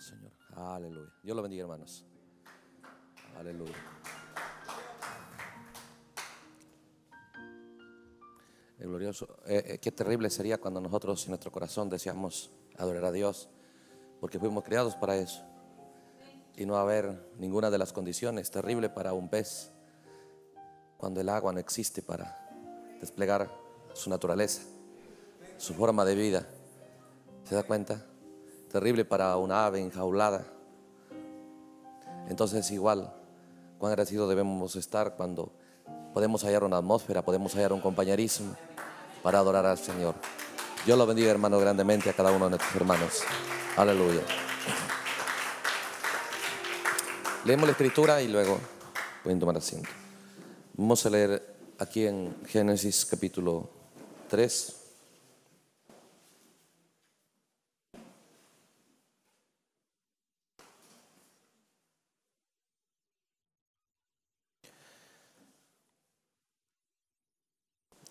Señor. Aleluya. Dios lo bendiga, hermanos. Aleluya. glorioso. Eh, eh, qué terrible sería cuando nosotros en nuestro corazón deseamos adorar a Dios, porque fuimos criados para eso. Y no haber ninguna de las condiciones. Terrible para un pez cuando el agua no existe para desplegar su naturaleza, su forma de vida. ¿Se da cuenta? terrible para una ave enjaulada. Entonces igual, cuán agradecidos debemos estar cuando podemos hallar una atmósfera, podemos hallar un compañerismo para adorar al Señor. Yo lo bendigo hermano, grandemente a cada uno de nuestros hermanos. Aleluya. Leemos la escritura y luego pueden tomar asiento. Vamos a leer aquí en Génesis capítulo 3,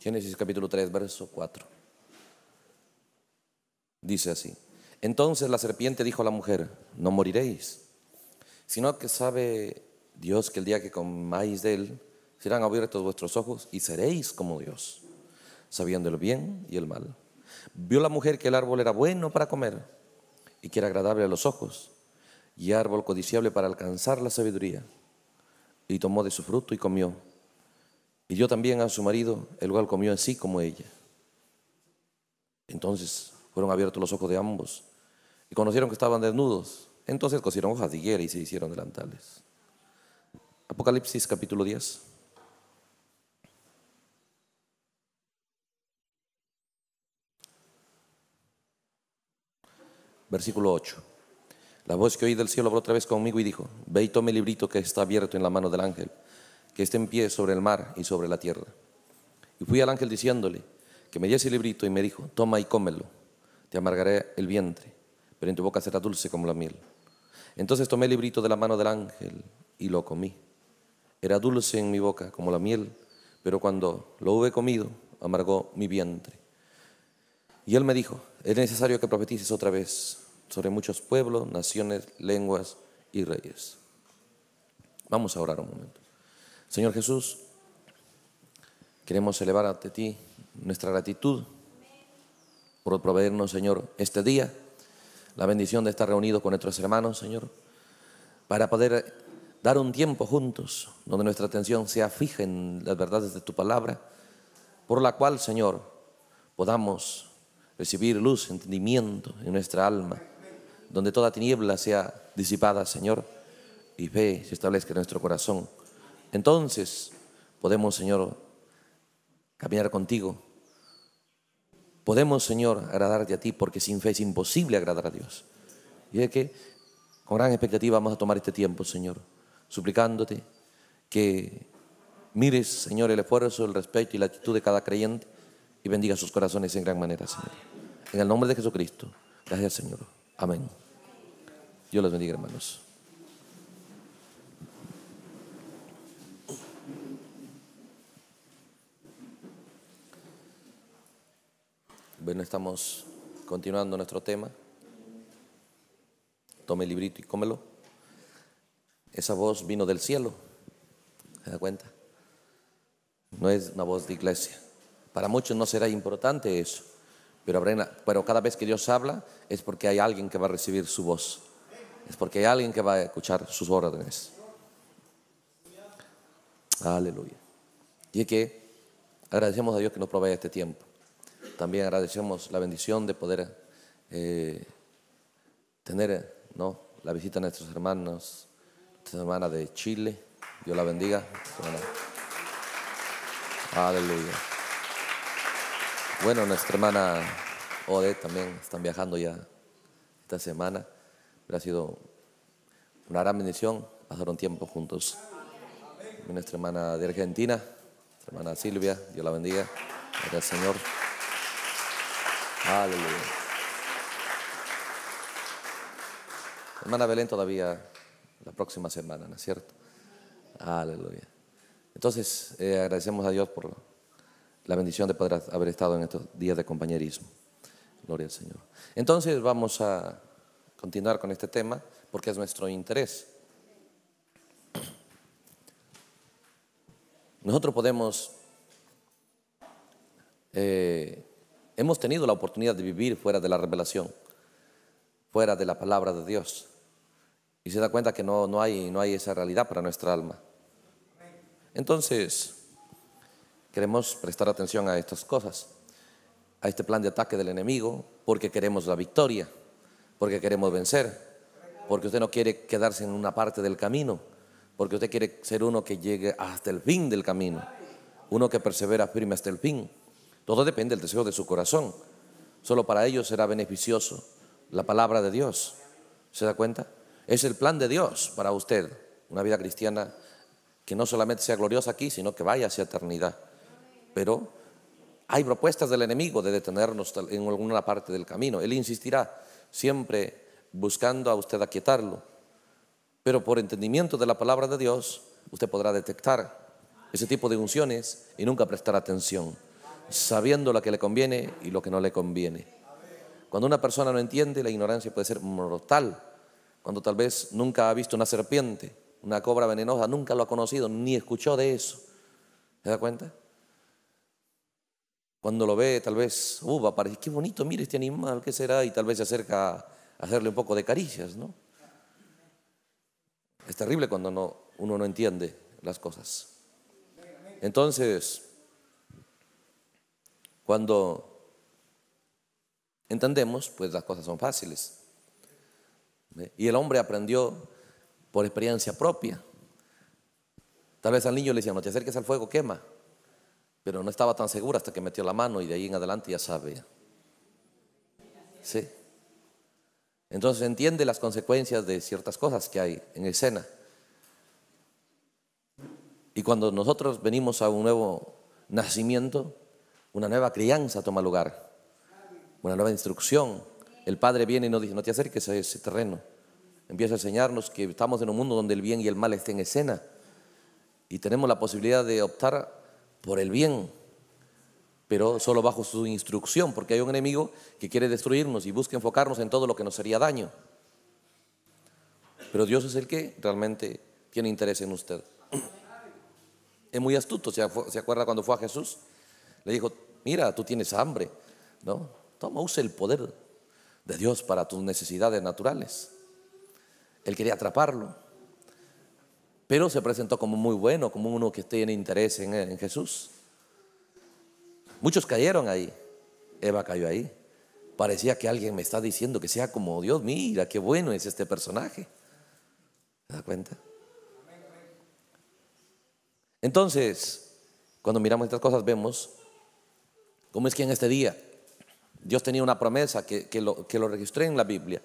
Génesis capítulo 3, verso 4. Dice así. Entonces la serpiente dijo a la mujer, no moriréis, sino que sabe Dios que el día que comáis de él, serán abiertos vuestros ojos y seréis como Dios, sabiendo el bien y el mal. Vio la mujer que el árbol era bueno para comer y que era agradable a los ojos y árbol codiciable para alcanzar la sabiduría. Y tomó de su fruto y comió y yo también a su marido, el cual comió en sí como ella. Entonces fueron abiertos los ojos de ambos y conocieron que estaban desnudos. Entonces cosieron hojas de higuera y se hicieron delantales. Apocalipsis capítulo 10. Versículo 8. La voz que oí del cielo habló otra vez conmigo y dijo, ve y tome el librito que está abierto en la mano del ángel que esté en pie sobre el mar y sobre la tierra. Y fui al ángel diciéndole que me diese el librito y me dijo, toma y cómelo, te amargaré el vientre, pero en tu boca será dulce como la miel. Entonces tomé el librito de la mano del ángel y lo comí. Era dulce en mi boca como la miel, pero cuando lo hube comido, amargó mi vientre. Y él me dijo, es necesario que profetices otra vez sobre muchos pueblos, naciones, lenguas y reyes. Vamos a orar un momento. Señor Jesús, queremos elevar ante ti nuestra gratitud por proveernos, Señor, este día, la bendición de estar reunidos con nuestros hermanos, Señor, para poder dar un tiempo juntos donde nuestra atención sea fija en las verdades de tu palabra, por la cual, Señor, podamos recibir luz, entendimiento en nuestra alma, donde toda tiniebla sea disipada, Señor, y ve se establezca en nuestro corazón entonces podemos, Señor, caminar contigo. Podemos, Señor, agradarte a ti porque sin fe es imposible agradar a Dios. Y es que con gran expectativa vamos a tomar este tiempo, Señor, suplicándote que mires, Señor, el esfuerzo, el respeto y la actitud de cada creyente y bendiga sus corazones en gran manera, Señor. En el nombre de Jesucristo. Gracias, Señor. Amén. Dios los bendiga, hermanos. Bueno, estamos continuando nuestro tema. Tome el librito y cómelo. Esa voz vino del cielo. ¿Se da cuenta? No es una voz de iglesia. Para muchos no será importante eso. Pero, pero cada vez que Dios habla es porque hay alguien que va a recibir su voz. Es porque hay alguien que va a escuchar sus órdenes. Aleluya. Y es que agradecemos a Dios que nos provee este tiempo. También agradecemos la bendición de poder eh, tener ¿no? la visita de nuestros hermanos, nuestra hermana de Chile. Dios la bendiga. Aleluya. Bueno, nuestra hermana Ode también están viajando ya esta semana. Ha sido una gran bendición pasar un tiempo juntos. Nuestra hermana de Argentina, nuestra hermana Silvia, Dios la bendiga. Gracias, Señor. Aleluya. Hermana Belén todavía la próxima semana, ¿no es cierto? Aleluya. Entonces, eh, agradecemos a Dios por la bendición de poder haber estado en estos días de compañerismo. Gloria al Señor. Entonces, vamos a continuar con este tema porque es nuestro interés. Nosotros podemos eh, Hemos tenido la oportunidad de vivir fuera de la revelación, fuera de la palabra de Dios. Y se da cuenta que no, no, hay, no hay esa realidad para nuestra alma. Entonces, queremos prestar atención a estas cosas, a este plan de ataque del enemigo, porque queremos la victoria, porque queremos vencer, porque usted no quiere quedarse en una parte del camino, porque usted quiere ser uno que llegue hasta el fin del camino, uno que persevera firme hasta el fin. Todo depende del deseo de su corazón. Solo para ellos será beneficioso la palabra de Dios. ¿Se da cuenta? Es el plan de Dios para usted, una vida cristiana que no solamente sea gloriosa aquí, sino que vaya hacia eternidad. Pero hay propuestas del enemigo de detenernos en alguna parte del camino. Él insistirá siempre buscando a usted aquietarlo. Pero por entendimiento de la palabra de Dios, usted podrá detectar ese tipo de unciones y nunca prestar atención sabiendo lo que le conviene y lo que no le conviene. Cuando una persona no entiende, la ignorancia puede ser mortal. Cuando tal vez nunca ha visto una serpiente, una cobra venenosa, nunca lo ha conocido, ni escuchó de eso. ¿Se da cuenta? Cuando lo ve, tal vez, uva, uh, va qué bonito, mire este animal, ¿qué será? Y tal vez se acerca a hacerle un poco de caricias, ¿no? Es terrible cuando uno no entiende las cosas. Entonces, cuando entendemos, pues las cosas son fáciles. Y el hombre aprendió por experiencia propia. Tal vez al niño le decían, no te acerques al fuego, quema. Pero no estaba tan seguro hasta que metió la mano y de ahí en adelante ya sabe. Entonces entiende las consecuencias de ciertas cosas que hay en escena. Y cuando nosotros venimos a un nuevo nacimiento, una nueva crianza toma lugar, una nueva instrucción. El Padre viene y nos dice, no te acerques a ese terreno. Empieza a enseñarnos que estamos en un mundo donde el bien y el mal estén en escena y tenemos la posibilidad de optar por el bien, pero solo bajo su instrucción, porque hay un enemigo que quiere destruirnos y busca enfocarnos en todo lo que nos sería daño. Pero Dios es el que realmente tiene interés en usted. Es muy astuto, ¿se acuerda cuando fue a Jesús? Le dijo, mira, tú tienes hambre, ¿no? Toma, use el poder de Dios para tus necesidades naturales. Él quería atraparlo, pero se presentó como muy bueno, como uno que tiene interés en, en Jesús. Muchos cayeron ahí, Eva cayó ahí. Parecía que alguien me está diciendo que sea como Dios, mira, qué bueno es este personaje. ¿Te das cuenta? Entonces, cuando miramos estas cosas vemos ¿Cómo es que en este día Dios tenía una promesa que, lo, registré en la Biblia?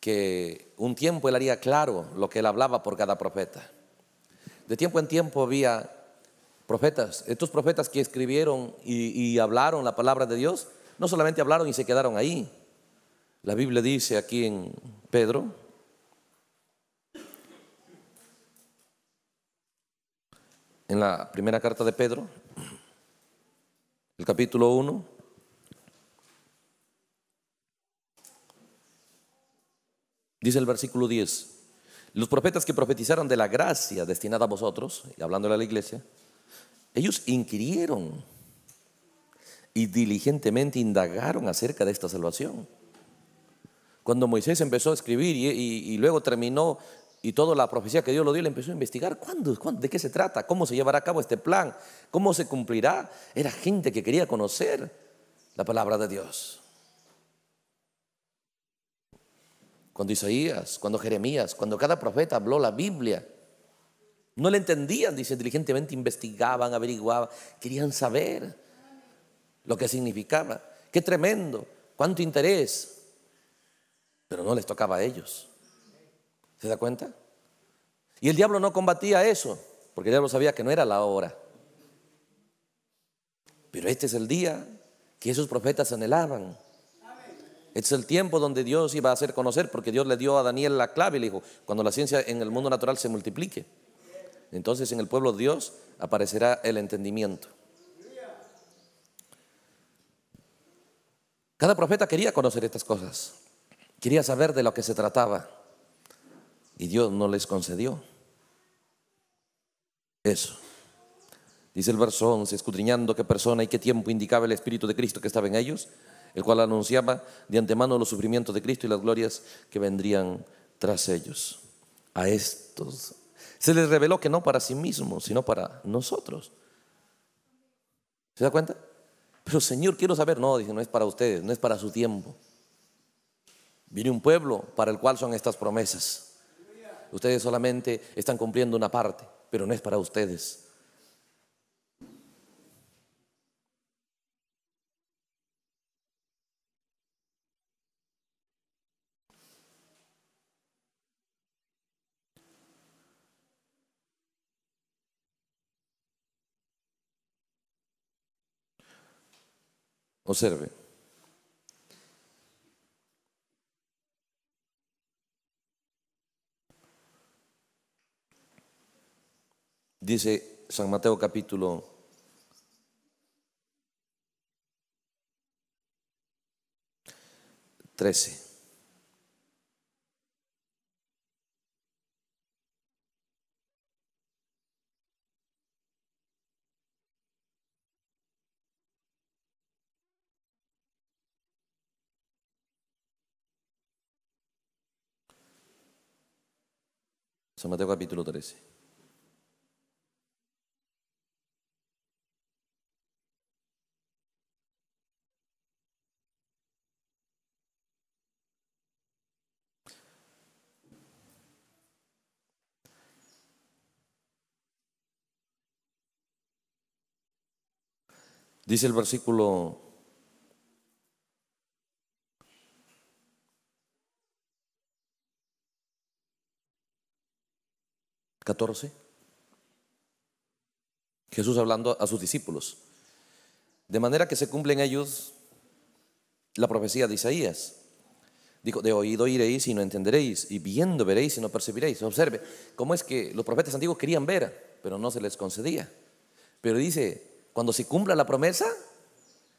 Que un tiempo Él haría claro lo que Él hablaba por cada profeta. De tiempo en tiempo había profetas, estos profetas que escribieron y, y hablaron la palabra de Dios, no solamente hablaron y se quedaron ahí. La Biblia dice aquí en Pedro, en la primera carta de Pedro, el capítulo 1. Dice el versículo 10. Los profetas que profetizaron de la gracia destinada a vosotros, y hablando a la iglesia, ellos inquirieron y diligentemente indagaron acerca de esta salvación. Cuando Moisés empezó a escribir y luego terminó y toda la profecía que Dios lo dio, le empezó a investigar cuándo, de qué se trata, cómo se llevará a cabo este plan, cómo se cumplirá. Era gente que quería conocer la palabra de Dios. Cuando Isaías, cuando Jeremías, cuando cada profeta habló la Biblia, no le entendían, dice, diligentemente investigaban, averiguaban, querían saber lo que significaba. Qué tremendo, cuánto interés, pero no les tocaba a ellos. ¿Se da cuenta? Y el diablo no combatía eso, porque el diablo sabía que no era la hora. Pero este es el día que esos profetas anhelaban. Este es el tiempo donde Dios iba a hacer conocer, porque Dios le dio a Daniel la clave y le dijo, cuando la ciencia en el mundo natural se multiplique, entonces en el pueblo de Dios aparecerá el entendimiento. Cada profeta quería conocer estas cosas, quería saber de lo que se trataba y Dios no les concedió. Eso. Dice el verso 11, escudriñando qué persona y qué tiempo indicaba el Espíritu de Cristo que estaba en ellos, el cual anunciaba de antemano los sufrimientos de Cristo y las glorias que vendrían tras ellos. A estos se les reveló que no para sí mismos, sino para nosotros. ¿Se da cuenta? Pero Señor, quiero saber, no, dice, no es para ustedes, no es para su tiempo. Viene un pueblo para el cual son estas promesas ustedes solamente están cumpliendo una parte, pero no es para ustedes. Observe. Dice San Mateo capítulo 13. San Mateo capítulo 13. Dice el versículo 14. Jesús hablando a sus discípulos. De manera que se cumplen ellos la profecía de Isaías. Dijo, de oído iréis y no entenderéis, y viendo veréis y no percibiréis. Observe, cómo es que los profetas antiguos querían ver, pero no se les concedía. Pero dice, cuando se cumpla la promesa,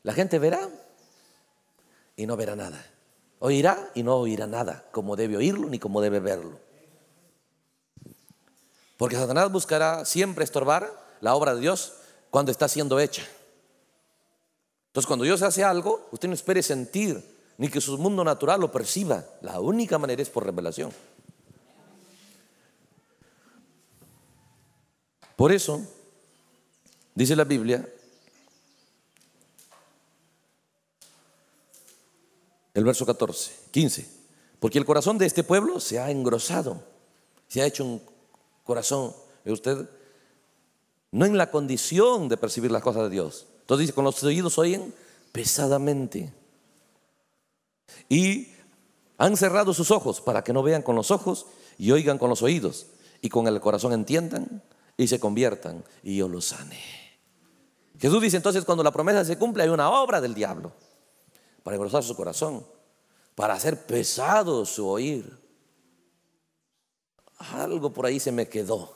la gente verá y no verá nada. Oirá y no oirá nada, como debe oírlo ni como debe verlo. Porque Satanás buscará siempre estorbar la obra de Dios cuando está siendo hecha. Entonces, cuando Dios hace algo, usted no espere sentir ni que su mundo natural lo perciba. La única manera es por revelación. Por eso, Dice la Biblia, el verso 14, 15, porque el corazón de este pueblo se ha engrosado, se ha hecho un corazón, usted, no en la condición de percibir las cosas de Dios. Entonces dice, con los oídos oyen pesadamente. Y han cerrado sus ojos para que no vean con los ojos y oigan con los oídos y con el corazón entiendan y se conviertan y yo los sane. Jesús dice entonces, cuando la promesa se cumple hay una obra del diablo para engrosar su corazón, para hacer pesado su oír. Algo por ahí se me quedó.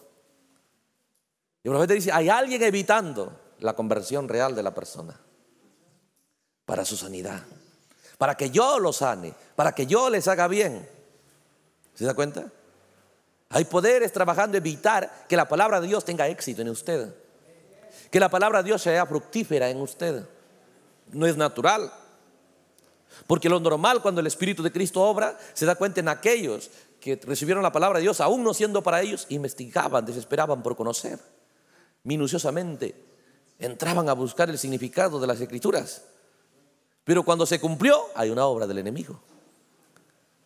Y el profeta dice, hay alguien evitando la conversión real de la persona para su sanidad, para que yo lo sane, para que yo les haga bien. ¿Se da cuenta? Hay poderes trabajando evitar que la palabra de Dios tenga éxito en usted. Que la palabra de Dios sea fructífera en usted. No es natural. Porque lo normal cuando el Espíritu de Cristo obra, se da cuenta en aquellos que recibieron la palabra de Dios, aún no siendo para ellos, investigaban, desesperaban por conocer minuciosamente, entraban a buscar el significado de las escrituras. Pero cuando se cumplió, hay una obra del enemigo.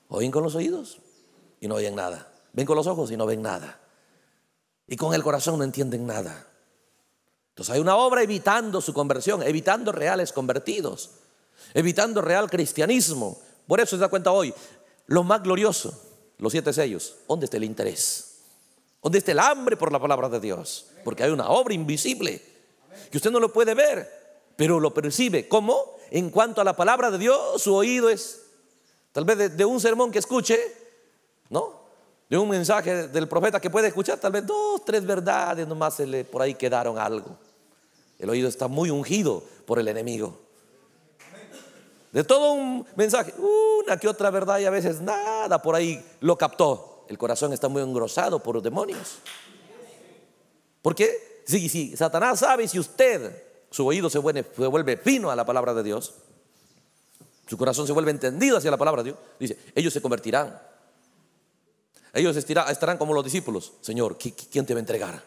Oyen con los oídos y no oyen nada. Ven con los ojos y no ven nada. Y con el corazón no entienden nada. Entonces hay una obra evitando su conversión, evitando reales convertidos, evitando real cristianismo. Por eso se da cuenta hoy, lo más glorioso, los siete sellos, ¿dónde está el interés? ¿Dónde está el hambre por la palabra de Dios? Porque hay una obra invisible que usted no lo puede ver, pero lo percibe. ¿Cómo? En cuanto a la palabra de Dios, su oído es, tal vez de, un sermón que escuche, ¿no? De un mensaje del profeta que puede escuchar, tal vez dos, tres verdades nomás le, por ahí quedaron algo. El oído está muy ungido por el enemigo. De todo un mensaje, una que otra verdad y a veces nada por ahí lo captó. El corazón está muy engrosado por los demonios. ¿Por qué? Si, Satanás sabe si usted, su oído se vuelve, se vuelve fino a la palabra de Dios, su corazón se vuelve entendido hacia la palabra de Dios, dice, ellos se convertirán. Ellos estarán como los discípulos. Señor, ¿quién te va a entregar?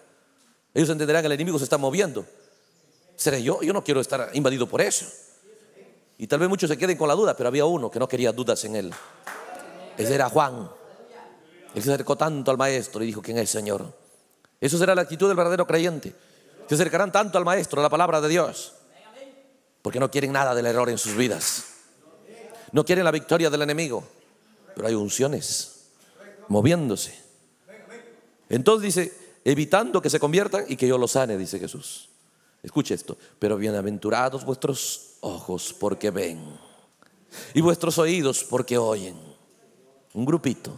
Ellos entenderán que el enemigo se está moviendo seré yo. Yo no quiero estar invadido por eso. Y tal vez muchos se queden con la duda, pero había uno que no quería dudas en él. Ese era Juan. Él se acercó tanto al maestro y dijo, ¿quién es el Señor? Eso será la actitud del verdadero creyente. Se acercarán tanto al maestro, a la palabra de Dios, porque no quieren nada del error en sus vidas. No quieren la victoria del enemigo, pero hay unciones moviéndose. Entonces dice, evitando que se conviertan y que yo los sane, dice Jesús. Escuche esto, pero bienaventurados vuestros ojos porque ven y vuestros oídos porque oyen. Un grupito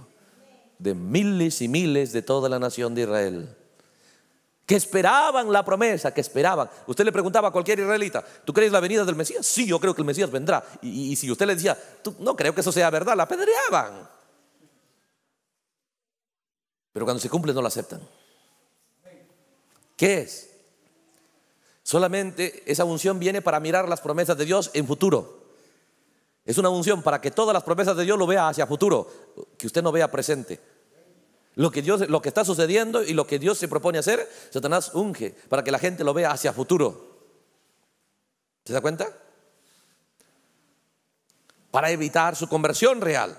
de miles y miles de toda la nación de Israel que esperaban la promesa, que esperaban. Usted le preguntaba a cualquier israelita, ¿tú crees la venida del Mesías? Sí, yo creo que el Mesías vendrá. Y, si usted le decía, Tú, no creo que eso sea verdad, la apedreaban. Pero cuando se cumple no la aceptan. ¿Qué es? Solamente esa unción viene para mirar las promesas de Dios en futuro. Es una unción para que todas las promesas de Dios lo vea hacia futuro, que usted no vea presente. Lo que, Dios, lo que está sucediendo y lo que Dios se propone hacer, Satanás unge para que la gente lo vea hacia futuro. ¿Se da cuenta? Para evitar su conversión real.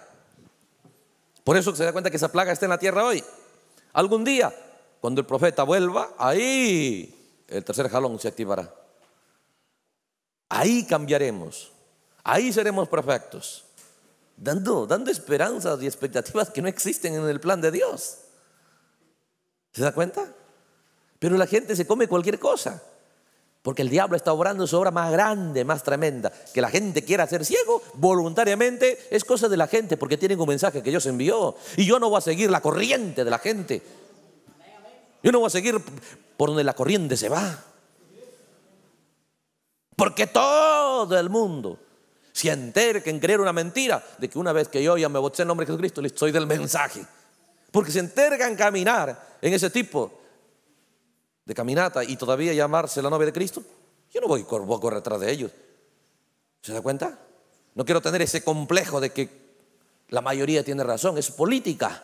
Por eso se da cuenta que esa plaga está en la tierra hoy. Algún día, cuando el profeta vuelva, ahí el tercer jalón se activará. Ahí cambiaremos. Ahí seremos perfectos. Dando, dando esperanzas y expectativas que no existen en el plan de Dios. ¿Se da cuenta? Pero la gente se come cualquier cosa. Porque el diablo está obrando su obra más grande, más tremenda. Que la gente quiera ser ciego voluntariamente es cosa de la gente porque tienen un mensaje que Dios envió. Y yo no voy a seguir la corriente de la gente. Yo no voy a seguir por donde la corriente se va. Porque todo el mundo se entera en creer una mentira de que una vez que yo ya me boté el nombre de Jesucristo, estoy soy del mensaje. Porque se enterga en caminar en ese tipo de caminata y todavía llamarse la novia de Cristo. Yo no voy, voy a correr atrás de ellos. ¿Se da cuenta? No quiero tener ese complejo de que la mayoría tiene razón, es política.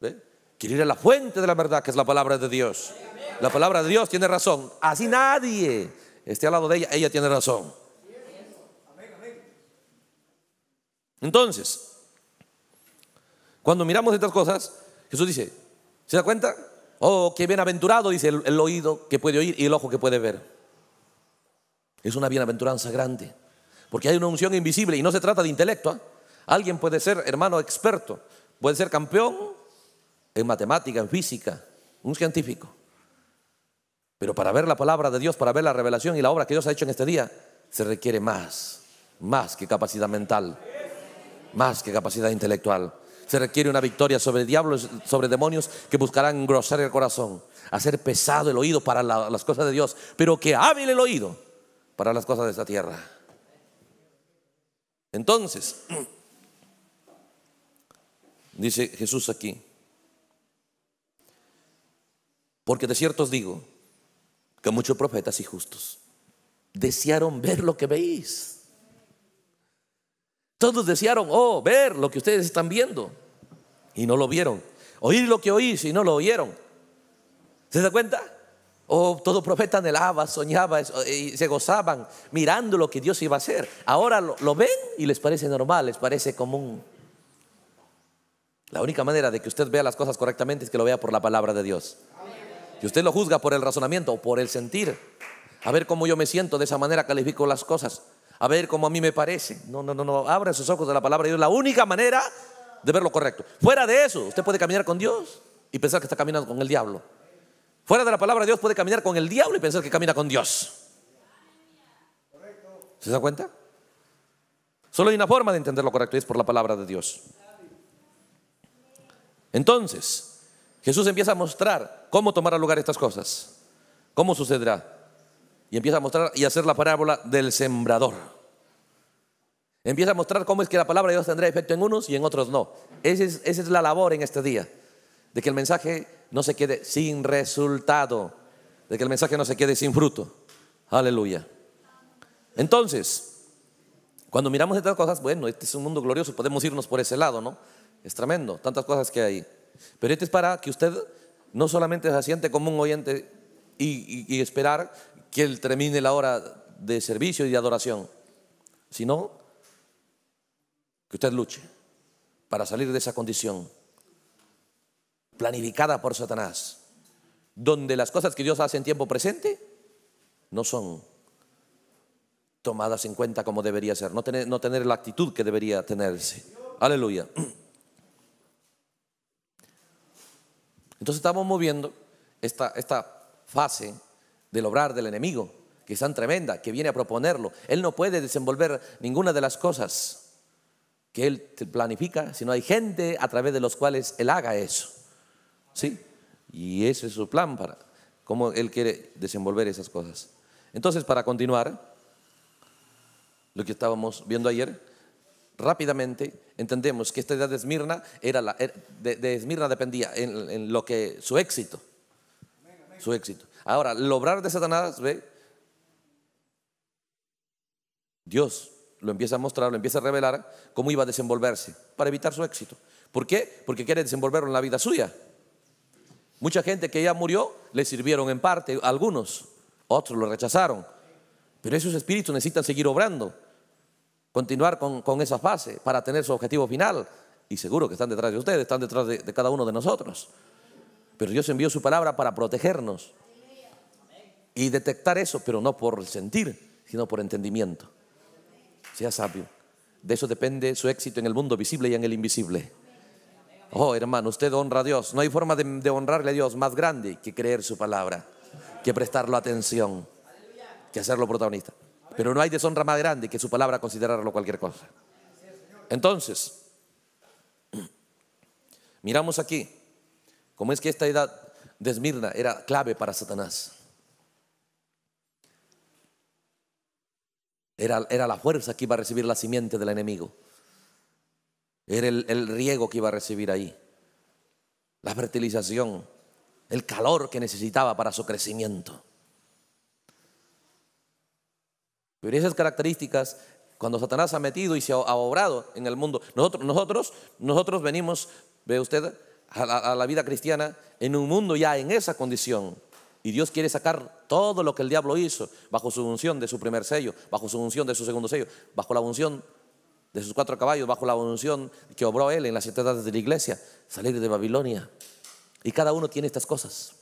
¿Ve? Quiero ir a la fuente de la verdad, que es la palabra de Dios. La palabra de Dios tiene razón. Así nadie esté al lado de ella, ella tiene razón. Entonces, cuando miramos estas cosas, Jesús dice, ¿se da cuenta? Oh, qué bienaventurado, dice el, oído que puede oír y el ojo que puede ver. Es una bienaventuranza grande, porque hay una unción invisible y no se trata de intelecto. ¿ah? Alguien puede ser hermano experto, puede ser campeón en matemática, en física, un científico. Pero para ver la palabra de Dios, para ver la revelación y la obra que Dios ha hecho en este día, se requiere más, más que capacidad mental, más que capacidad intelectual. Se requiere una victoria sobre diablos, sobre demonios que buscarán engrosar el corazón, hacer pesado el oído para las cosas de Dios, pero que hábil el oído para las cosas de esta tierra. Entonces, dice Jesús aquí, porque de cierto os digo que muchos profetas y justos desearon ver lo que veis. Todos desearon, oh, ver lo que ustedes están viendo y no lo vieron. Oír lo que oís y no lo oyeron. ¿Se da cuenta? Oh, todo profeta anhelaba, soñaba eh, y se gozaban mirando lo que Dios iba a hacer. Ahora lo, lo ven y les parece normal, les parece común. La única manera de que usted vea las cosas correctamente es que lo vea por la palabra de Dios. Y usted lo juzga por el razonamiento, o por el sentir. A ver cómo yo me siento, de esa manera califico las cosas. A ver cómo a mí me parece. No, no, no, no. abre sus ojos de la palabra de Dios. La única manera de ver lo correcto. Fuera de eso, usted puede caminar con Dios y pensar que está caminando con el diablo. Fuera de la palabra de Dios puede caminar con el diablo y pensar que camina con Dios. ¿Se da cuenta? Solo hay una forma de entender lo correcto y es por la palabra de Dios. Entonces, Jesús empieza a mostrar cómo tomará lugar estas cosas, cómo sucederá. Y empieza a mostrar y hacer la parábola del sembrador. Empieza a mostrar cómo es que la palabra de Dios tendrá efecto en unos y en otros no. Esa es, esa es la labor en este día, de que el mensaje no se quede sin resultado, de que el mensaje no se quede sin fruto. Aleluya. Entonces, cuando miramos estas cosas, bueno, este es un mundo glorioso, podemos irnos por ese lado, ¿no? Es tremendo, tantas cosas que hay. Pero este es para que usted no solamente se siente como un oyente y, esperar que él termine la hora de servicio y de adoración, sino que usted luche para salir de esa condición planificada por Satanás, donde las cosas que Dios hace en tiempo presente no son tomadas en cuenta como debería ser, no tener la actitud que debería tenerse. Aleluya. Entonces estamos moviendo esta, esta fase del obrar del enemigo, que es tan tremenda, que viene a proponerlo. Él no puede desenvolver ninguna de las cosas que Él planifica, no hay gente a través de los cuales Él haga eso. ¿Sí? Y ese es su plan para cómo Él quiere desenvolver esas cosas. Entonces, para continuar, lo que estábamos viendo ayer, rápidamente entendemos que esta idea de Esmirna, era la, er, de, dependía en, lo que su éxito. Su éxito. Ahora, lograr obrar de Satanás, ve, Dios lo empieza a mostrar, lo empieza a revelar cómo iba a desenvolverse para evitar su éxito. ¿Por qué? Porque quiere desenvolverlo en la vida suya. Mucha gente que ya murió le sirvieron en parte, algunos, otros lo rechazaron. Pero esos espíritus necesitan seguir obrando continuar con, esa fase para tener su objetivo final. Y seguro que están detrás de ustedes, están detrás de, cada uno de nosotros. Pero Dios envió su palabra para protegernos y detectar eso, pero no por sentir, sino por entendimiento. Sea sabio. De eso depende su éxito en el mundo visible y en el invisible. Oh, hermano, usted honra a Dios. No hay forma de, de, honrarle a Dios más grande que creer su palabra, que prestarlo atención, que hacerlo protagonista. Pero no hay deshonra más grande que su palabra considerarlo cualquier cosa. Entonces, miramos aquí cómo es que esta edad de Esmirna era clave para Satanás. Era, la fuerza que iba a recibir la simiente del enemigo. Era el, el riego que iba a recibir ahí. La fertilización, el calor que necesitaba para su crecimiento. Pero esas características, cuando Satanás ha metido y se ha obrado en el mundo, nosotros, nosotros, nosotros venimos, ve usted, a la, vida cristiana en un mundo ya en esa condición. Y Dios quiere sacar todo lo que el diablo hizo bajo su unción de su primer sello, bajo su unción de su segundo sello, bajo la unción de sus cuatro caballos, bajo la unción que obró él en las edades de la iglesia, salir de Babilonia. Y cada uno tiene estas cosas.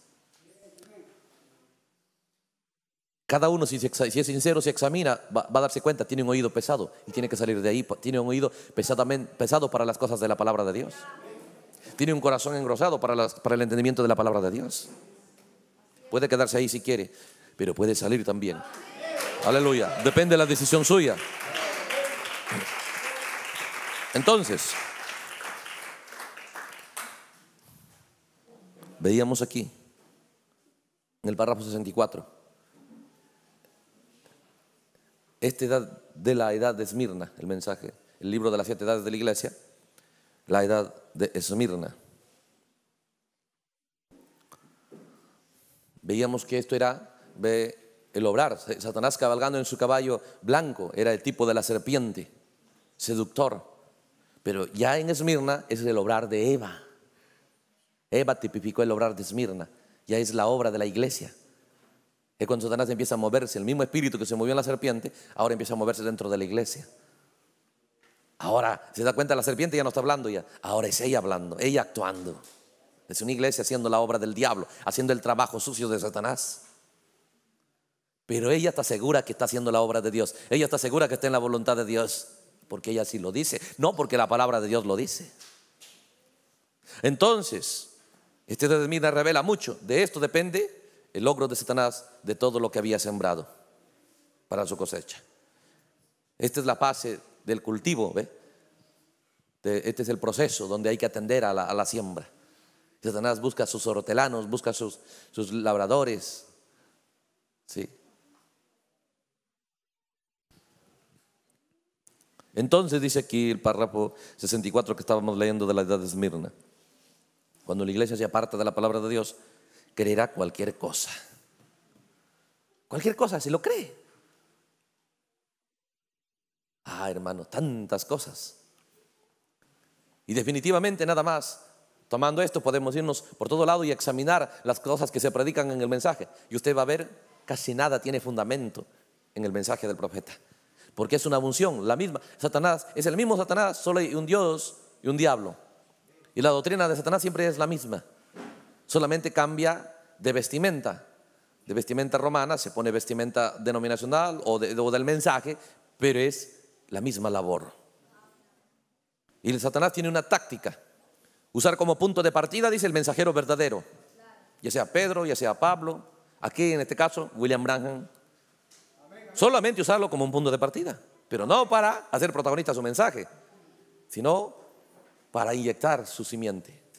Cada uno, si, es sincero, si examina, va, a darse cuenta, tiene un oído pesado y tiene que salir de ahí. Tiene un oído pesado para las cosas de la palabra de Dios. Tiene un corazón engrosado para, para el entendimiento de la palabra de Dios. Puede quedarse ahí si quiere, pero puede salir también. Aleluya. Depende de la decisión suya. Entonces, veíamos aquí, en el párrafo 64 esta edad de la edad de Esmirna, el mensaje, el libro de las siete edades de la iglesia, la edad de Esmirna. Veíamos que esto era el obrar, Satanás cabalgando en su caballo blanco, era el tipo de la serpiente, seductor. Pero ya en Esmirna es el obrar de Eva. Eva tipificó el obrar de Esmirna, ya es la obra de la iglesia. Es cuando Satanás empieza a moverse, el mismo espíritu que se movió en la serpiente, ahora empieza a moverse dentro de la iglesia. Ahora se da cuenta la serpiente ya no está hablando ya, ahora es ella hablando, ella actuando. Es una iglesia haciendo la obra del diablo, haciendo el trabajo sucio de Satanás. Pero ella está segura que está haciendo la obra de Dios. Ella está segura que está en la voluntad de Dios. Porque ella sí lo dice. No porque la palabra de Dios lo dice. Entonces, este determina revela mucho. De esto depende el logro de Satanás de todo lo que había sembrado para su cosecha. Esta es la fase del cultivo, ¿ve? Este es el proceso donde hay que atender a la, siembra. Satanás busca a sus hortelanos, busca a sus, labradores. ¿sí? Entonces dice aquí el párrafo 64 que estábamos leyendo de la edad de Esmirna. Cuando la iglesia se aparta de la palabra de Dios, creerá cualquier cosa. Cualquier cosa, si lo cree. Ah, hermano, tantas cosas. Y definitivamente nada más. Tomando esto podemos irnos por todo lado y examinar las cosas que se predican en el mensaje. Y usted va a ver, casi nada tiene fundamento en el mensaje del profeta. Porque es una unción, la misma. Satanás es el mismo Satanás, solo hay un Dios y un diablo. Y la doctrina de Satanás siempre es la misma solamente cambia de vestimenta. De vestimenta romana se pone vestimenta denominacional o, del mensaje, pero es la misma labor. Y el Satanás tiene una táctica. Usar como punto de partida, dice el mensajero verdadero, ya sea Pedro, ya sea Pablo, aquí en este caso William Branham. Solamente usarlo como un punto de partida, pero no para hacer protagonista su mensaje, sino para inyectar su simiente.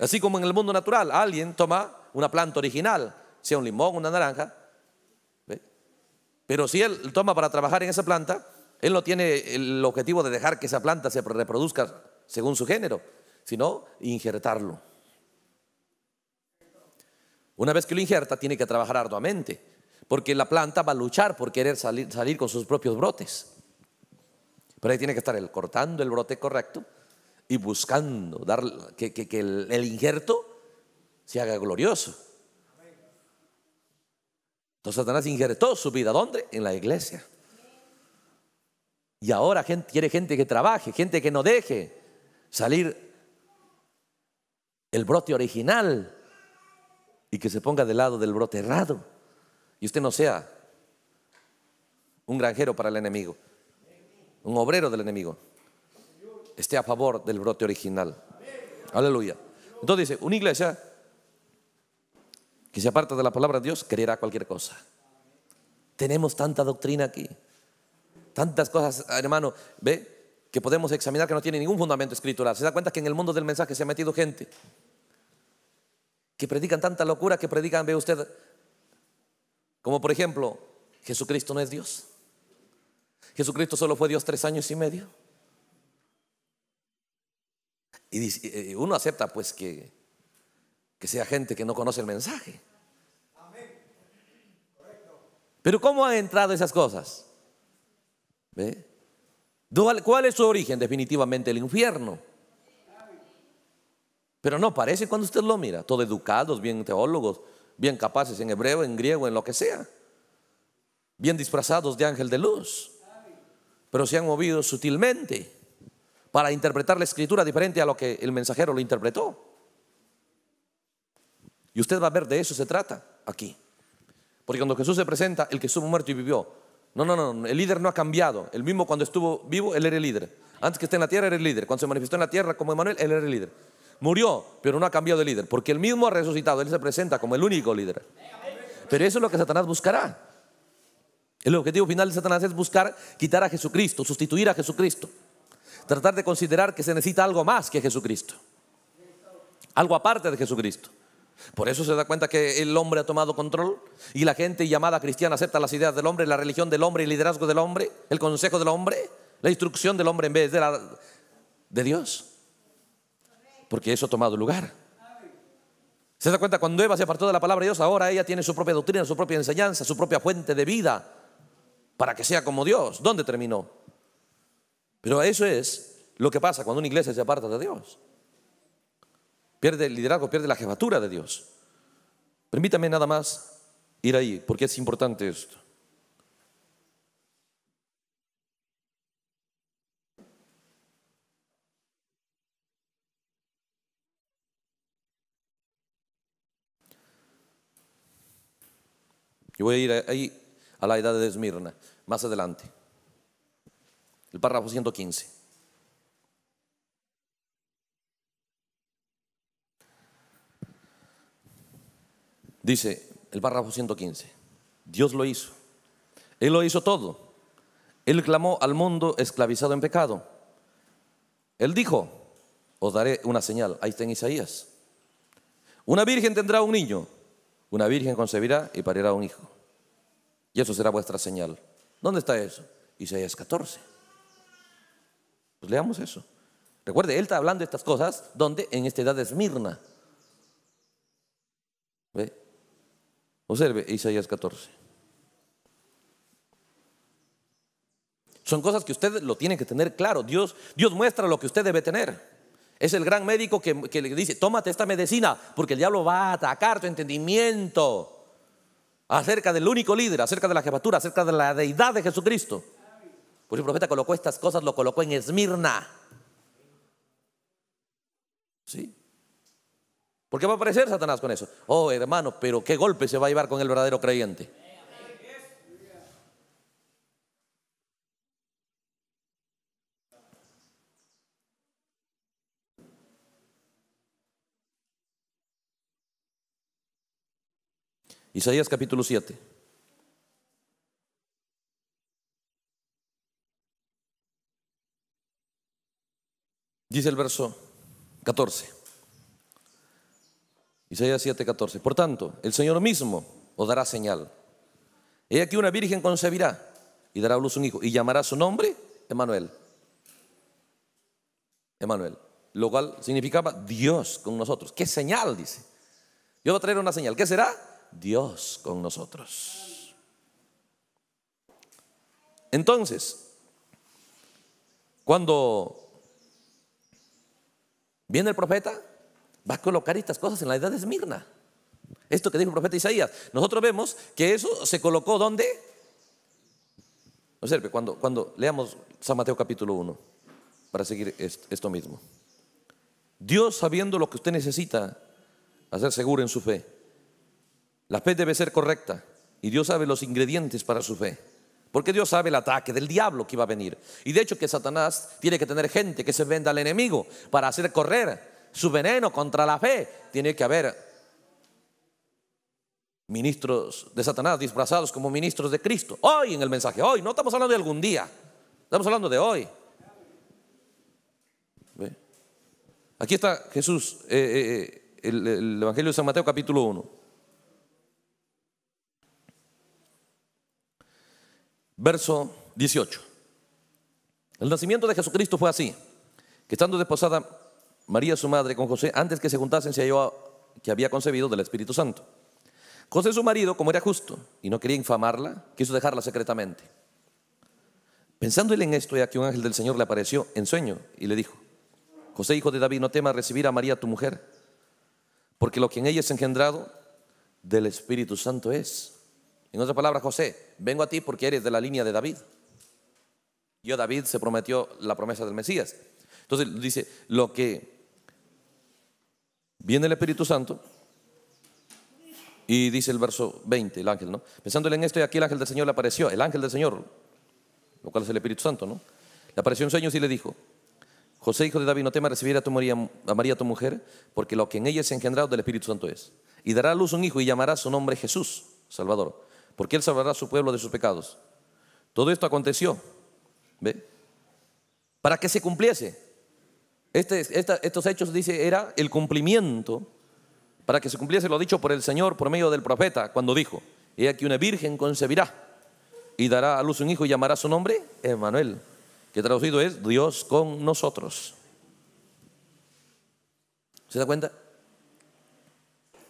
Así como en el mundo natural, alguien toma una planta original, sea un limón, una naranja, pero si él toma para trabajar en esa planta, él no tiene el objetivo de dejar que esa planta se reproduzca según su género, sino injertarlo. Una vez que lo injerta, tiene que trabajar arduamente, porque la planta va a luchar por querer salir, salir con sus propios brotes. Pero ahí tiene que estar el cortando el brote correcto, y buscando dar, que, el, injerto se haga glorioso. Entonces Satanás injertó su vida. ¿Dónde? En la iglesia. Y ahora gente, quiere gente que trabaje, gente que no deje salir el brote original y que se ponga del lado del brote errado. Y usted no sea un granjero para el enemigo, un obrero del enemigo esté a favor del brote original. Aleluya. Entonces dice, una iglesia que se aparta de la palabra de Dios creerá cualquier cosa. Tenemos tanta doctrina aquí, tantas cosas, hermano, ve, que podemos examinar que no tiene ningún fundamento escritural. Se da cuenta que en el mundo del mensaje se ha metido gente que predican tanta locura que predican, ve usted, como por ejemplo, Jesucristo no es Dios. Jesucristo solo fue Dios tres años y medio. Y uno acepta pues que, que sea gente que no conoce el mensaje. Pero ¿cómo han entrado esas cosas? ¿Ve? ¿Cuál es su origen? Definitivamente el infierno. Pero no parece cuando usted lo mira, todos educados, bien teólogos, bien capaces en hebreo, en griego, en lo que sea, bien disfrazados de ángel de luz, pero se han movido sutilmente para interpretar la escritura diferente a lo que el mensajero lo interpretó. Y usted va a ver, de eso se trata aquí. Porque cuando Jesús se presenta, el que estuvo muerto y vivió, no, no, no, el líder no ha cambiado. El mismo cuando estuvo vivo, él era el líder. Antes que esté en la tierra, era el líder. Cuando se manifestó en la tierra como Emmanuel él era el líder. Murió, pero no ha cambiado de líder, porque el mismo ha resucitado, él se presenta como el único líder. Pero eso es lo que Satanás buscará. El objetivo final de Satanás es buscar quitar a Jesucristo, sustituir a Jesucristo tratar de considerar que se necesita algo más que Jesucristo. Algo aparte de Jesucristo. Por eso se da cuenta que el hombre ha tomado control y la gente llamada cristiana acepta las ideas del hombre, la religión del hombre, el liderazgo del hombre, el consejo del hombre, la instrucción del hombre en vez de la de Dios. Porque eso ha tomado lugar. Se da cuenta cuando Eva se apartó de la palabra de Dios, ahora ella tiene su propia doctrina, su propia enseñanza, su propia fuente de vida para que sea como Dios. ¿Dónde terminó? Pero eso es lo que pasa cuando una iglesia se aparta de Dios. Pierde el liderazgo, pierde la jefatura de Dios. Permítame nada más ir ahí, porque es importante esto. Yo voy a ir ahí a la edad de Esmirna, más adelante el párrafo 115. Dice el párrafo 115, Dios lo hizo, Él lo hizo todo, Él clamó al mundo esclavizado en pecado, Él dijo, os daré una señal, ahí está en Isaías, una virgen tendrá un niño, una virgen concebirá y parirá un hijo, y eso será vuestra señal. ¿Dónde está eso? Isaías 14. Pues leamos eso. Recuerde, él está hablando de estas cosas donde en esta edad de Esmirna. Observe Isaías 14. Son cosas que usted lo tiene que tener claro. Dios, Dios muestra lo que usted debe tener. Es el gran médico que, que le dice, tómate esta medicina, porque el diablo va a atacar tu entendimiento acerca del único líder, acerca de la jefatura, acerca de la deidad de Jesucristo. Pues el profeta colocó estas cosas, lo colocó en Esmirna. ¿Sí? ¿Por qué va a aparecer Satanás con eso? Oh, hermano, pero qué golpe se va a llevar con el verdadero creyente. Isaías capítulo 7. Dice el verso 14. Isaías 14. Por tanto, el Señor mismo os dará señal. He aquí una virgen concebirá y dará a luz un hijo y llamará su nombre Emanuel. Emanuel, lo cual significaba Dios con nosotros. ¿Qué señal dice? Yo voy a traer una señal. ¿Qué será? Dios con nosotros. Entonces, cuando Viene el profeta, va a colocar estas cosas en la edad de Esmirna. Esto que dijo el profeta Isaías. Nosotros vemos que eso se colocó donde. Observe, cuando, cuando leamos San Mateo capítulo 1, para seguir esto mismo. Dios sabiendo lo que usted necesita, hacer seguro en su fe. La fe debe ser correcta y Dios sabe los ingredientes para su fe. Porque Dios sabe el ataque del diablo que iba a venir. Y de hecho que Satanás tiene que tener gente que se venda al enemigo para hacer correr su veneno contra la fe. Tiene que haber ministros de Satanás disfrazados como ministros de Cristo. Hoy en el mensaje, hoy, no estamos hablando de algún día, estamos hablando de hoy. Aquí está Jesús, eh, eh, eh, el, el Evangelio de San Mateo capítulo 1. verso 18. El nacimiento de Jesucristo fue así, que estando desposada María su madre con José, antes que se juntasen se que había concebido del Espíritu Santo. José su marido, como era justo y no quería infamarla, quiso dejarla secretamente. Pensando él en esto, ya que un ángel del Señor le apareció en sueño y le dijo, José hijo de David, no temas recibir a María tu mujer, porque lo que en ella es engendrado del Espíritu Santo es. En otras palabras, José, vengo a ti porque eres de la línea de David. Yo David se prometió la promesa del Mesías. Entonces dice, lo que viene el Espíritu Santo y dice el verso 20, el ángel, ¿no? Pensándole en esto y aquí el ángel del Señor le apareció, el ángel del Señor, lo cual es el Espíritu Santo, ¿no? Le apareció en sueños y le dijo, José, hijo de David, no temas recibir a, tu María, a María, tu mujer, porque lo que en ella es engendrado del Espíritu Santo es. Y dará a luz un hijo y llamará su nombre Jesús, Salvador porque Él salvará a su pueblo de sus pecados. Todo esto aconteció. ¿Ve? Para que se cumpliese. Este, estos hechos, dice, era el cumplimiento para que se cumpliese lo dicho por el Señor por medio del profeta, cuando dijo, he aquí una virgen concebirá y dará a luz un hijo y llamará su nombre Emmanuel, que traducido es Dios con nosotros. ¿Se da cuenta?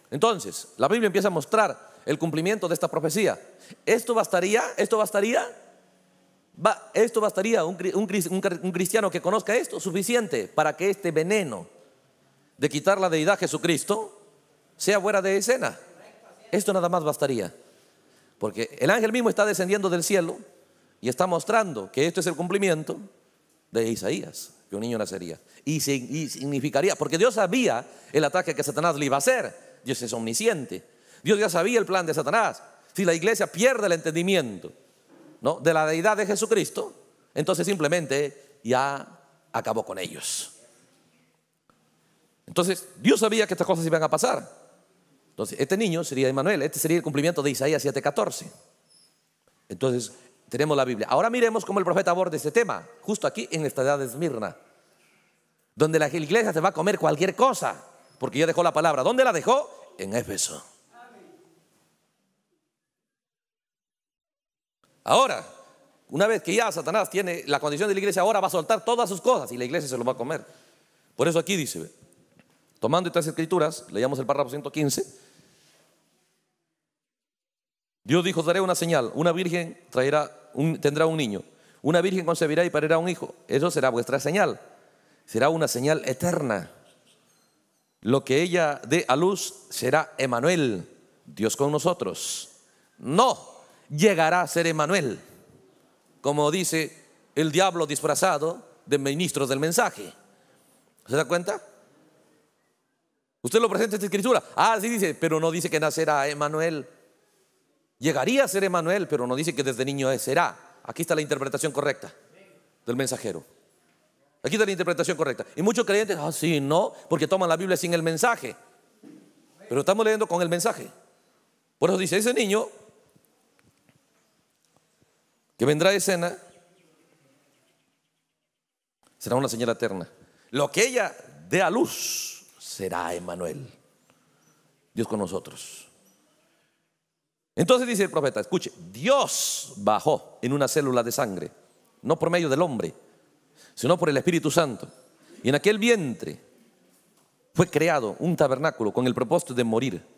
Entonces, la Biblia empieza a mostrar el cumplimiento de esta profecía. Esto bastaría, esto bastaría, esto bastaría un, cristiano que conozca esto suficiente para que este veneno de quitar la deidad Jesucristo sea fuera de escena. Esto nada más bastaría. Porque el ángel mismo está descendiendo del cielo y está mostrando que esto es el cumplimiento de Isaías, que un niño nacería. Y, significaría, porque Dios sabía el ataque que Satanás le iba a hacer. Dios es omnisciente. Dios ya sabía el plan de Satanás. Si la iglesia pierde el entendimiento ¿no? de la deidad de Jesucristo, entonces simplemente ya acabó con ellos. Entonces, Dios sabía que estas cosas iban a pasar. Entonces, este niño sería Emmanuel este sería el cumplimiento de Isaías 7:14. Entonces, tenemos la Biblia. Ahora miremos cómo el profeta aborda este tema, justo aquí en esta edad de Esmirna, donde la iglesia se va a comer cualquier cosa, porque ya dejó la palabra. ¿Dónde la dejó? En Éfeso. Ahora, una vez que ya Satanás tiene la condición de la iglesia, ahora va a soltar todas sus cosas y la iglesia se lo va a comer. Por eso aquí dice, tomando estas escrituras, leíamos el párrafo 115, Dios dijo, daré una señal, una virgen traerá tendrá un niño, una virgen concebirá y parirá un hijo, eso será vuestra señal, será una señal eterna. Lo que ella dé a luz será Emanuel, Dios con nosotros. No, llegará a ser Emanuel, como dice el diablo disfrazado de ministro del mensaje. ¿Se da cuenta? Usted lo presenta en esta escritura. Ah, sí dice, pero no dice que nacerá Emanuel. Llegaría a ser Emanuel, pero no dice que desde niño será. Aquí está la interpretación correcta del mensajero. Aquí está la interpretación correcta. Y muchos creyentes, ah, sí, no, porque toman la Biblia sin el mensaje. Pero estamos leyendo con el mensaje. Por eso dice, ese niño que vendrá de escena será una Señora eterna. Lo que ella dé a luz será Emanuel, Dios con nosotros. Entonces dice el profeta, escuche, Dios bajó en una célula de sangre, no por medio del hombre, sino por el Espíritu Santo. Y en aquel vientre fue creado un tabernáculo con el propósito de morir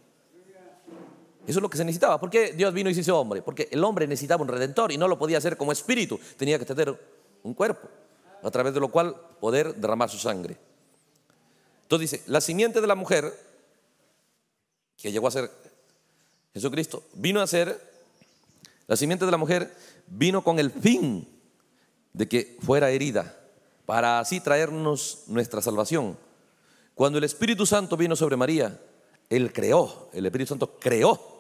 eso es lo que se necesitaba. ¿Por qué Dios vino y se hizo hombre? Porque el hombre necesitaba un redentor y no lo podía hacer como espíritu. Tenía que tener un cuerpo, a través de lo cual poder derramar su sangre. Entonces dice, la simiente de la mujer, que llegó a ser Jesucristo, vino a ser, la simiente de la mujer vino con el fin de que fuera herida, para así traernos nuestra salvación. Cuando el Espíritu Santo vino sobre María, Él creó, el Espíritu Santo creó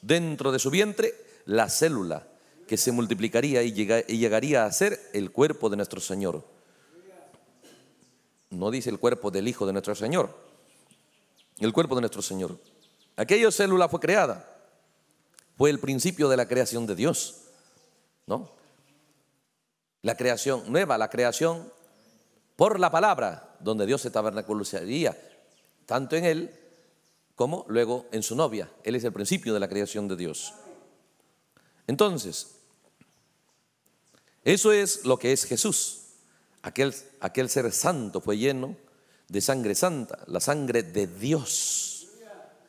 dentro de su vientre la célula que se multiplicaría y, llegaría a ser el cuerpo de nuestro Señor. No dice el cuerpo del Hijo de nuestro Señor, el cuerpo de nuestro Señor. Aquella célula fue creada, fue el principio de la creación de Dios, ¿no? La creación nueva, la creación por la palabra, donde Dios se tabernaculizaría tanto en él como luego en su novia. Él es el principio de la creación de Dios. Entonces, eso es lo que es Jesús. Aquel, aquel ser santo fue lleno de sangre santa, la sangre de Dios.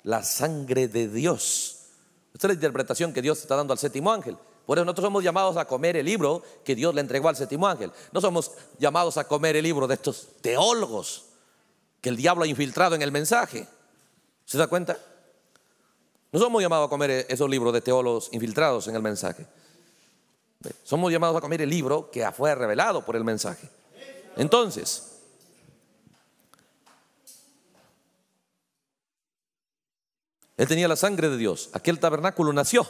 La sangre de Dios. Esta es la interpretación que Dios está dando al séptimo ángel. Por eso nosotros somos llamados a comer el libro que Dios le entregó al séptimo ángel. No somos llamados a comer el libro de estos teólogos que el diablo ha infiltrado en el mensaje. ¿Se da cuenta? No somos llamados a comer e-, esos libros de teólogos infiltrados en el mensaje. Somos llamados a comer el libro que fue revelado por el mensaje. Entonces, él tenía la sangre de Dios. Aquel tabernáculo nació.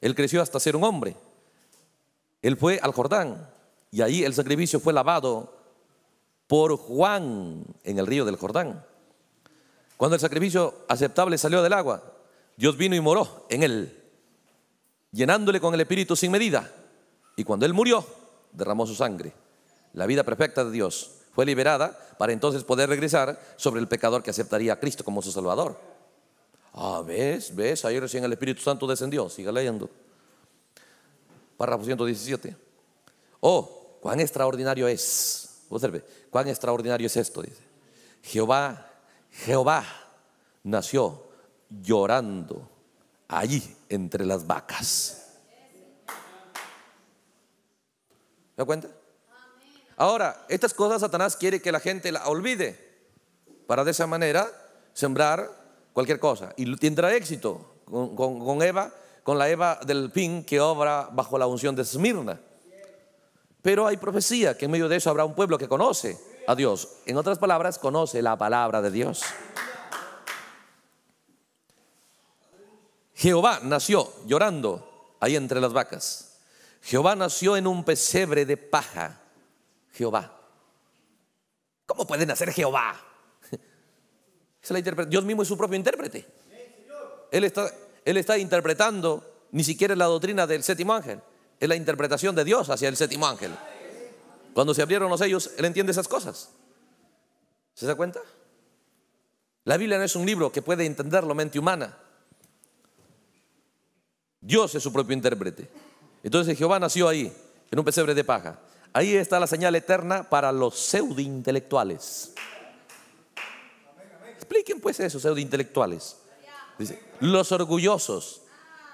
Él creció hasta ser un hombre. Él fue al Jordán y ahí el sacrificio fue lavado por Juan en el río del Jordán. Cuando el sacrificio aceptable salió del agua, Dios vino y moró en él, llenándole con el Espíritu sin medida. Y cuando él murió, derramó su sangre. La vida perfecta de Dios fue liberada para entonces poder regresar sobre el pecador que aceptaría a Cristo como su Salvador. Ah, ves, ves, ahí recién el Espíritu Santo descendió. Siga leyendo. Párrafo 117. Oh, cuán extraordinario es. Observe, cuán extraordinario es esto, dice. Jehová Jehová nació llorando allí entre las vacas. ¿Se cuenta? Ahora, estas cosas Satanás quiere que la gente la olvide para de esa manera sembrar cualquier cosa. Y tendrá éxito con, Eva, con la Eva del Pin que obra bajo la unción de Smirna. Pero hay profecía que en medio de eso habrá un pueblo que conoce a Dios. En otras palabras, conoce la palabra de Dios. Jehová nació llorando ahí entre las vacas. Jehová nació en un pesebre de paja. Jehová. ¿Cómo puede nacer Jehová? Dios mismo es su propio intérprete. Él está, él está interpretando ni siquiera la doctrina del séptimo ángel. Es la interpretación de Dios hacia el séptimo ángel. Cuando se abrieron los sellos, él entiende esas cosas. ¿Se da cuenta? La Biblia no es un libro que puede entender la mente humana. Dios es su propio intérprete. Entonces Jehová nació ahí, en un pesebre de paja. Ahí está la señal eterna para los pseudointelectuales. Expliquen pues eso, pseudointelectuales. Dice, los orgullosos,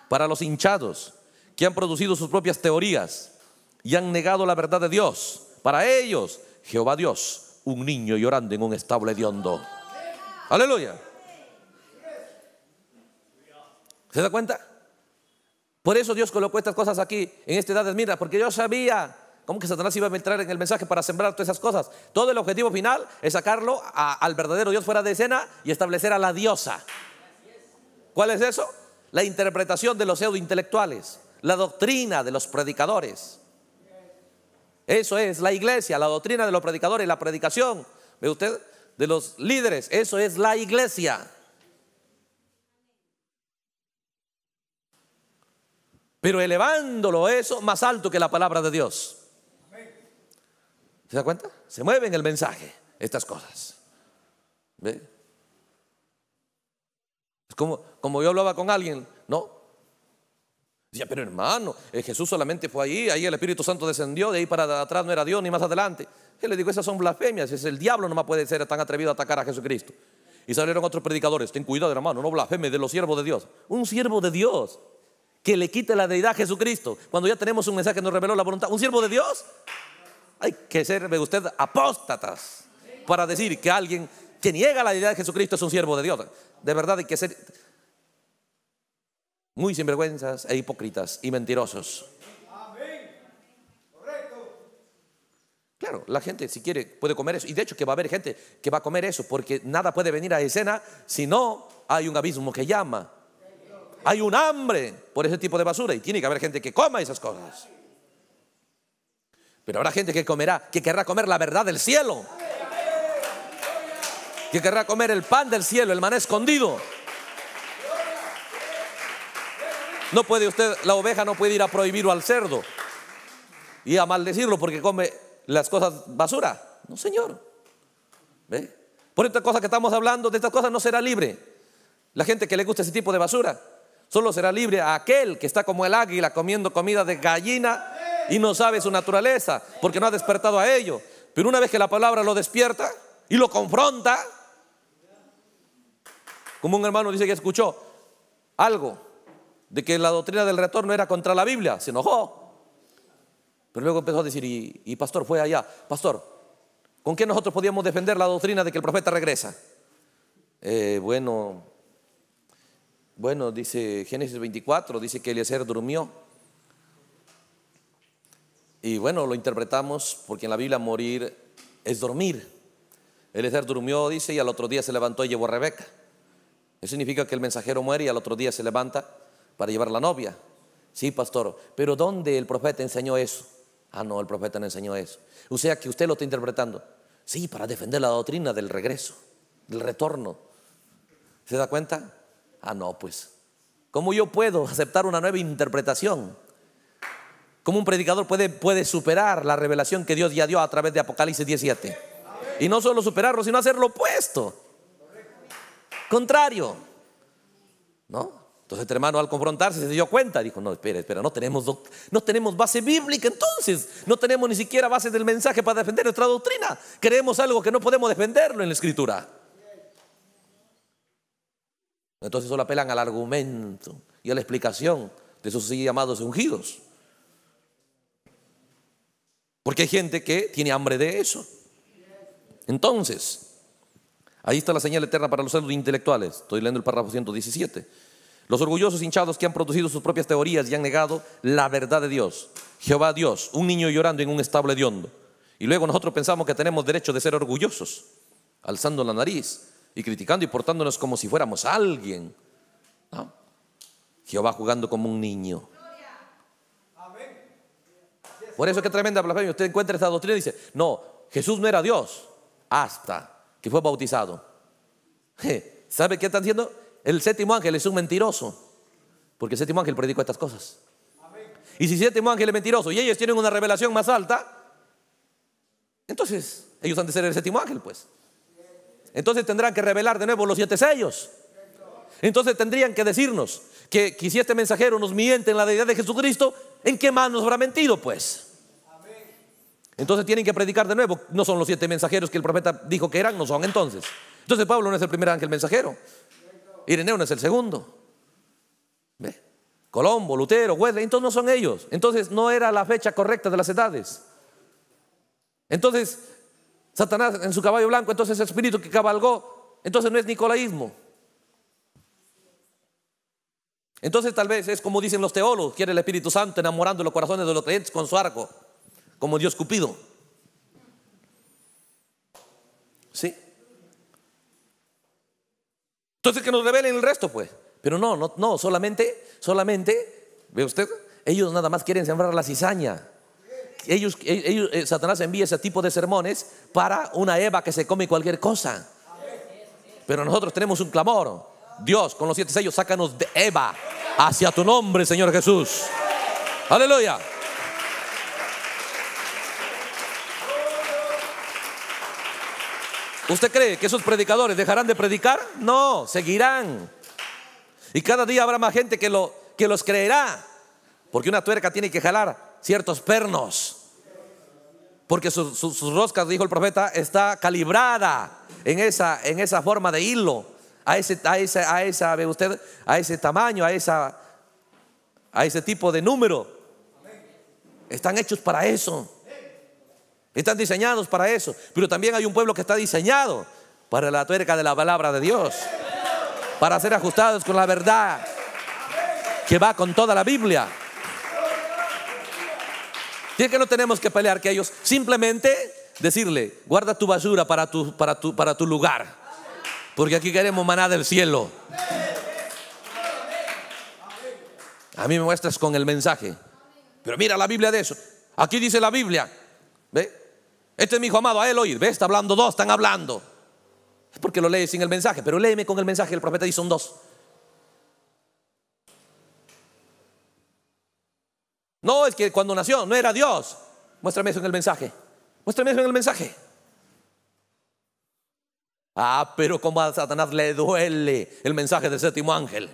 para los hinchados, que han producido sus propias teorías y han negado la verdad de Dios. Para ellos, Jehová Dios, un niño llorando en un establo hondo. Aleluya. ¿Se da cuenta? Por eso Dios colocó estas cosas aquí, en esta edad de mira, porque yo sabía cómo que Satanás iba a entrar en el mensaje para sembrar todas esas cosas. Todo el objetivo final es sacarlo al verdadero Dios fuera de escena y establecer a la diosa. ¿Cuál es eso? La interpretación de los pseudo intelectuales, la doctrina de los predicadores. Eso es la iglesia, la doctrina de los predicadores, la predicación, ¿ve usted? De los líderes, eso es la iglesia. Pero elevándolo eso más alto que la palabra de Dios. ¿Se da cuenta? Se mueven el mensaje estas cosas. ¿Ve? Es como, como yo hablaba con alguien, ¿no? pero hermano, eh, Jesús solamente fue ahí, ahí el Espíritu Santo descendió, de ahí para atrás no era Dios ni más adelante. yo le digo esas son blasfemias, es el diablo, no más puede ser tan atrevido a atacar a Jesucristo. Y salieron otros predicadores, ten cuidado hermano, no blasfeme de los siervos de Dios. Un siervo de Dios que le quite la deidad a Jesucristo, cuando ya tenemos un mensaje que nos reveló la voluntad, un siervo de Dios. Hay que ser, de usted, apóstatas para decir que alguien que niega la deidad de Jesucristo es un siervo de Dios. De verdad hay que ser muy sinvergüenzas e hipócritas y mentirosos. Claro, la gente si quiere puede comer eso. Y de hecho que va a haber gente que va a comer eso porque nada puede venir a escena si no hay un abismo que llama. Hay un hambre por ese tipo de basura y tiene que haber gente que coma esas cosas. Pero habrá gente que comerá, que querrá comer la verdad del cielo. Que querrá comer el pan del cielo, el maná escondido. No puede usted, la oveja no puede ir a prohibir al cerdo y a maldecirlo porque come las cosas basura. No, señor. Por esta cosa que estamos hablando, de estas cosas no será libre. La gente que le gusta ese tipo de basura, solo será libre a aquel que está como el águila comiendo comida de gallina y no sabe su naturaleza porque no ha despertado a ello. Pero una vez que la palabra lo despierta y lo confronta, como un hermano dice que escuchó algo de que la doctrina del retorno era contra la Biblia, se enojó. Pero luego empezó a decir, y, pastor fue allá, pastor, ¿con qué nosotros podíamos defender la doctrina de que el profeta regresa? Eh, bueno, bueno, dice Génesis 24, dice que Eliezer durmió. Y bueno, lo interpretamos porque en la Biblia morir es dormir. Eliezer durmió, dice, y al otro día se levantó y llevó a Rebeca. Eso significa que el mensajero muere y al otro día se levanta para llevar la novia. Sí, pastor, pero ¿dónde el profeta enseñó eso? Ah, no, el profeta no enseñó eso. O sea que usted lo está interpretando. Sí, para defender la doctrina del regreso, del retorno. ¿Se da cuenta? Ah, no, pues. ¿Cómo yo puedo aceptar una nueva interpretación? ¿Cómo un predicador puede, puede superar la revelación que Dios ya dio a través de Apocalipsis 17? Y no solo superarlo, sino hacer lo opuesto. Contrario. ¿No? Entonces este hermano al confrontarse se dio cuenta, dijo, no, espera, espera, no tenemos, no tenemos base bíblica entonces, no tenemos ni siquiera base del mensaje para defender nuestra doctrina, creemos algo que no podemos defenderlo en la escritura. Entonces solo apelan al argumento y a la explicación de esos llamados ungidos. Porque hay gente que tiene hambre de eso. Entonces, ahí está la señal eterna para los seres intelectuales. Estoy leyendo el párrafo 117. Los orgullosos hinchados que han producido sus propias teorías y han negado la verdad de Dios. Jehová Dios, un niño llorando en un establo hondo Y luego nosotros pensamos que tenemos derecho de ser orgullosos, alzando la nariz y criticando y portándonos como si fuéramos alguien. Jehová jugando como un niño. Por eso es que tremenda blasfemia. Usted encuentra esta doctrina y dice, no, Jesús no era Dios hasta que fue bautizado. ¿Sabe qué están diciendo? El séptimo ángel es un mentiroso, porque el séptimo ángel predicó estas cosas. Y si el séptimo ángel es mentiroso y ellos tienen una revelación más alta, entonces ellos han de ser el séptimo ángel, pues. Entonces tendrán que revelar de nuevo los siete sellos. Entonces tendrían que decirnos que, si este mensajero nos miente en la deidad de Jesucristo, ¿en qué más nos habrá mentido? Pues. Entonces tienen que predicar de nuevo. No son los siete mensajeros que el profeta dijo que eran, no son entonces. Entonces Pablo no es el primer ángel mensajero. Ireneo no es el segundo. Colombo, Lutero, Wesley, entonces no son ellos. Entonces no era la fecha correcta de las edades. Entonces, Satanás en su caballo blanco, entonces el espíritu que cabalgó, entonces no es nicolaísmo. Entonces tal vez es como dicen los teólogos, quiere el Espíritu Santo enamorando los corazones de los creyentes con su arco, como Dios Cupido. ¿Sí? Entonces que nos revelen el resto, pues. Pero no, no, no, solamente, solamente, ve usted, ellos nada más quieren sembrar la cizaña. Ellos, e, ellos, eh, Satanás envía ese tipo de sermones para una Eva que se come cualquier cosa. Pero nosotros tenemos un clamor. Dios, con los siete sellos, sácanos de Eva hacia tu nombre, Señor Jesús. Aleluya. ¿Usted cree que esos predicadores dejarán de predicar? No, seguirán. Y cada día habrá más gente que, lo, que los creerá. Porque una tuerca tiene que jalar ciertos pernos. Porque sus roscas, dijo el profeta, está calibrada en esa, en esa forma de hilo. A ese, a esa, a esa, usted, a ese tamaño, a esa, a ese tipo de número. Están hechos para eso. Están diseñados para eso. Pero también hay un pueblo que está diseñado para la tuerca de la palabra de Dios. Para ser ajustados con la verdad que va con toda la Biblia. Y que no tenemos que pelear que ellos. Simplemente decirle, guarda tu basura para tu, para tu, para tu lugar. Porque aquí queremos maná del cielo. A mí me muestras con el mensaje. Pero mira la Biblia de eso. Aquí dice la Biblia. ¿Ve? Este es mi hijo amado, a él oír. Ve, está hablando dos, están hablando. Es porque lo lees sin el mensaje, pero léeme con el mensaje. El profeta dice son dos. No, es que cuando nació no era Dios. Muéstrame eso en el mensaje. Muéstrame eso en el mensaje. Ah, pero como a Satanás le duele el mensaje del séptimo ángel.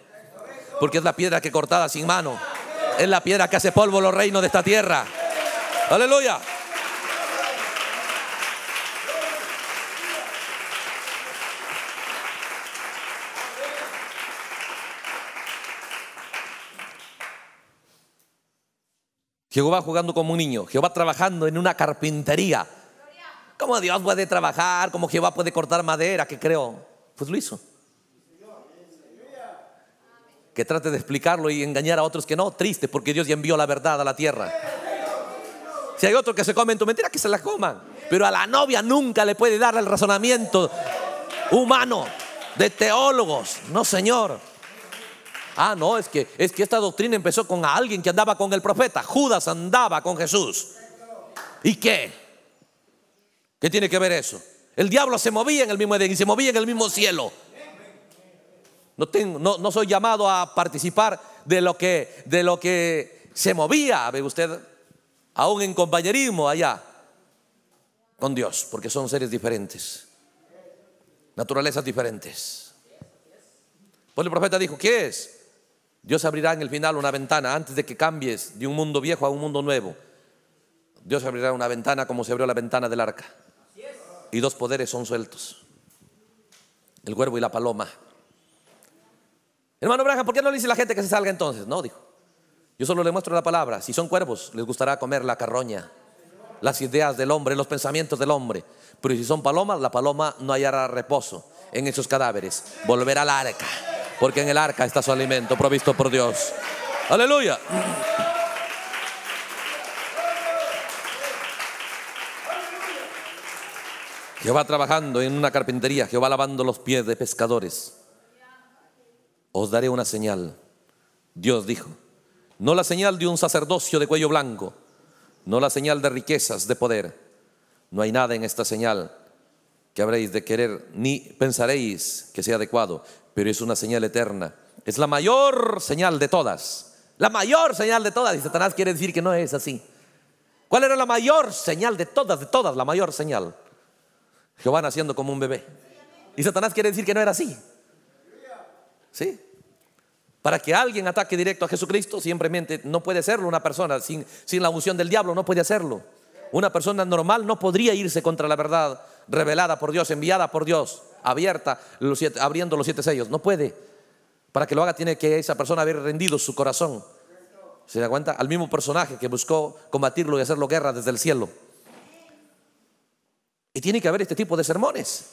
Porque es la piedra que cortada sin mano. Es la piedra que hace polvo los reinos de esta tierra. Aleluya. Jehová jugando como un niño, Jehová trabajando en una carpintería. ¿Cómo Dios puede trabajar? ¿Cómo Jehová puede cortar madera? ¿Qué creo? Pues lo hizo. Que trate de explicarlo y engañar a otros que no, triste, porque Dios ya envió la verdad a la tierra. Si hay otros que se comen tu mentira, que se la coman. Pero a la novia nunca le puede dar el razonamiento humano de teólogos. No, Señor. Ah, no, es que, es que esta doctrina empezó con alguien que andaba con el profeta. Judas andaba con Jesús. ¿Y qué? ¿Qué tiene que ver eso? El diablo se movía en el mismo Edén y se movía en el mismo cielo. No, tengo, no, soy llamado a participar de lo que, de lo que se movía, ve usted, aún en compañerismo allá con Dios, porque son seres diferentes, naturalezas diferentes. Pues el profeta dijo, ¿qué es? Dios abrirá en el final una ventana antes de que cambies de un mundo viejo a un mundo nuevo. Dios abrirá una ventana como se abrió la ventana del arca. Y dos poderes son sueltos. El cuervo y la paloma. Hermano Braja, ¿por qué no le dice la gente que se salga entonces? No, dijo. Yo solo le muestro la palabra. Si son cuervos, les gustará comer la carroña, las ideas del hombre, los pensamientos del hombre. Pero si son palomas, la paloma no hallará reposo en esos cadáveres. Volverá al arca porque en el arca está su alimento provisto por Dios. Aleluya. Jehová trabajando en una carpintería, Jehová lavando los pies de pescadores. Os daré una señal. Dios dijo, no la señal de un sacerdocio de cuello blanco, no la señal de riquezas, de poder. No hay nada en esta señal que habréis de querer, ni pensaréis que sea adecuado pero es una señal eterna. Es la mayor señal de todas. La mayor señal de todas. Y Satanás quiere decir que no es así. ¿Cuál era la mayor señal de todas, de todas? La mayor señal. Jehová naciendo como un bebé. Y Satanás quiere decir que no era así. ¿Sí? Para que alguien ataque directo a Jesucristo, simplemente no puede serlo una persona. Sin, sin la unción del diablo no puede hacerlo. Una persona normal no podría irse contra la verdad revelada por Dios, enviada por Dios, abierta, abriendo los siete sellos. No puede. Para que lo haga tiene que esa persona haber rendido su corazón. ¿Se da cuenta? Al mismo personaje que buscó combatirlo y hacerlo guerra desde el cielo. Y tiene que haber este tipo de sermones.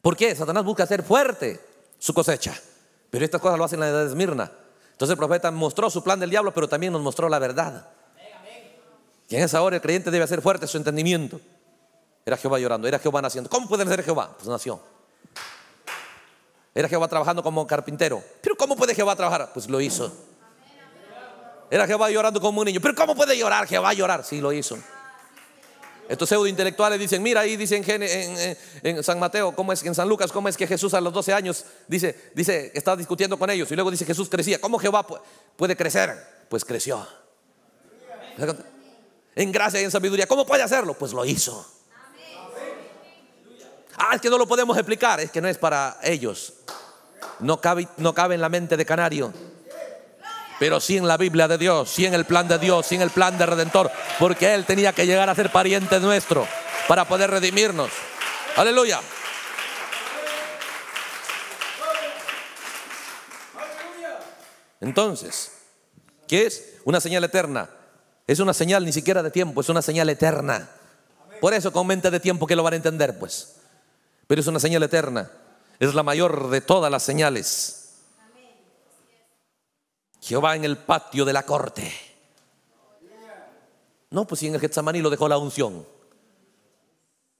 ¿Por qué? Satanás busca hacer fuerte su cosecha. Pero estas cosas lo hacen en la edad de Esmirna. Entonces el profeta mostró su plan del diablo, pero también nos mostró la verdad. Y en esa hora el creyente debe hacer fuerte su entendimiento. Era Jehová llorando, era Jehová naciendo. ¿Cómo puede ser Jehová? Pues nació. Era Jehová trabajando como carpintero. Pero ¿cómo puede Jehová trabajar? Pues lo hizo. Era Jehová llorando como un niño. Pero ¿cómo puede llorar Jehová llorar? Sí, lo hizo. Estos pseudo intelectuales dicen, mira ahí dicen en, San Mateo, ¿cómo es en San Lucas, cómo es que Jesús a los 12 años dice, dice, está discutiendo con ellos y luego dice Jesús crecía. ¿Cómo Jehová puede crecer? Pues creció. En gracia y en sabiduría. ¿Cómo puede hacerlo? Pues lo hizo. Ah, es que no lo podemos explicar, es que no es para ellos. No cabe, no cabe en la mente de Canario. Pero sí en la Biblia de Dios, sí en el plan de Dios, sí en el plan de Redentor. Porque Él tenía que llegar a ser pariente nuestro para poder redimirnos. Aleluya. Entonces, ¿qué es? Una señal eterna. Es una señal ni siquiera de tiempo, es una señal eterna. Por eso con mente de tiempo que lo van a entender, pues pero es una señal eterna. Es la mayor de todas las señales. Jehová en el patio de la corte. No, pues si en el Getsamaní lo dejó la unción.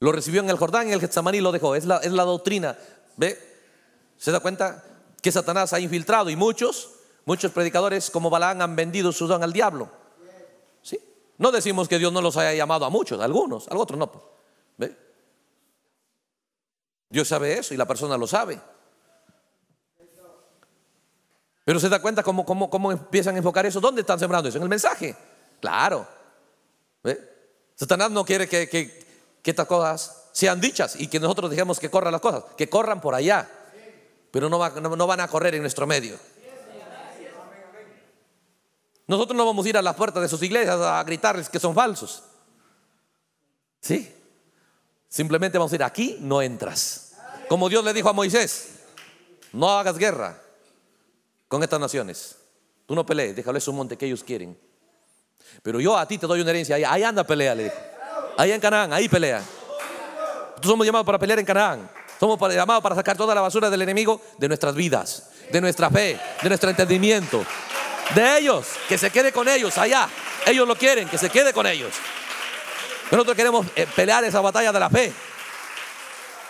Lo recibió en el Jordán y el Getsamaní lo dejó. Es la, es la doctrina. ¿Ve? ¿Se da cuenta? Que Satanás ha infiltrado y muchos, muchos predicadores como Balaán han vendido su don al diablo. ¿Sí? No decimos que Dios no los haya llamado a muchos, a algunos, al otro no. Pues. ¿Ve? Dios sabe eso y la persona lo sabe. Pero se da cuenta cómo, cómo, empiezan a enfocar eso. ¿Dónde están sembrando eso? En el mensaje. Claro. Satanás no quiere que, estas cosas sean dichas y que nosotros dejemos que corran las cosas, que corran por allá. Pero no, no van a correr en nuestro medio. Nosotros no vamos a ir a las puertas de sus iglesias a gritarles que son falsos. ¿Sí? Simplemente vamos a decir aquí no entras. Como Dios le dijo a Moisés, no hagas guerra con estas naciones. Tú no pelees, déjales un monte que ellos quieren. Pero yo a ti te doy una herencia. Ahí, anda, pelea, le dijo. Ahí en Canaán, ahí pelea. Tú somos llamados para pelear en Canaán. Somos llamados para sacar toda la basura del enemigo de nuestras vidas, de nuestra fe, de nuestro entendimiento. De ellos, que se quede con ellos allá. Ellos lo quieren, que se quede con ellos. Nosotros queremos eh, pelear esa batalla de la fe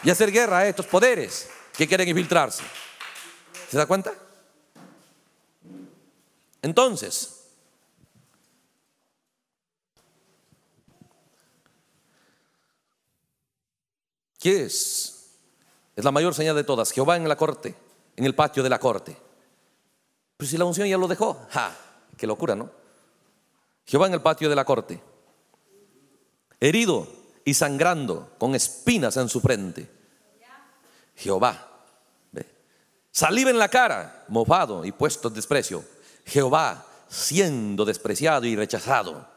y hacer guerra a estos poderes que quieren infiltrarse. ¿Se da cuenta? Entonces, ¿qué es? Es la mayor señal de todas. Jehová en la corte, en el patio de la corte. Pues si la unción ya lo dejó, ¡ja! ¡Qué locura, ¿no? Jehová en el patio de la corte herido y sangrando con espinas en su frente. Jehová. Saliva en la cara, mofado y puesto en desprecio. Jehová siendo despreciado y rechazado.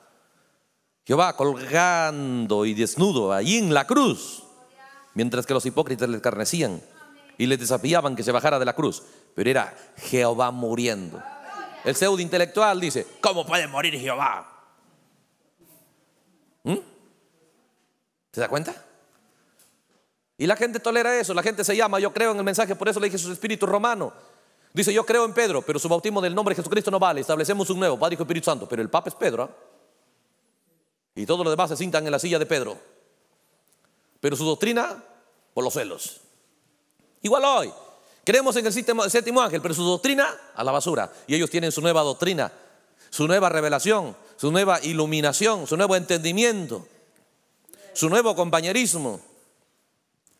Jehová colgando y desnudo allí en la cruz, mientras que los hipócritas le escarnecían y le desafiaban que se bajara de la cruz. Pero era Jehová muriendo. El pseudo intelectual dice, ¿cómo puede morir Jehová? ¿Mm? ¿Se da cuenta? Y la gente tolera eso, la gente se llama, yo creo en el mensaje, por eso le dije su espíritu romano. Dice, yo creo en Pedro, pero su bautismo del nombre de Jesucristo no vale, establecemos un nuevo, Padre y Espíritu Santo, pero el Papa es Pedro. ¿ah? Y todos los demás se sintan en la silla de Pedro. Pero su doctrina, por los celos. Igual hoy, creemos en el, sistema, el séptimo ángel, pero su doctrina, a la basura. Y ellos tienen su nueva doctrina, su nueva revelación, su nueva iluminación, su nuevo entendimiento su nuevo compañerismo.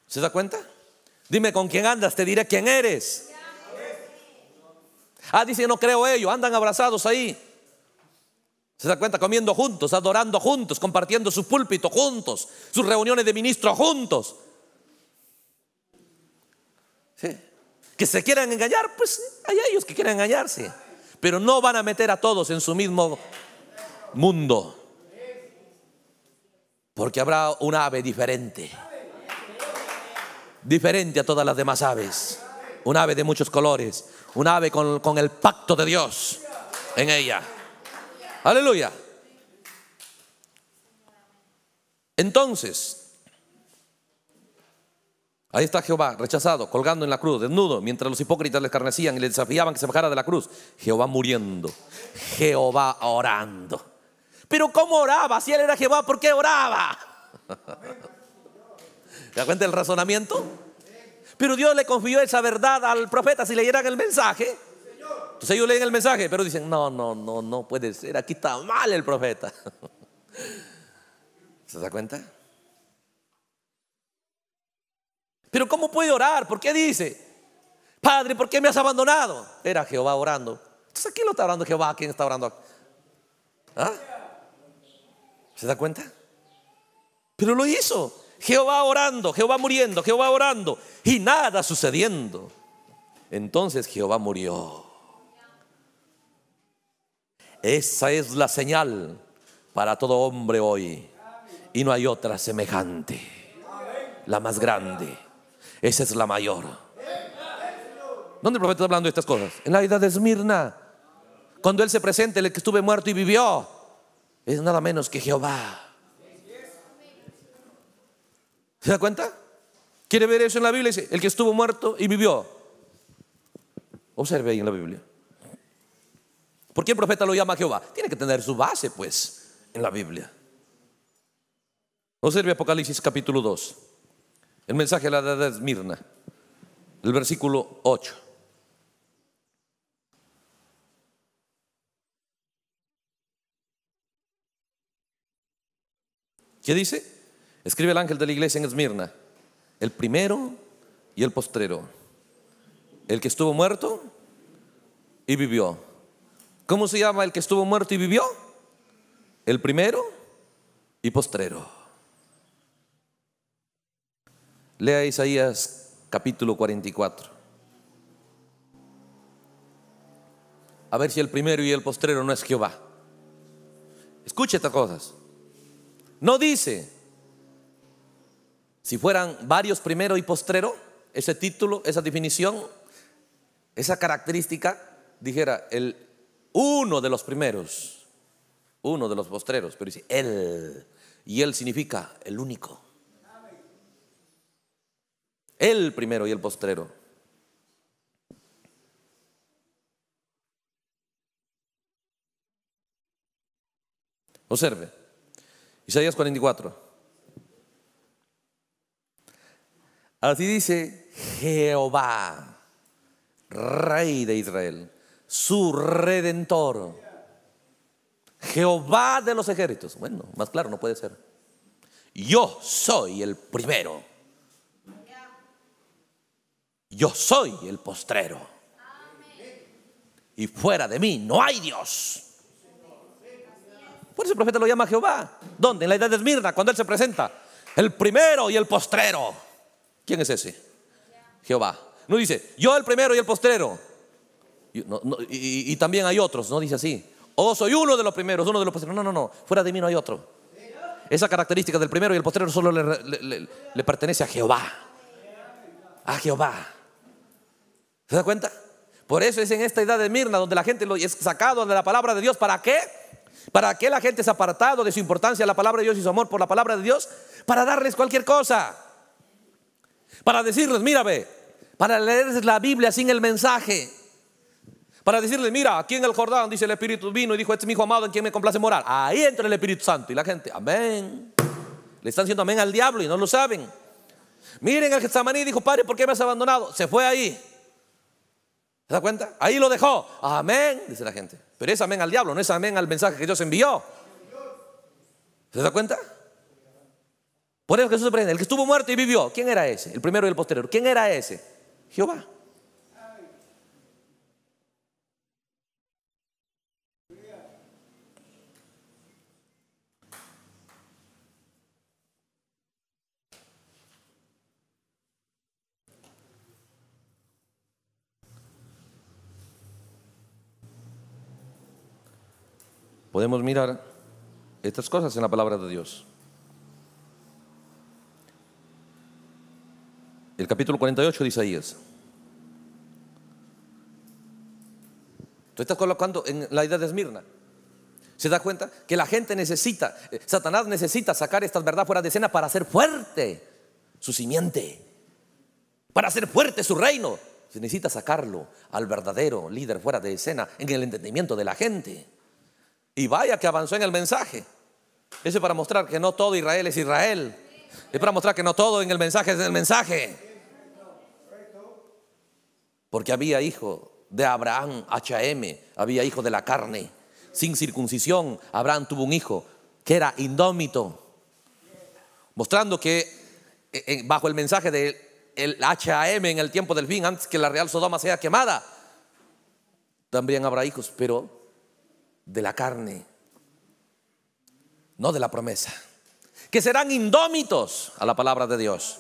¿Se da cuenta? Dime con quién andas, te diré quién eres. Ah, dice, no creo ellos, andan abrazados ahí. ¿Se da cuenta? Comiendo juntos, adorando juntos, compartiendo su púlpito juntos, sus reuniones de ministros juntos. ¿Sí? Que se quieran engañar, pues hay ellos que quieren engañarse. Pero no van a meter a todos en su mismo mundo. Porque habrá un ave diferente. Diferente a todas las demás aves. Un ave de muchos colores. Un ave con, con el pacto de Dios en ella. Aleluya. Entonces, Ahí está Jehová, rechazado, colgando en la cruz, desnudo, mientras los hipócritas le escarnecían y le desafiaban que se bajara de la cruz. Jehová muriendo, Jehová orando. Pero ¿cómo oraba? Si él era Jehová, ¿por qué oraba? ¿Te da cuenta el razonamiento? Pero Dios le confió esa verdad al profeta si leyeran el mensaje. Entonces ellos leen el mensaje, pero dicen, no, no, no, no puede ser, aquí está mal el profeta. ¿Se da cuenta? Pero ¿cómo puede orar? ¿Por qué dice? Padre, ¿por qué me has abandonado? Era Jehová orando. Entonces, ¿a quién lo está orando Jehová? ¿A quién está orando? ¿Ah? ¿Se da cuenta? Pero lo hizo. Jehová orando, Jehová muriendo, Jehová orando y nada sucediendo. Entonces Jehová murió. Esa es la señal para todo hombre hoy. Y no hay otra semejante. La más grande. Esa es la mayor. ¿Dónde el profeta está hablando de estas cosas? En la vida de Esmirna. Cuando él se presenta, el que estuve muerto y vivió es nada menos que Jehová. ¿Se da cuenta? ¿Quiere ver eso en la Biblia? el que estuvo muerto y vivió. Observe ahí en la Biblia. ¿Por qué el profeta lo llama Jehová? Tiene que tener su base, pues, en la Biblia. Observe Apocalipsis capítulo 2. El mensaje de la edad de Esmirna. El versículo 8. ¿Qué dice? Escribe el ángel de la iglesia en Esmirna, el primero y el postrero, el que estuvo muerto y vivió. ¿Cómo se llama el que estuvo muerto y vivió? El primero y postrero. Lea Isaías capítulo 44. A ver si el primero y el postrero no es Jehová. Escucha estas cosas. No dice, si fueran varios primero y postrero, ese título, esa definición, esa característica, dijera el uno de los primeros, uno de los postreros, pero dice él, y él significa el único. El primero y el postrero. Observe. Isaías 44. Así dice Jehová, rey de Israel, su redentor. Jehová de los ejércitos. Bueno, más claro no puede ser. Yo soy el primero. Yo soy el postrero. Y fuera de mí no hay Dios. Por eso el profeta lo llama Jehová. ¿Dónde? En la edad de Esmirna, cuando él se presenta. El primero y el postrero. ¿Quién es ese? Jehová. No dice, yo el primero y el postrero. y, también hay otros, no dice así. O oh, soy uno de los primeros, uno de los postreros. No, no, no. Fuera de mí no hay otro. Esa característica del primero y el postrero solo le, pertenece a Jehová. A Jehová. ¿Se da cuenta? Por eso es en esta edad de Mirna donde la gente lo es sacado de la palabra de Dios. ¿Para qué? Para la se ha apartado de su importancia la palabra de Dios y su amor por la palabra de Dios, para darles cualquier cosa. Para decirles, mira, ve, para leerles la Biblia sin el mensaje. Para decirles, mira, aquí en el Jordán dice el Espíritu vino y dijo, este es mi hijo amado en quien me complace morar. Ahí entra el Espíritu Santo y la gente, amén. Le están diciendo amén al diablo y no lo saben. Miren el Getsemaní dijo, padre, ¿por qué me has abandonado? Se fue ahí. ¿Se da cuenta? Ahí lo dejó. Amén, dice la gente. Pero es amén al diablo, no es amén al mensaje que Dios envió. ¿Se da cuenta? Por eso Jesús se prende. El que estuvo muerto y vivió. ¿Quién era ese? El primero y el posterior. ¿Quién era ese? Jehová. podemos mirar estas cosas en la palabra de Dios. El capítulo 48 de Isaías. Tú estás colocando en la idea de Esmirna. ¿Se da cuenta? Que la gente necesita, eh, Satanás necesita sacar estas verdades fuera de escena para hacer fuerte su simiente, para hacer fuerte su reino. Se necesita sacarlo al verdadero líder fuera de escena en el entendimiento de la gente. Y vaya que avanzó en el mensaje. Eso es para mostrar que no todo Israel es Israel. Es para mostrar que no todo en el mensaje es el mensaje. Porque había hijo de Abraham, H.M., había hijo de la carne. Sin circuncisión, Abraham tuvo un hijo que era indómito. Mostrando que eh, eh, bajo el mensaje del el H.A.M. en el tiempo del fin, antes que la Real Sodoma sea quemada, también habrá hijos, pero de la carne, no de la promesa. Que serán indómitos a la palabra de Dios.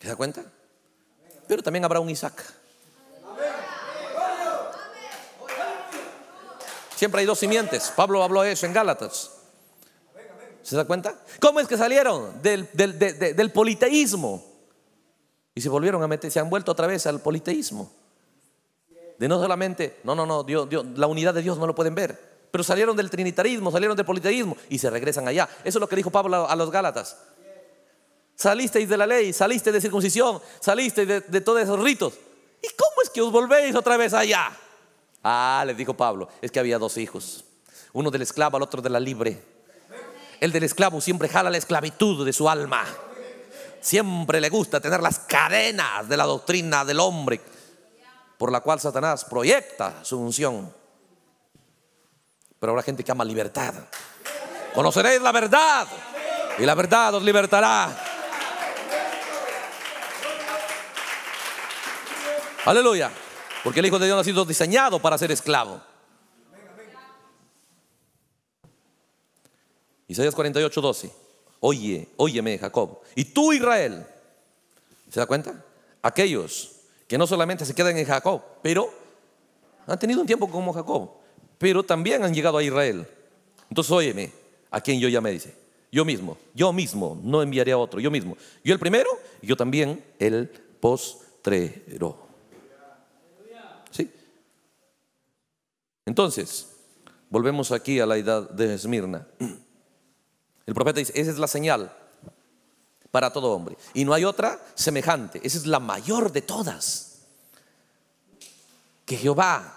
¿Se da cuenta? Pero también habrá un Isaac. Siempre hay dos simientes. Pablo habló de eso en Gálatas. ¿Se da cuenta? ¿Cómo es que salieron del, del politeísmo? Y se volvieron a meter, se han vuelto otra vez al politeísmo de no solamente, no, no, no, Dios, la unidad de Dios no lo pueden ver. Pero salieron del trinitarismo, salieron del politeísmo y se regresan allá. Eso es lo que dijo Pablo a los Gálatas. Salisteis de la ley, salisteis de circuncisión, salisteis de, todos esos ritos. ¿Y cómo es que os volvéis otra vez allá? Ah, les dijo Pablo, es que había dos hijos, uno del esclavo, el otro de la libre. El del esclavo siempre jala la esclavitud de su alma. Siempre le gusta tener las cadenas de la doctrina del hombre por la cual Satanás proyecta su unción. Pero habrá gente que ama libertad. Conoceréis la verdad y la verdad os libertará. Aleluya. Porque el Hijo de Dios no ha sido diseñado para ser esclavo. Isaías 48, 12. Oye, óyeme, Jacob. Y tú, Israel. ¿Se da cuenta? Aquellos que no solamente se quedan en Jacob, pero han tenido un tiempo como Jacob, pero también han llegado a Israel. Entonces, óyeme, a quien yo llamé, dice, yo mismo, yo mismo, no enviaré a otro, yo mismo. Yo el primero, y yo también el postrero. ¿Sí? Entonces, volvemos aquí a la edad de Esmirna. El profeta dice, esa es la señal para todo hombre. Y no hay otra semejante. Esa es la mayor de todas. Que Jehová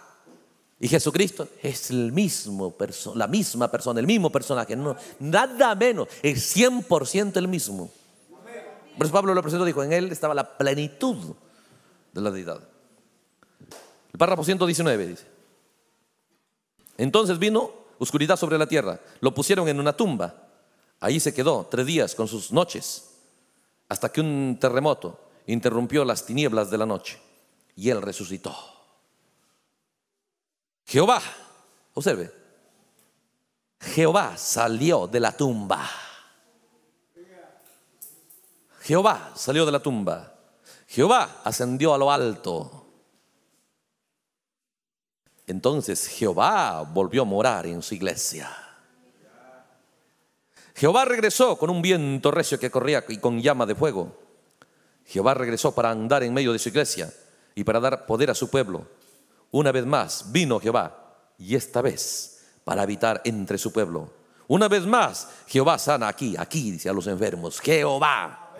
y Jesucristo es el mismo la misma persona, el mismo personaje. nada menos, es 100% el mismo. Por Pablo lo presentó, dijo, en él estaba la plenitud de la deidad. El párrafo 119 dice. Entonces vino oscuridad sobre la tierra. Lo pusieron en una tumba. Ahí se quedó tres días con sus noches hasta que un terremoto interrumpió las tinieblas de la noche y él resucitó. Jehová, observe, Jehová salió de la tumba. Jehová salió de la tumba. Jehová ascendió a lo alto. Entonces Jehová volvió a morar en su iglesia. Jehová regresó con un viento recio que corría y con llama de fuego. Jehová regresó para andar en medio de su iglesia y para dar poder a su pueblo. Una vez más vino Jehová y esta vez para habitar entre su pueblo. Una vez más Jehová sana aquí, aquí dice a los enfermos. Jehová.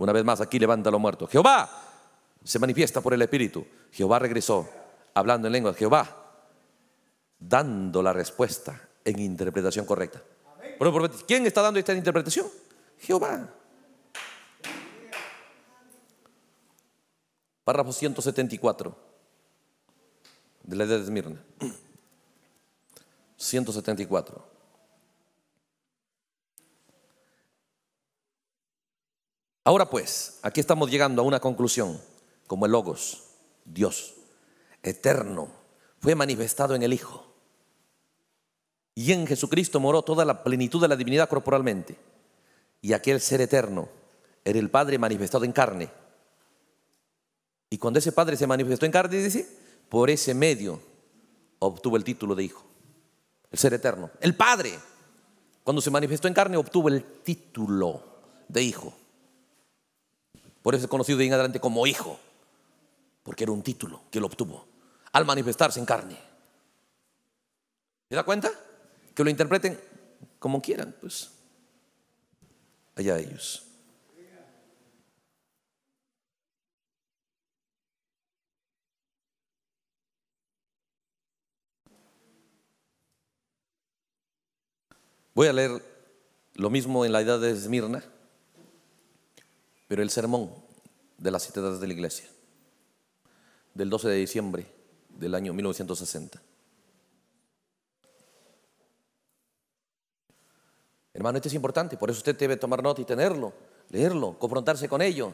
Una vez más aquí levanta a los muertos. Jehová se manifiesta por el Espíritu. Jehová regresó hablando en lengua. de Jehová dando la respuesta en interpretación correcta. ¿quién está dando esta interpretación? Jehová. Párrafo 174 de la edad de Esmirna. 174. Ahora pues, aquí estamos llegando a una conclusión, como el Logos, Dios, eterno, fue manifestado en el Hijo y en Jesucristo moró toda la plenitud de la divinidad corporalmente. Y aquel ser eterno era el Padre manifestado en carne. Y cuando ese Padre se manifestó en carne, dice, por ese medio obtuvo el título de hijo. El ser eterno. El Padre, cuando se manifestó en carne, obtuvo el título de hijo. Por eso es conocido de en adelante como hijo, porque era un título que lo obtuvo al manifestarse en carne. ¿Se da cuenta? Que lo interpreten como quieran, pues. Allá ellos. Voy a leer lo mismo en la edad de Esmirna, pero el sermón de las edades de la iglesia, del 12 de diciembre del año 1960. Hermano, esto es importante, por eso usted debe tomar nota y tenerlo, leerlo, confrontarse con ello,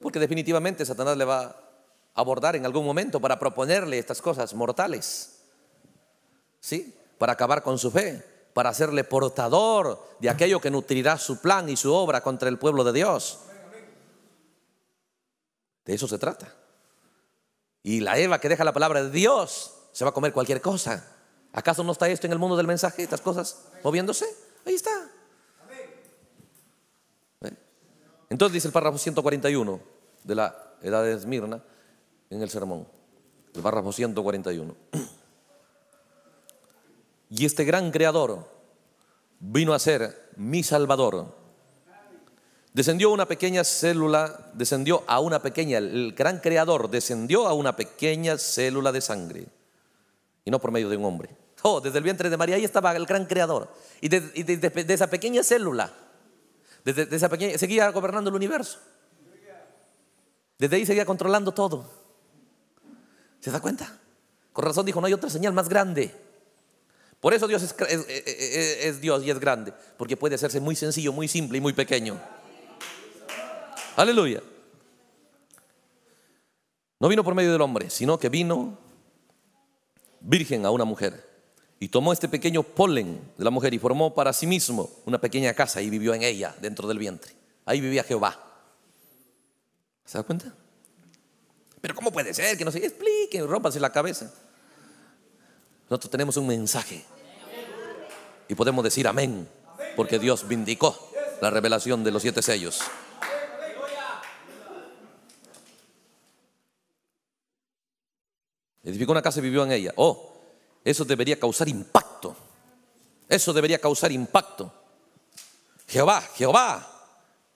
porque definitivamente Satanás le va a abordar en algún momento para proponerle estas cosas mortales, ¿sí? Para acabar con su fe, para hacerle portador de aquello que nutrirá su plan y su obra contra el pueblo de Dios. De eso se trata. Y la Eva que deja la palabra de Dios se va a comer cualquier cosa. ¿Acaso no está esto en el mundo del mensaje, estas cosas moviéndose? Ahí está. Entonces dice el párrafo 141 de la edad de Esmirna en el sermón. El párrafo 141. Y este gran creador vino a ser mi salvador. Descendió a una pequeña célula, descendió a una pequeña, el gran creador descendió a una pequeña célula de sangre. Y no por medio de un hombre. Oh, desde el vientre de María ahí estaba el gran creador. Y desde de, esa pequeña célula, desde esa pequeña, seguía gobernando el universo. Desde ahí seguía controlando todo. ¿Se da cuenta? Con razón dijo, no hay otra señal más grande. Por eso Dios eh, eh, eh, es, Dios y es grande, porque puede hacerse muy sencillo, muy simple y muy pequeño. Aleluya. No vino por medio del hombre, sino que vino virgen a una mujer y tomó este pequeño polen de la mujer y formó para sí mismo una pequeña casa y vivió en ella, dentro del vientre. Ahí vivía Jehová. ¿Se da cuenta? Pero ¿cómo puede ser que no se expliquen, rompanse la cabeza? Nosotros tenemos un mensaje y podemos decir amén, porque Dios vindicó la revelación de los siete sellos. Edificó una casa y vivió en ella. Oh, eso debería causar impacto. Eso debería causar impacto. Jehová, Jehová,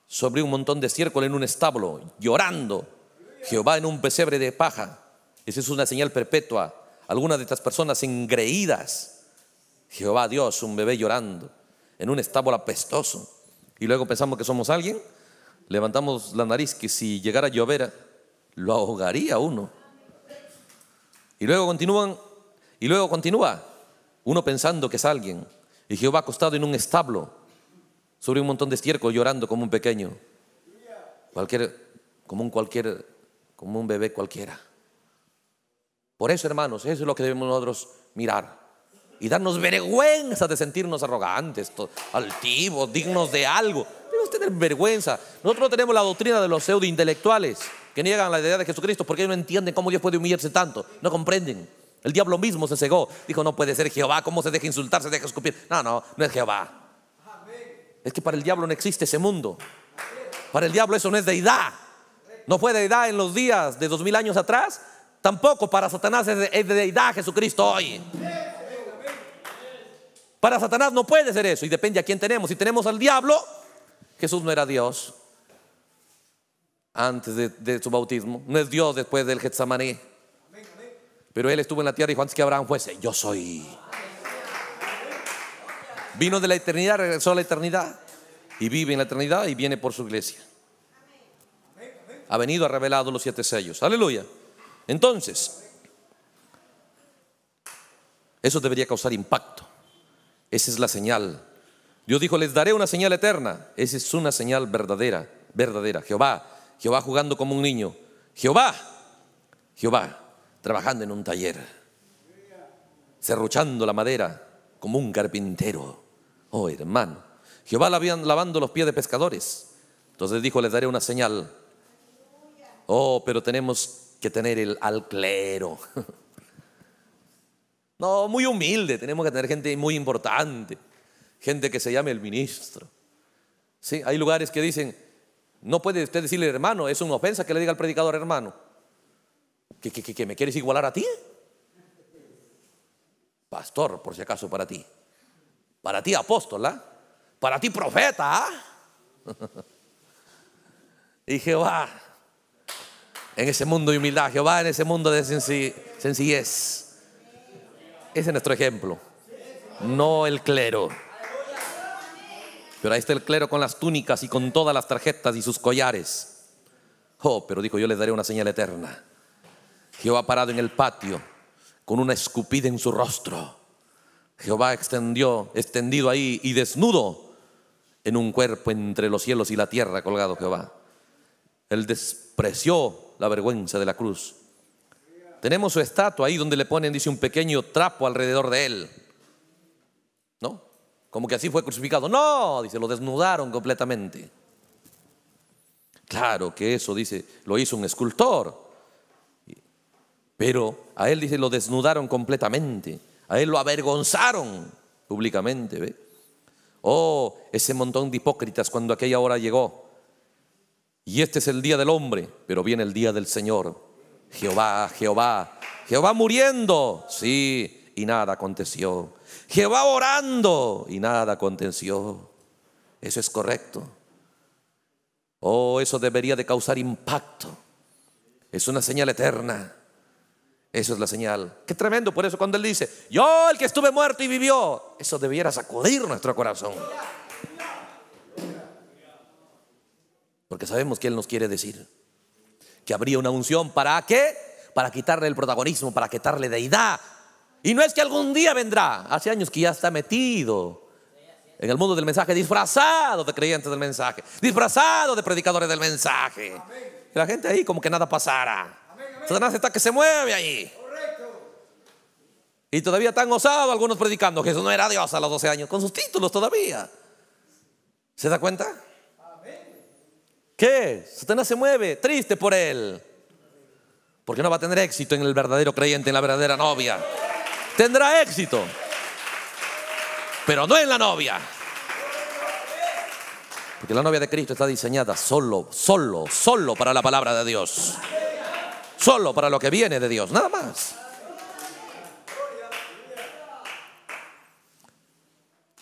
sobre un montón de estiércol en un establo, llorando. Jehová en un pesebre de paja. Esa es una señal perpetua. Algunas de estas personas engreídas. Jehová Dios, un bebé llorando en un establo apestoso. Y luego pensamos que somos alguien. Levantamos la nariz que si llegara a llover, lo ahogaría uno. Y luego continúan y luego continúa, uno pensando que es alguien, y Jehová acostado en un establo, sobre un montón de estiércol, llorando como un pequeño, cualquier, como un cualquier, como un bebé cualquiera. Por eso, hermanos, eso es lo que debemos nosotros mirar y darnos vergüenza de sentirnos arrogantes, altivos, dignos de algo. Debemos tener vergüenza. Nosotros tenemos la doctrina de los pseudointelectuales que niegan la idea de Jesucristo porque ellos no entienden cómo Dios puede humillarse tanto. No comprenden. El diablo mismo se cegó. Dijo, no puede ser Jehová. ¿Cómo se deja insultar? Se deja escupir. No, no, no es Jehová. Es que para el diablo no existe ese mundo. Para el diablo eso no es deidad. No fue deidad en los días de dos mil años atrás. Tampoco para Satanás es, de, deidad Jesucristo hoy. Para Satanás no puede ser eso. Y depende a quién tenemos. Si tenemos al diablo, Jesús no era Dios antes de, su bautismo. No es Dios después del Getsemaní. Pero él estuvo en la tierra y dijo, antes que Abraham fuese, yo soy. Vino de la eternidad, regresó a la eternidad. Y vive en la eternidad y viene por su iglesia. Ha venido, ha revelado los siete sellos. Aleluya. Entonces, eso debería causar impacto. Esa es la señal. Dios dijo, les daré una señal eterna. Esa es una señal verdadera, verdadera. Jehová, Jehová jugando como un niño. Jehová, Jehová trabajando en un taller, cerruchando la madera como un carpintero. Oh, hermano. Jehová la habían lavando los pies de pescadores. Entonces dijo, les daré una señal. Oh, pero tenemos que tener el al clero. No, muy humilde, tenemos que tener gente muy importante, gente que se llame el ministro. Sí, hay lugares que dicen, no puede usted decirle hermano, es una ofensa que le diga al predicador hermano. ¿Que, me quieres igualar a ti? Pastor, por si acaso, para ti. Para ti, apóstola ¿ah? Para ti, profeta. ¿ah? y Jehová, en ese mundo de humildad, Jehová en ese mundo de sencillez. Ese es nuestro ejemplo, no el clero. Pero ahí está el clero con las túnicas y con todas las tarjetas y sus collares. Oh, pero dijo, yo les daré una señal eterna. Jehová parado en el patio con una escupida en su rostro. Jehová extendió, extendido ahí y desnudo en un cuerpo entre los cielos y la tierra colgado Jehová. Él despreció la vergüenza de la cruz. Tenemos su estatua ahí donde le ponen, dice, un pequeño trapo alrededor de él. ¿No? Como que así fue crucificado. No, dice, lo desnudaron completamente. Claro que eso, dice, lo hizo un escultor. Pero a él dice, lo desnudaron completamente, a él lo avergonzaron públicamente. ¿ve? Oh, ese montón de hipócritas cuando aquella hora llegó. Y este es el día del hombre, pero viene el día del Señor. Jehová, Jehová, Jehová muriendo, sí, y nada aconteció. Jehová orando, y nada aconteció. Eso es correcto. Oh, eso debería de causar impacto. Es una señal eterna. Eso es la señal. Qué tremendo. Por eso cuando Él dice, yo el que estuve muerto y vivió, eso debiera sacudir nuestro corazón. Porque sabemos que Él nos quiere decir que habría una unción para qué? Para quitarle el protagonismo, para quitarle deidad. Y no es que algún día vendrá. Hace años que ya está metido en el mundo del mensaje, disfrazado de creyentes del mensaje, disfrazado de predicadores del mensaje. la gente ahí como que nada pasara. Satanás está que se mueve ahí. Y todavía están osados algunos predicando, que Jesús no era Dios a los 12 años, con sus títulos todavía. ¿Se da cuenta? Amén. ¿Qué? Satanás se mueve, triste por él. Porque no va a tener éxito en el verdadero creyente, en la verdadera novia. Tendrá éxito, pero no en la novia. Porque la novia de Cristo está diseñada solo, solo, solo para la palabra de Dios solo para lo que viene de Dios, nada más.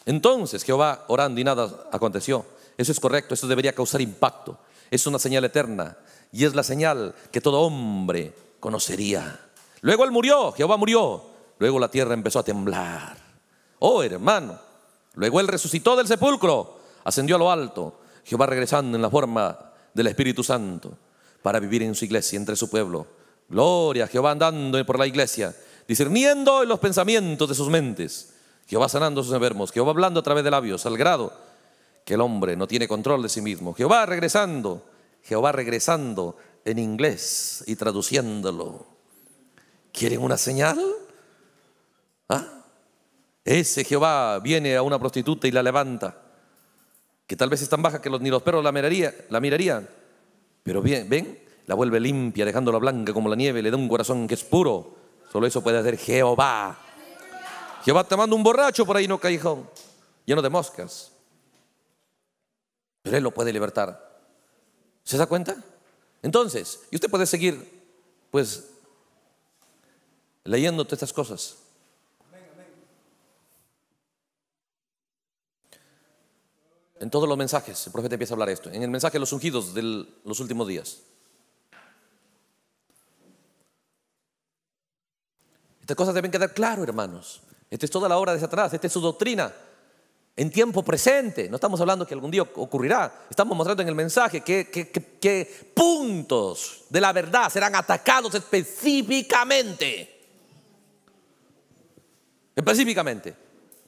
Entonces Jehová orando y nada aconteció. Eso es correcto, eso debería causar impacto. Es una señal eterna y es la señal que todo hombre conocería. Luego él murió, Jehová murió. Luego la tierra empezó a temblar. Oh hermano, luego él resucitó del sepulcro, ascendió a lo alto. Jehová regresando en la forma del Espíritu Santo para vivir en su iglesia, entre su pueblo. Gloria a Jehová andando por la iglesia, discerniendo los pensamientos de sus mentes. Jehová sanando sus enfermos, Jehová hablando a través de labios, al grado que el hombre no tiene control de sí mismo. Jehová regresando, Jehová regresando en inglés y traduciéndolo. ¿Quieren una señal? ¿Ah? Ese Jehová viene a una prostituta y la levanta, que tal vez es tan baja que los, ni los perros la la mirarían. Pero bien, ven, la vuelve limpia, dejándola blanca como la nieve, le da un corazón que es puro. Solo eso puede hacer Jehová. Jehová te manda un borracho por ahí, no callejón, lleno de moscas. Pero Él lo puede libertar. ¿Se da cuenta? Entonces, y usted puede seguir, pues, leyéndote estas cosas. En todos los mensajes, el profeta empieza a hablar esto. En el mensaje de los ungidos de los últimos días. Estas cosas deben quedar claras hermanos. Esta es toda la obra de Satanás, esta es su doctrina. En tiempo presente, no estamos hablando que algún día ocurrirá, estamos mostrando en el mensaje que, que puntos de la verdad serán atacados específicamente. Específicamente,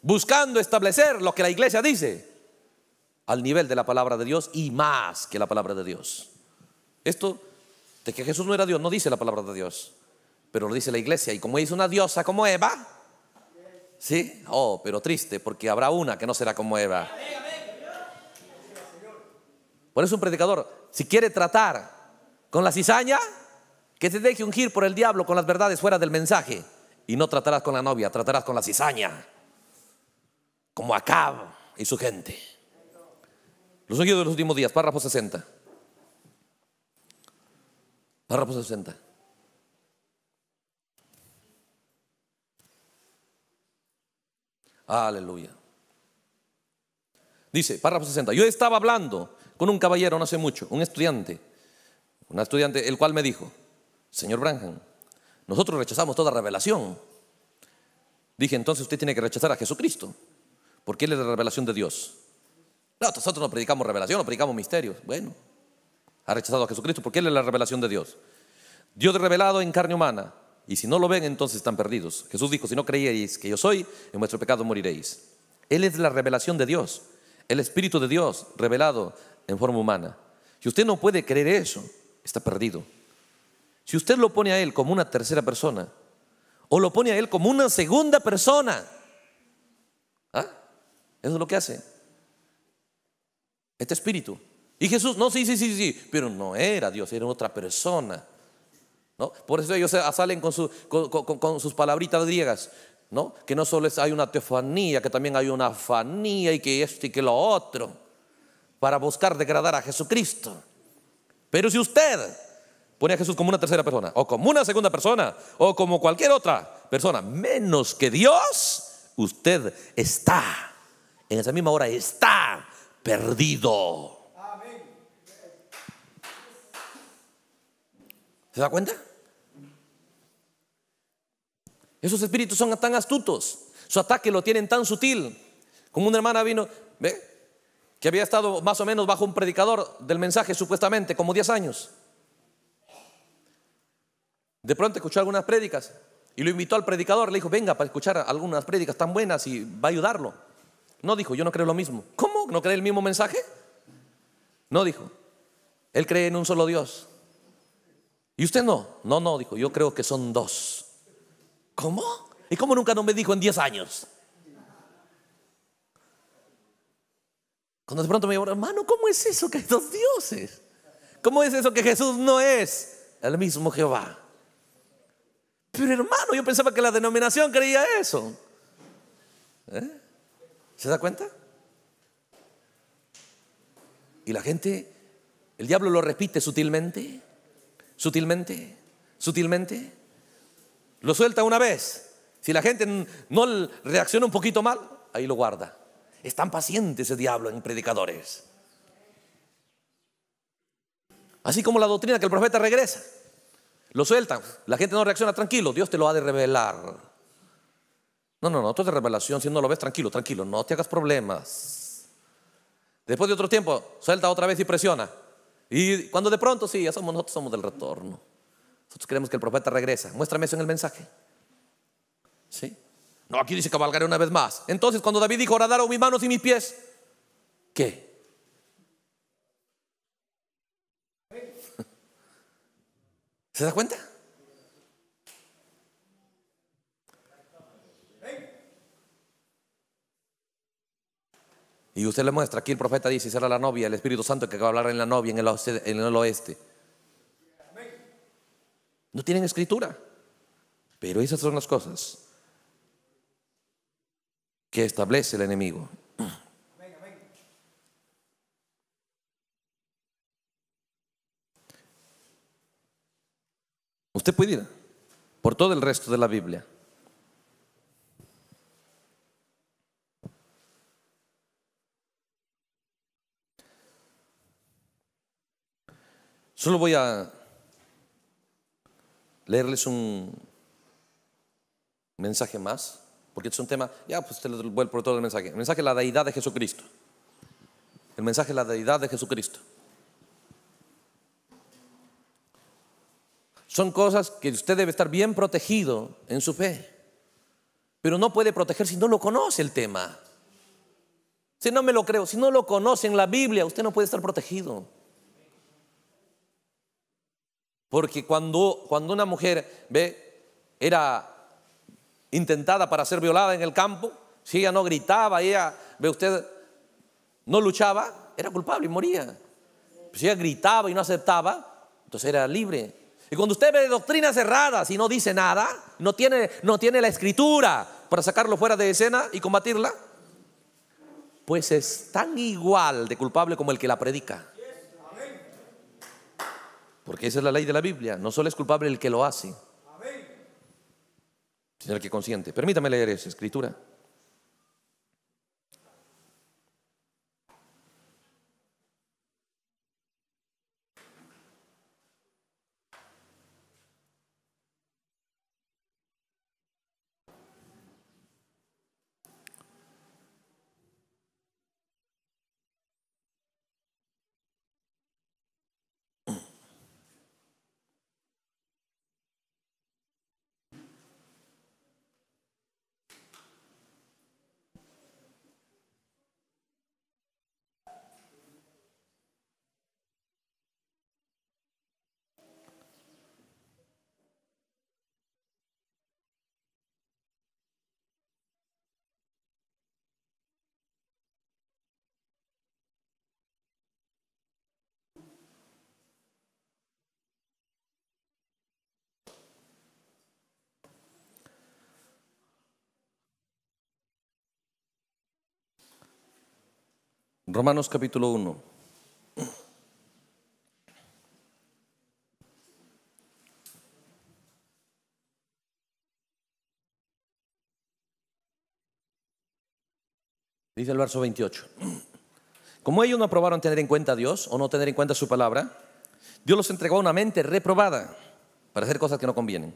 buscando establecer lo que la iglesia dice al nivel de la palabra de Dios y más que la palabra de Dios. Esto de que Jesús no era Dios no dice la palabra de Dios, pero lo dice la iglesia. Y como es una diosa como Eva, ¿sí? Oh, pero triste, porque habrá una que no será como Eva. Por eso un predicador, si quiere tratar con la cizaña, que te deje ungir por el diablo con las verdades fuera del mensaje. Y no tratarás con la novia, tratarás con la cizaña. Como Acab y su gente. Los oídos de los últimos días, párrafo 60. Párrafo 60. Aleluya. Dice, párrafo 60. Yo estaba hablando con un caballero no hace mucho, un estudiante, un estudiante, el cual me dijo, señor Branham, nosotros rechazamos toda revelación. Dije, entonces usted tiene que rechazar a Jesucristo, porque Él es la revelación de Dios. No, nosotros no predicamos revelación, no predicamos misterios. Bueno, ha rechazado a Jesucristo porque Él es la revelación de Dios. Dios revelado en carne humana. Y si no lo ven, entonces están perdidos. Jesús dijo, si no creíais que yo soy, en vuestro pecado moriréis. Él es la revelación de Dios, el Espíritu de Dios revelado en forma humana. Si usted no puede creer eso, está perdido. Si usted lo pone a Él como una tercera persona, o lo pone a Él como una segunda persona, ¿ah? eso es lo que hace. Este espíritu. Y Jesús, no, sí, sí, sí, sí, pero no era Dios, era otra persona. ¿no? Por eso ellos salen con, sus con, sus palabritas griegas, ¿no? que no solo hay una teofanía, que también hay una fanía y que esto y que lo otro, para buscar degradar a Jesucristo. Pero si usted pone a Jesús como una tercera persona, o como una segunda persona, o como cualquier otra persona, menos que Dios, usted está, en esa misma hora está perdido. ¿Se da cuenta? Esos espíritus son tan astutos. Su ataque lo tienen tan sutil. Como una hermana vino, ¿ve? Que había estado más o menos bajo un predicador del mensaje, supuestamente, como 10 años. De pronto escuchó algunas prédicas y lo invitó al predicador. Le dijo, venga para escuchar algunas prédicas tan buenas y va a ayudarlo. No dijo, yo no creo lo mismo. ¿Cómo? ¿No cree el mismo mensaje? No dijo. Él cree en un solo Dios. ¿Y usted no? No, no, dijo, yo creo que son dos. ¿Cómo? ¿Y cómo nunca no me dijo en 10 años? Cuando de pronto me dijo, hermano, ¿cómo es eso que hay dos dioses? ¿Cómo es eso que Jesús no es el mismo Jehová? Pero hermano, yo pensaba que la denominación creía eso. ¿Eh? ¿Se da cuenta? Y la gente, el diablo lo repite sutilmente, sutilmente, sutilmente. Lo suelta una vez. Si la gente no reacciona un poquito mal, ahí lo guarda. Están pacientes ese diablo en predicadores. Así como la doctrina que el profeta regresa. Lo suelta la gente no reacciona tranquilo, Dios te lo ha de revelar. No, no, no, esto es de revelación. Si no lo ves, tranquilo, tranquilo, no te hagas problemas. Después de otro tiempo, suelta otra vez y presiona. Y cuando de pronto, sí, ya somos nosotros, somos del retorno. Nosotros queremos que el profeta regresa. Muéstrame eso en el mensaje. ¿Sí? No, aquí dice cabalgaré una vez más. Entonces, cuando David dijo, daron mis manos y mis pies, ¿qué? ¿Se da cuenta? Y usted le muestra, aquí el profeta dice, será la novia, el Espíritu Santo que va a hablar en la novia en el, en el oeste. No tienen escritura, pero esas son las cosas que establece el enemigo. Usted puede ir por todo el resto de la Biblia. Solo voy a leerles un mensaje más, porque este es un tema, ya pues usted lo vuelve por todo el mensaje. El mensaje de la deidad de Jesucristo. El mensaje es la deidad de Jesucristo. Son cosas que usted debe estar bien protegido en su fe, pero no puede proteger si no lo conoce el tema. Si no me lo creo, si no lo conoce en la Biblia, usted no puede estar protegido. Porque cuando, cuando una mujer ve, era intentada para ser violada en el campo, si ella no gritaba, ella, ve usted, no luchaba, era culpable y moría. Si ella gritaba y no aceptaba, entonces era libre. Y cuando usted ve doctrinas cerradas y no dice nada, no tiene, no tiene la escritura para sacarlo fuera de escena y combatirla, pues es tan igual de culpable como el que la predica. Porque esa es la ley de la Biblia. No solo es culpable el que lo hace, sino el que consiente. Permítame leer esa escritura. Romanos capítulo 1. Dice el verso 28. Como ellos no aprobaron tener en cuenta a Dios o no tener en cuenta su palabra, Dios los entregó a una mente reprobada para hacer cosas que no convienen.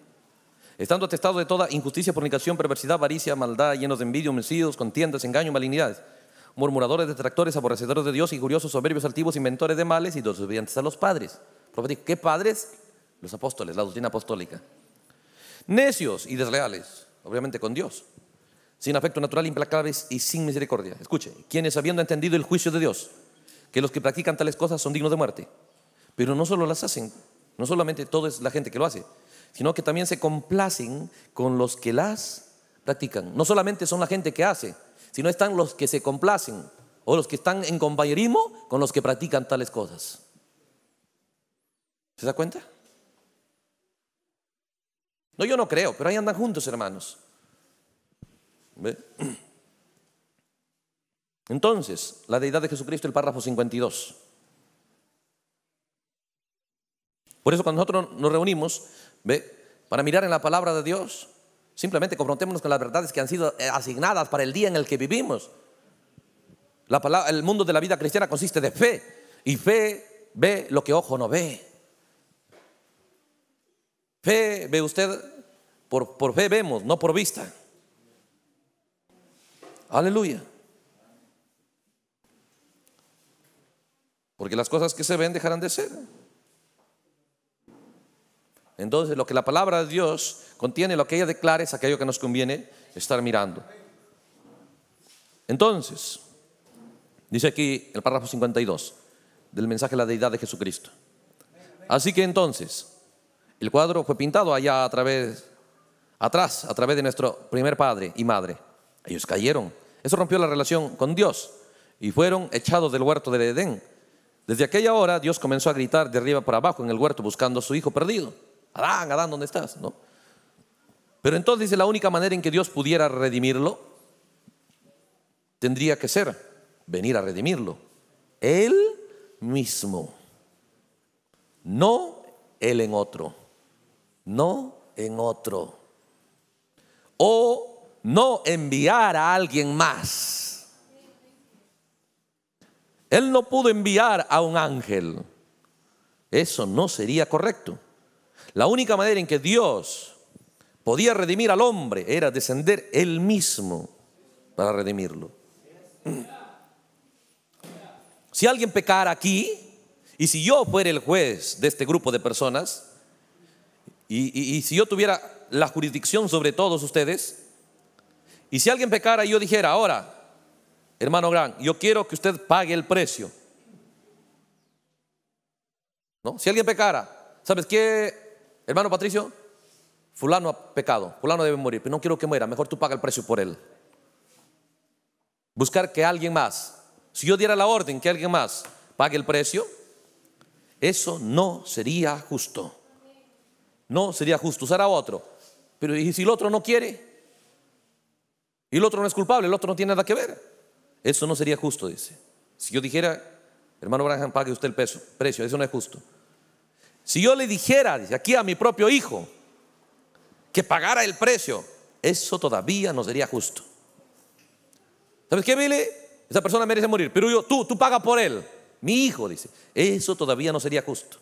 Estando atestados de toda injusticia, fornicación, perversidad, avaricia, maldad, llenos de envidia, homicidios, contiendas, engaño, malignidades murmuradores, detractores, aborrecedores de Dios, y curiosos, soberbios, altivos, inventores de males y desobedientes a los padres. ¿qué padres? Los apóstoles, la doctrina apostólica. Necios y desleales, obviamente con Dios. Sin afecto natural, implacables y sin misericordia. Escuche, quienes habiendo entendido el juicio de Dios, que los que practican tales cosas son dignos de muerte. Pero no solo las hacen, no solamente todo es la gente que lo hace, sino que también se complacen con los que las practican. No solamente son la gente que hace, no están los que se complacen o los que están en compañerismo con los que practican tales cosas. ¿Se da cuenta? No, yo no creo, pero ahí andan juntos, hermanos. Entonces, la deidad de Jesucristo, el párrafo 52. Por eso cuando nosotros nos reunimos, ¿ve? para mirar en la palabra de Dios, Simplemente confrontémonos con las verdades que han sido eh, asignadas para el día en el que vivimos. La palabra, el mundo de la vida cristiana consiste de fe. Y fe ve lo que ojo no ve. Fe ve usted, por, por fe vemos, no por vista. Aleluya. Porque las cosas que se ven dejarán de ser. Entonces, lo que la palabra de Dios contiene, lo que ella declara es aquello que nos conviene estar mirando. Entonces, dice aquí el párrafo 52 del mensaje de la deidad de Jesucristo. Así que entonces, el cuadro fue pintado allá a través, atrás, a través de nuestro primer padre y madre. Ellos cayeron. Eso rompió la relación con Dios y fueron echados del huerto de Edén. Desde aquella hora Dios comenzó a gritar de arriba para abajo en el huerto buscando a su hijo perdido. Adán, Adán, ¿dónde estás? ¿No? Pero entonces dice, la única manera en que Dios pudiera redimirlo tendría que ser venir a redimirlo. Él mismo. No él en otro. No en otro. O no enviar a alguien más. Él no pudo enviar a un ángel. Eso no sería correcto. La única manera en que Dios podía redimir al hombre era descender él mismo para redimirlo. Mm. Si alguien pecara aquí, y si yo fuera el juez de este grupo de personas, y, si yo tuviera la jurisdicción sobre todos ustedes, y si alguien pecara y yo dijera, ahora, hermano Gran, yo quiero que usted pague el precio. ¿No? Si alguien pecara, ¿sabes qué? hermano Patricio, fulano ha pecado, fulano debe morir, pero no quiero que muera, mejor tú paga el precio por él. Buscar que alguien más, si yo diera la orden que alguien más pague el precio, eso no sería justo. No sería justo usar a otro. Pero ¿y si el otro no quiere? Y el otro no es culpable, el otro no tiene nada que ver. Eso no sería justo, dice. Si yo dijera, hermano Branham, pague usted el peso, precio, eso no es justo. Si yo le dijera, dice aquí a mi propio hijo, que pagara el precio, eso todavía no sería justo. ¿Sabes qué, Billy? Esa persona merece morir, pero yo, tú, tú paga por él. Mi hijo, dice, eso todavía no sería justo.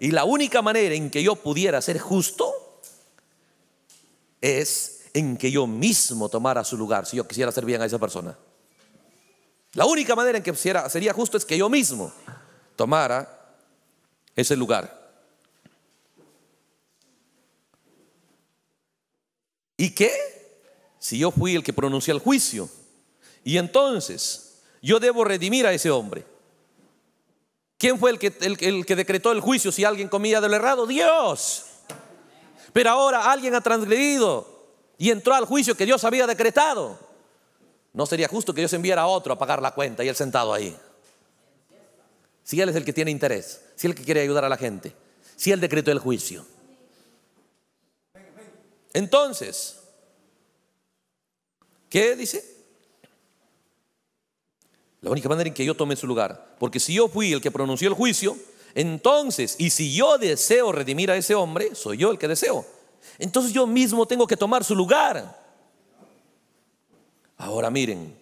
Y la única manera en que yo pudiera ser justo es en que yo mismo tomara su lugar, si yo quisiera hacer bien a esa persona. La única manera en que sería justo es que yo mismo tomara ese lugar. ¿Y qué? Si yo fui el que pronunció el juicio. Y entonces yo debo redimir a ese hombre. ¿Quién fue el que, el, el que decretó el juicio si alguien comía de lo errado? Dios. Pero ahora alguien ha transgredido y entró al juicio que Dios había decretado. No sería justo que Dios enviara a otro a pagar la cuenta y él sentado ahí si Él es el que tiene interés, si Él el que quiere ayudar a la gente, si Él decretó el juicio. Entonces, ¿qué dice? La única manera en que yo tome su lugar, porque si yo fui el que pronunció el juicio, entonces, y si yo deseo redimir a ese hombre, soy yo el que deseo. Entonces yo mismo tengo que tomar su lugar. Ahora miren,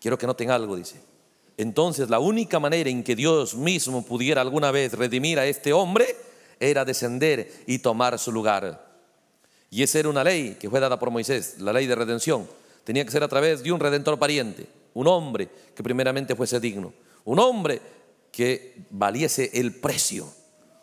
quiero que noten algo, dice. Entonces la única manera en que Dios mismo pudiera alguna vez redimir a este hombre era descender y tomar su lugar. Y esa era una ley que fue dada por Moisés, la ley de redención. Tenía que ser a través de un redentor pariente, un hombre que primeramente fuese digno, un hombre que valiese el precio,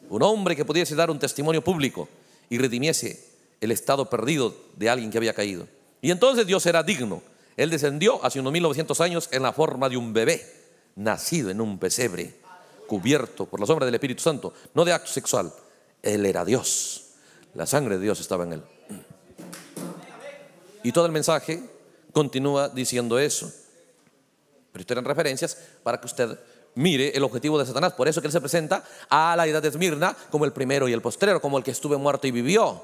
un hombre que pudiese dar un testimonio público y redimiese el estado perdido de alguien que había caído. Y entonces Dios era digno. Él descendió hace unos 1900 años en la forma de un bebé nacido en un pesebre, cubierto por la sombra del Espíritu Santo, no de acto sexual. Él era Dios. La sangre de Dios estaba en él. Y todo el mensaje continúa diciendo eso. Pero esto eran referencias para que usted mire el objetivo de Satanás. Por eso que él se presenta a la edad de Esmirna como el primero y el postrero, como el que estuve muerto y vivió.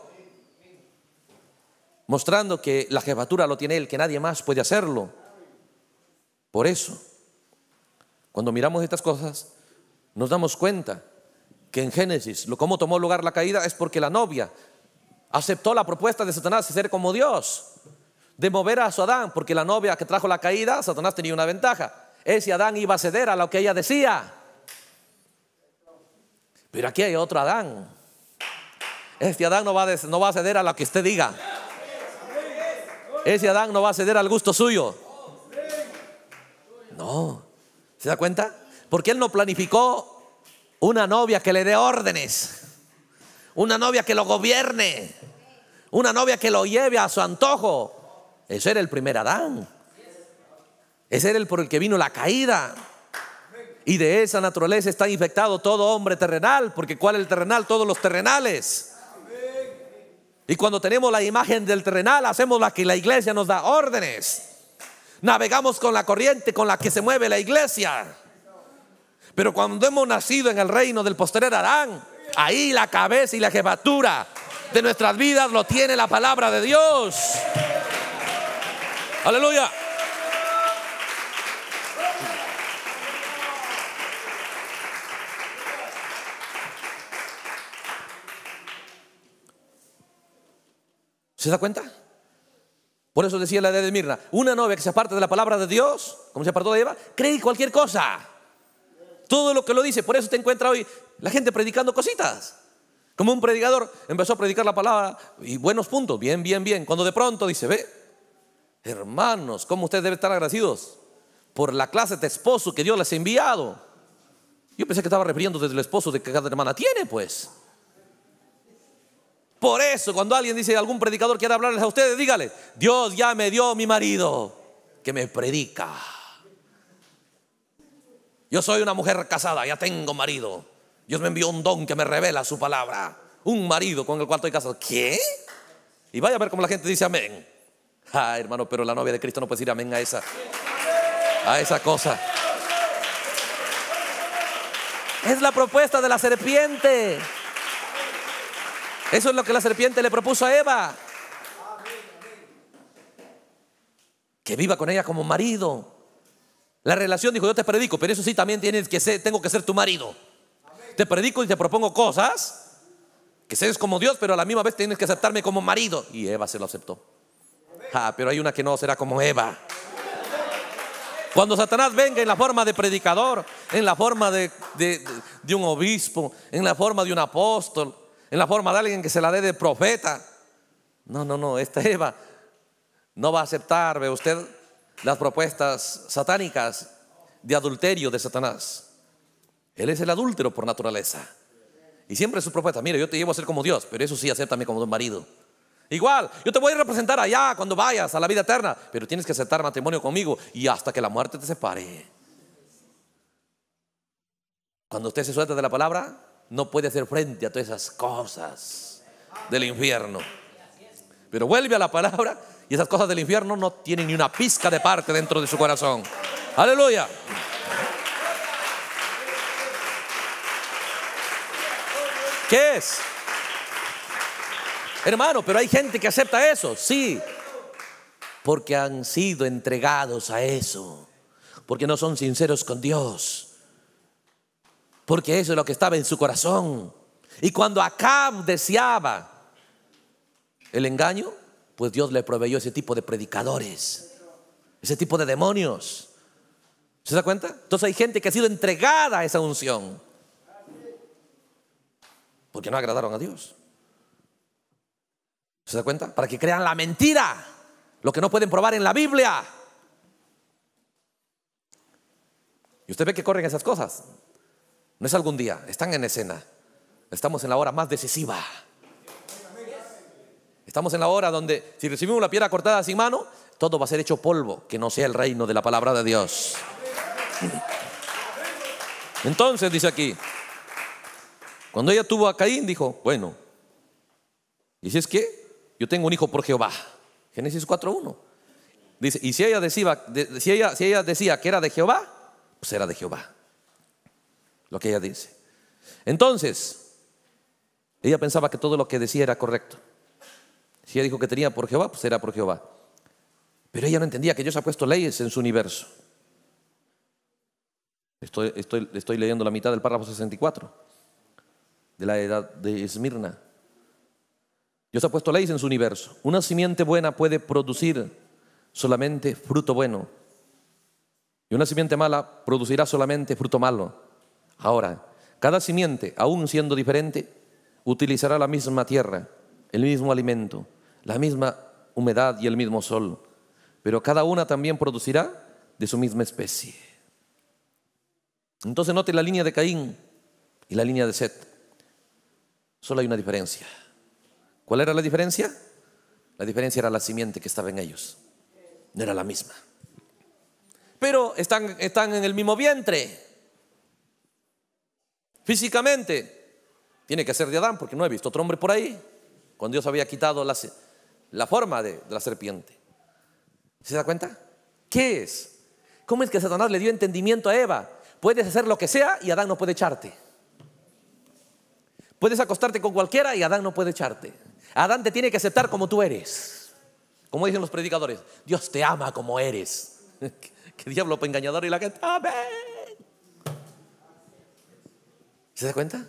Mostrando que la jefatura lo tiene él, que nadie más puede hacerlo. Por eso. Cuando miramos estas cosas, nos damos cuenta que en Génesis, lo cómo tomó lugar la caída es porque la novia aceptó la propuesta de Satanás de ser como Dios, de mover a su Adán, porque la novia que trajo la caída, Satanás tenía una ventaja. Ese Adán iba a ceder a lo que ella decía. Pero aquí hay otro Adán. Este Adán no va a, no va a ceder a lo que usted diga. Ese Adán no va a ceder al gusto suyo. No. ¿Se da cuenta? Porque él no planificó una novia que le dé órdenes, una novia que lo gobierne, una novia que lo lleve a su antojo. Ese era el primer Adán. Ese era el por el que vino la caída. Y de esa naturaleza está infectado todo hombre terrenal, porque ¿cuál es el terrenal? Todos los terrenales. Y cuando tenemos la imagen del terrenal, hacemos la que la iglesia nos da órdenes navegamos con la corriente con la que se mueve la iglesia. Pero cuando hemos nacido en el reino del Posterior Adán, ahí la cabeza y la jefatura de nuestras vidas lo tiene la palabra de Dios. Aleluya. ¿Se da cuenta? Por eso decía la edad de Mirna, una novia que se aparta de la palabra de Dios, como se apartó de Eva, cree cualquier cosa. Todo lo que lo dice, por eso te encuentra hoy la gente predicando cositas. Como un predicador empezó a predicar la palabra y buenos puntos, bien, bien, bien. Cuando de pronto dice, ve, hermanos, ¿cómo ustedes deben estar agradecidos? Por la clase de esposo que Dios les ha enviado. Yo pensé que estaba refiriendo desde el esposo de que cada hermana tiene, pues. Por eso, cuando alguien dice, algún predicador quiere hablarles a ustedes, dígale, Dios ya me dio mi marido que me predica. Yo soy una mujer casada, ya tengo marido. Dios me envió un don que me revela su palabra. Un marido con el cual estoy casado. ¿Qué? Y vaya a ver cómo la gente dice amén. Ah, hermano, pero la novia de Cristo no puede decir amén a esa, a esa cosa. Es la propuesta de la serpiente. Eso es lo que la serpiente le propuso a Eva. Que viva con ella como marido. La relación dijo, yo te predico, pero eso sí también tienes que ser, tengo que ser tu marido. Te predico y te propongo cosas, que seas como Dios, pero a la misma vez tienes que aceptarme como marido. Y Eva se lo aceptó. Ah, pero hay una que no será como Eva. Cuando Satanás venga en la forma de predicador, en la forma de, de, de un obispo, en la forma de un apóstol, en la forma de alguien que se la dé de profeta. No, no, no, esta Eva no va a aceptar, ve usted, las propuestas satánicas de adulterio de Satanás. Él es el adúltero por naturaleza. Y siempre es su profeta, Mire, yo te llevo a ser como Dios, pero eso sí, acéptame como tu marido. Igual, yo te voy a representar allá cuando vayas a la vida eterna, pero tienes que aceptar matrimonio conmigo y hasta que la muerte te separe. Cuando usted se suelta de la palabra, no puede hacer frente a todas esas cosas del infierno. Pero vuelve a la palabra y esas cosas del infierno no tienen ni una pizca de parte dentro de su corazón. Aleluya. ¿Qué es? Hermano, pero hay gente que acepta eso, sí, porque han sido entregados a eso, porque no son sinceros con Dios porque eso es lo que estaba en su corazón. Y cuando Acab deseaba el engaño, pues Dios le proveyó ese tipo de predicadores, ese tipo de demonios. ¿Se da cuenta? Entonces hay gente que ha sido entregada a esa unción. Porque no agradaron a Dios. ¿Se da cuenta? Para que crean la mentira, lo que no pueden probar en la Biblia. Y usted ve que corren esas cosas. No es algún día, están en escena. Estamos en la hora más decisiva. Estamos en la hora donde si recibimos la piedra cortada sin mano, todo va a ser hecho polvo, que no sea el reino de la palabra de Dios. Entonces dice aquí, cuando ella tuvo a Caín, dijo, bueno, y si es que yo tengo un hijo por Jehová. Génesis 4.1. Dice, y si ella, decía, si ella decía que era de Jehová, pues era de Jehová lo que ella dice. Entonces, ella pensaba que todo lo que decía era correcto. Si ella dijo que tenía por Jehová, pues era por Jehová. Pero ella no entendía que Dios ha puesto leyes en su universo. Estoy, leyendo la mitad del párrafo 64 de la edad de Esmirna. Dios ha puesto leyes en su universo. Una simiente buena puede producir solamente fruto bueno. Y una simiente mala producirá solamente fruto malo. Ahora, cada simiente, aún siendo diferente, utilizará la misma tierra, el mismo alimento, la misma humedad y el mismo sol, pero cada una también producirá de su misma especie. Entonces note la línea de Caín y la línea de Set. Solo hay una diferencia. ¿Cuál era la diferencia? La diferencia era la simiente que estaba en ellos. No era la misma. Pero están en el mismo vientre Físicamente, tiene que ser de Adán porque no he visto otro hombre por ahí, cuando Dios había quitado la, forma de, la serpiente. ¿Se da cuenta? ¿Qué es? ¿Cómo es que Satanás le dio entendimiento a Eva? Puedes hacer lo que sea y Adán no puede echarte. Puedes acostarte con cualquiera y Adán no puede echarte. Adán te tiene que aceptar como tú eres. Como dicen los predicadores, Dios te ama como eres. Qué diablo pues, engañador y la gente, amén. ¿Se da cuenta?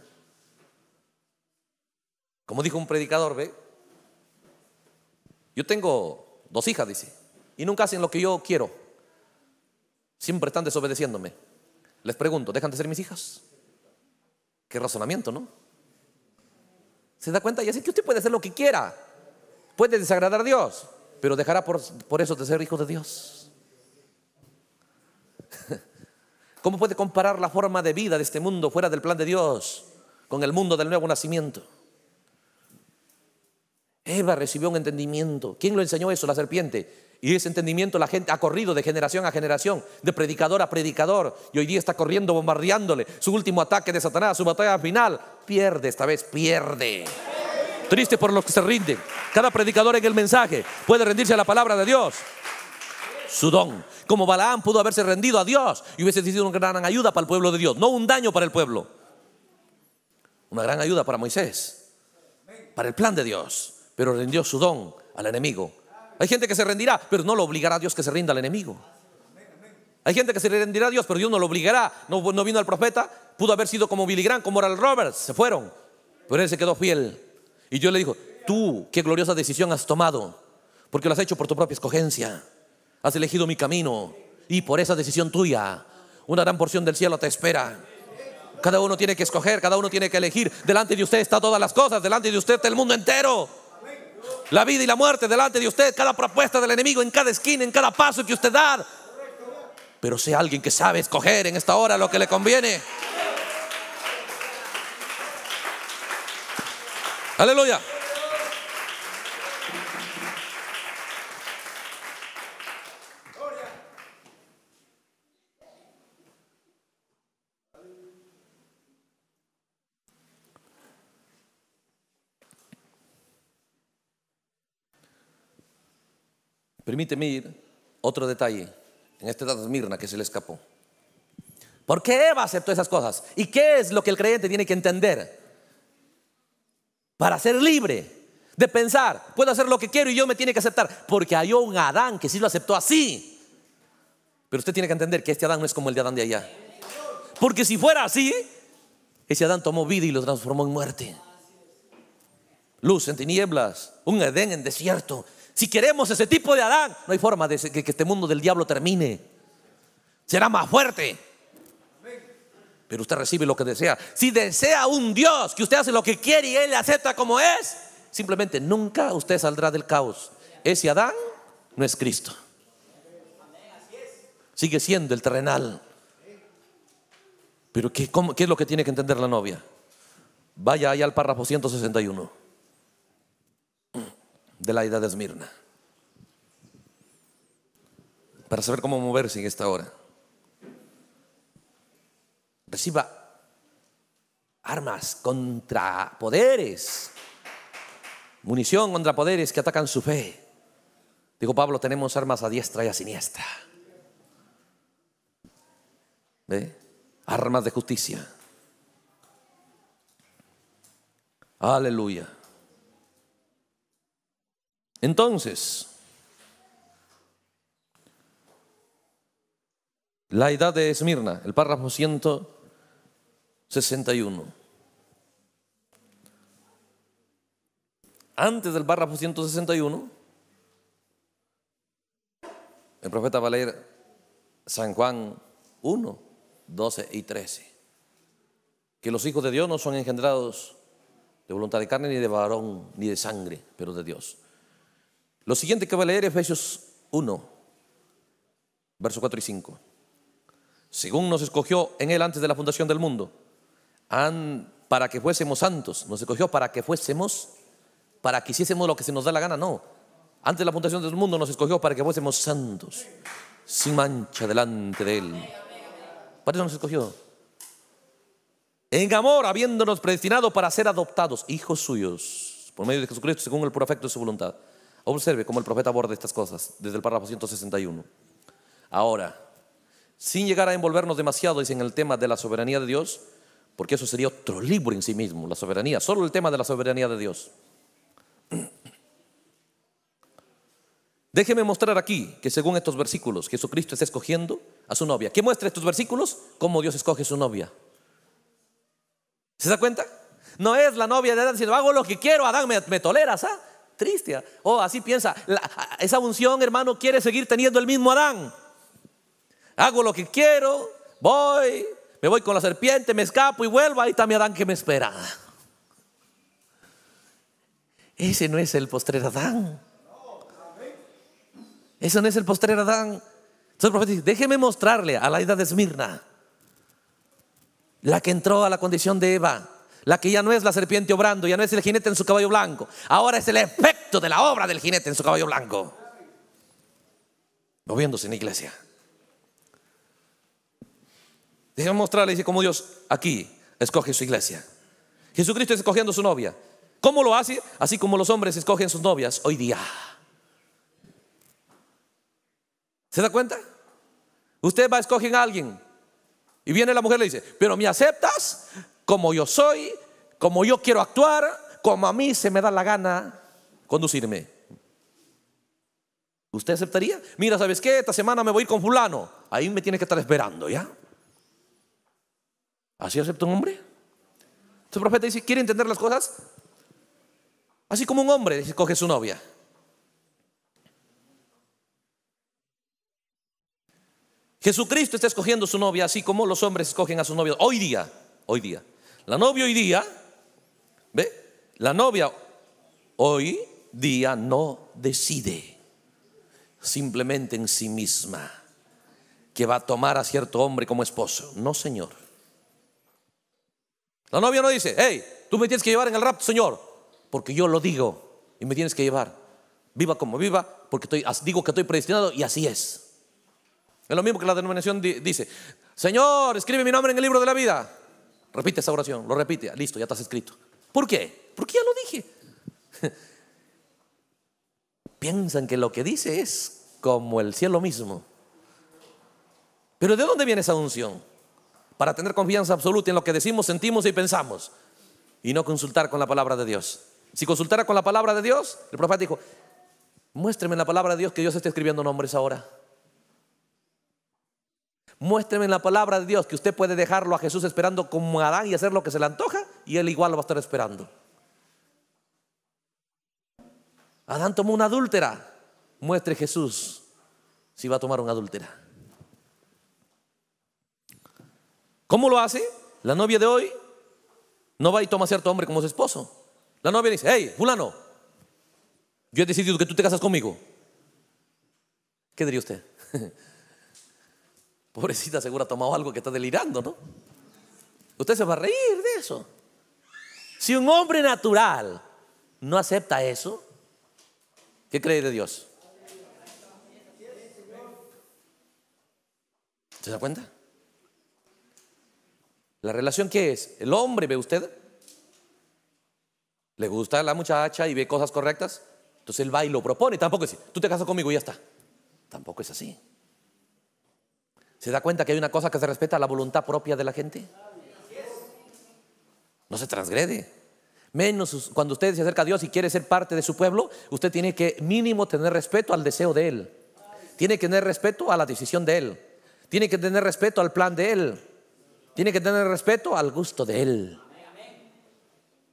Como dijo un predicador, ve, yo tengo dos hijas, dice, y nunca hacen lo que yo quiero. Siempre están desobedeciéndome. Les pregunto, ¿dejan de ser mis hijas? Qué razonamiento, ¿no? Se da cuenta y así que usted puede hacer lo que quiera. Puede desagradar a Dios, pero dejará por, por eso de ser hijo de Dios. ¿Cómo puede comparar la forma de vida de este mundo fuera del plan de Dios con el mundo del nuevo nacimiento? Eva recibió un entendimiento. ¿Quién lo enseñó eso? La serpiente. Y ese entendimiento la gente ha corrido de generación a generación, de predicador a predicador. Y hoy día está corriendo, bombardeándole. Su último ataque de Satanás, su batalla final, pierde esta vez, pierde. Triste por los que se rinden. Cada predicador en el mensaje puede rendirse a la palabra de Dios su don. Como Balaam pudo haberse rendido a Dios y hubiese sido una gran ayuda para el pueblo de Dios, no un daño para el pueblo. Una gran ayuda para Moisés, para el plan de Dios, pero rindió su don al enemigo. Hay gente que se rendirá, pero no lo obligará a Dios que se rinda al enemigo. Hay gente que se rendirá a Dios, pero Dios no lo obligará. No, vino el profeta, pudo haber sido como Billy como Oral Roberts, se fueron, pero él se quedó fiel. Y yo le dijo, tú, qué gloriosa decisión has tomado, porque lo has hecho por tu propia escogencia. Has elegido mi camino y por esa decisión tuya una gran porción del cielo te espera. Cada uno tiene que escoger, cada uno tiene que elegir. Delante de usted está todas las cosas, delante de usted está el mundo entero. La vida y la muerte delante de usted, cada propuesta del enemigo en cada esquina, en cada paso que usted da. Pero sea alguien que sabe escoger en esta hora lo que le conviene. Aleluya. Permíteme ir otro detalle en este dato de Mirna que se le escapó. ¿Por qué Eva aceptó esas cosas? ¿Y qué es lo que el creyente tiene que entender? Para ser libre de pensar, puedo hacer lo que quiero y yo me tiene que aceptar, porque hay un Adán que sí lo aceptó así. Pero usted tiene que entender que este Adán no es como el de Adán de allá. Porque si fuera así, ese Adán tomó vida y lo transformó en muerte. Luz en tinieblas, un Edén en desierto. Si queremos ese tipo de Adán, no hay forma de que este mundo del diablo termine. Será más fuerte. Pero usted recibe lo que desea. Si desea un Dios que usted hace lo que quiere y él le acepta como es, simplemente nunca usted saldrá del caos. Ese Adán no es Cristo. Sigue siendo el terrenal. Pero ¿qué, ¿qué, es lo que tiene que entender la novia? Vaya allá al párrafo 161 de la edad de Esmirna para saber cómo moverse en esta hora. Reciba armas contra poderes, munición contra poderes que atacan su fe. Digo, Pablo, tenemos armas a diestra y a siniestra. ¿Ve? Armas de justicia. Aleluya. Entonces, la edad de Esmirna, el párrafo 161. Antes del párrafo 161, el profeta va a leer San Juan 1, 12 y 13, que los hijos de Dios no son engendrados de voluntad de carne, ni de varón, ni de sangre, pero de Dios. Lo siguiente que va a leer es Efesios 1, verso 4 y 5. Según nos escogió en Él antes de la fundación del mundo, para que fuésemos santos, nos escogió para que fuésemos, para que hiciésemos lo que se nos da la gana, no. Antes de la fundación del mundo nos escogió para que fuésemos santos, sin mancha delante de Él. Para eso nos escogió. En amor, habiéndonos predestinado para ser adoptados, hijos suyos, por medio de Jesucristo, según el afecto de su voluntad Observe cómo el profeta aborda estas cosas desde el párrafo 161. Ahora, sin llegar a envolvernos demasiado, en el tema de la soberanía de Dios, porque eso sería otro libro en sí mismo, la soberanía, solo el tema de la soberanía de Dios. Déjeme mostrar aquí que según estos versículos, Jesucristo está escogiendo a su novia. ¿Qué muestra estos versículos? Cómo Dios escoge a su novia. ¿Se da cuenta? No es la novia de Adán, sino hago lo que quiero, Adán me, me toleras, ¿ah? triste. O oh, así piensa, esa unción, hermano, quiere seguir teniendo el mismo Adán. Hago lo que quiero, voy, me voy con la serpiente, me escapo y vuelvo, ahí está mi Adán que me espera. Ese no es el postrer Adán. Ese no es el postrer Adán. Entonces profeta déjeme mostrarle a la edad de Esmirna, la que entró a la condición de Eva la que ya no es la serpiente obrando, ya no es el jinete en su caballo blanco. Ahora es el efecto de la obra del jinete en su caballo blanco. Moviéndose en la iglesia. Déjenme mostrarles cómo Dios aquí escoge su iglesia. Jesucristo está escogiendo su novia. ¿Cómo lo hace? Así como los hombres escogen sus novias hoy día. ¿Se da cuenta? Usted va a escoger a alguien y viene la mujer y le dice, pero ¿me aceptas? como yo soy, como yo quiero actuar, como a mí se me da la gana conducirme. ¿Usted aceptaría? Mira, ¿sabes qué? Esta semana me voy con fulano. Ahí me tiene que estar esperando, ¿ya? ¿Así acepta un hombre? Su profeta dice, ¿quiere entender las cosas? Así como un hombre escoge su novia. Jesucristo está escogiendo su novia, así como los hombres escogen a sus novia hoy día, hoy día. La novia hoy día, ¿ve? La novia hoy día no decide simplemente en sí misma que va a tomar a cierto hombre como esposo. No, señor. La novia no dice, hey, tú me tienes que llevar en el rapto, señor, porque yo lo digo y me tienes que llevar. Viva como viva, porque digo que estoy predestinado y así es. Es lo mismo que la denominación dice, Señor, escribe mi nombre en el libro de la vida. Repite esa oración, lo repite, ah, listo, ya estás escrito. ¿Por qué? Porque ya lo dije. Piensan que lo que dice es como el cielo mismo. Pero ¿de dónde viene esa unción? Para tener confianza absoluta en lo que decimos, sentimos y pensamos. Y no consultar con la palabra de Dios. Si consultara con la palabra de Dios, el profeta dijo, muéstreme la palabra de Dios que Dios está escribiendo nombres ahora. Muéstreme en la palabra de Dios que usted puede dejarlo a Jesús esperando como Adán y hacer lo que se le antoja y él igual lo va a estar esperando. Adán tomó una adúltera. Muestre Jesús si va a tomar una adúltera. ¿Cómo lo hace? La novia de hoy no va y toma a cierto hombre como su esposo. La novia dice, hey, fulano, yo he decidido que tú te casas conmigo. ¿Qué diría usted? Pobrecita, seguro ha tomado algo que está delirando, ¿no? Usted se va a reír de eso. Si un hombre natural no acepta eso, ¿qué cree de Dios? ¿Se da cuenta? ¿La relación qué es? ¿El hombre ve usted? ¿Le gusta la muchacha y ve cosas correctas? Entonces él va y lo propone. Tampoco es, tú te casas conmigo y ya está. Tampoco es así. ¿Se da cuenta que hay una cosa que se respeta, la voluntad propia de la gente? No se transgrede. Menos cuando usted se acerca a Dios y quiere ser parte de su pueblo, usted tiene que mínimo tener respeto al deseo de Él. Tiene que tener respeto a la decisión de Él. Tiene que tener respeto al plan de Él. Tiene que tener respeto al gusto de Él.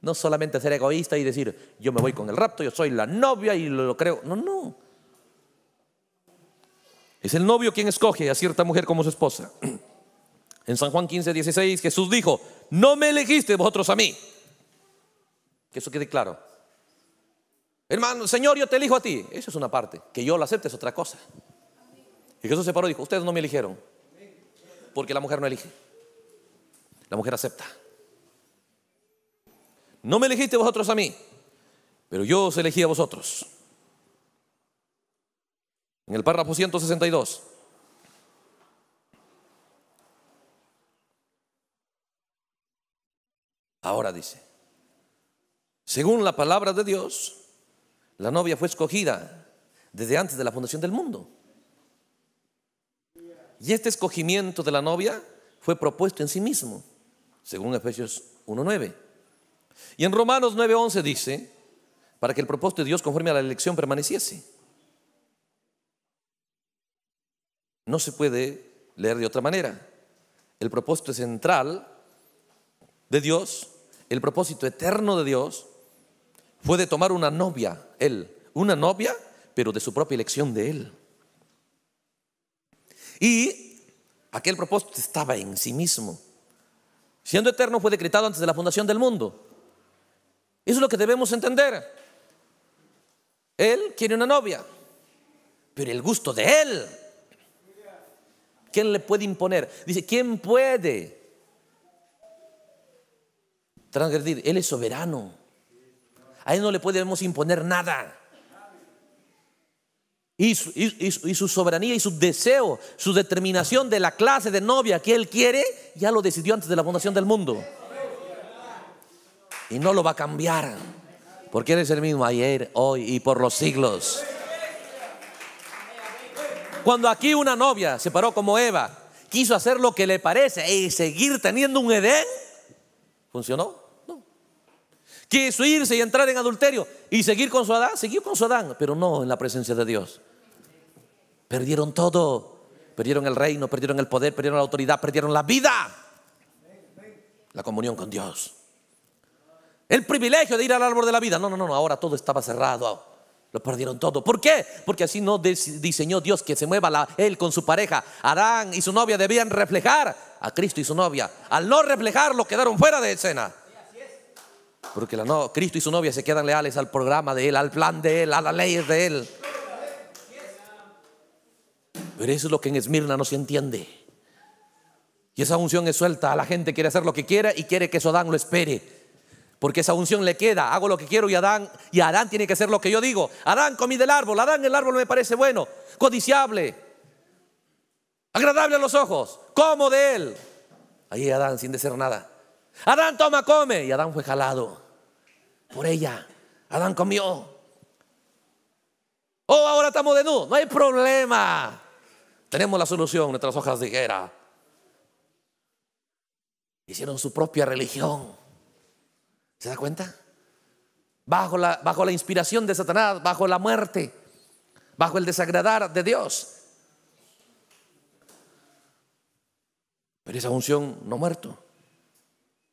No solamente ser egoísta y decir, yo me voy con el rapto, yo soy la novia y lo creo. No, no. Es el novio quien escoge a cierta mujer como su esposa. En San Juan 15, 16 Jesús dijo, no me elegiste vosotros a mí. Que eso quede claro. Hermano, Señor, yo te elijo a ti. Eso es una parte. Que yo lo acepte es otra cosa. Y Jesús se paró y dijo, ustedes no me eligieron. Porque la mujer no elige. La mujer acepta. No me elegiste vosotros a mí, pero yo os elegí a vosotros en el párrafo 162. Ahora dice, según la palabra de Dios, la novia fue escogida desde antes de la fundación del mundo. Y este escogimiento de la novia fue propuesto en sí mismo, según Efesios 1.9. Y en Romanos 9.11 dice, para que el propósito de Dios conforme a la elección permaneciese. no se puede leer de otra manera. El propósito central de Dios, el propósito eterno de Dios, fue de tomar una novia, Él, una novia, pero de su propia elección de Él. Y aquel propósito estaba en sí mismo. Siendo eterno fue decretado antes de la fundación del mundo. Eso es lo que debemos entender. Él quiere una novia, pero el gusto de Él ¿Quién le puede imponer? Dice, ¿quién puede transgredir? Él es soberano. A él no le podemos imponer nada. Y su, soberanía y su deseo, su determinación de la clase de novia que él quiere, ya lo decidió antes de la fundación del mundo. Y no lo va a cambiar, porque él es el mismo ayer, hoy y por los siglos. Cuando aquí una novia se paró como Eva, quiso hacer lo que le parece y seguir teniendo un Edén, ¿funcionó? No. Quiso irse y entrar en adulterio y seguir con su Adán, siguió con su Adán, pero no en la presencia de Dios. Perdieron todo. Perdieron el reino, perdieron el poder, perdieron la autoridad, perdieron la vida. La comunión con Dios. El privilegio de ir al árbol de la vida. No, no, no, ahora todo estaba cerrado. Lo perdieron todo. ¿Por qué? Porque así no diseñó Dios que se mueva la, él con su pareja. Adán y su novia debían reflejar a Cristo y su novia. Al no reflejarlo, quedaron fuera de escena. Porque la no, Cristo y su novia se quedan leales al programa de Él, al plan de Él, a las leyes de Él. Pero eso es lo que en Esmirna no se entiende. Y esa unción es suelta. la gente quiere hacer lo que quiera y quiere que Sodán Adán lo espere. Porque esa unción le queda, hago lo que quiero y Adán, y Adán tiene que hacer lo que yo digo. Adán comí del árbol, Adán el árbol me parece bueno, codiciable, agradable a los ojos, como de él. Ahí Adán sin decir nada. Adán toma, come. Y Adán fue jalado por ella. Adán comió. Oh, ahora estamos de nuevo No hay problema. Tenemos la solución, nuestras hojas de higuera. Hicieron su propia religión. ¿Se da cuenta? Bajo la, bajo la inspiración de Satanás, bajo la muerte, bajo el desagradar de Dios. Pero esa unción no muerto.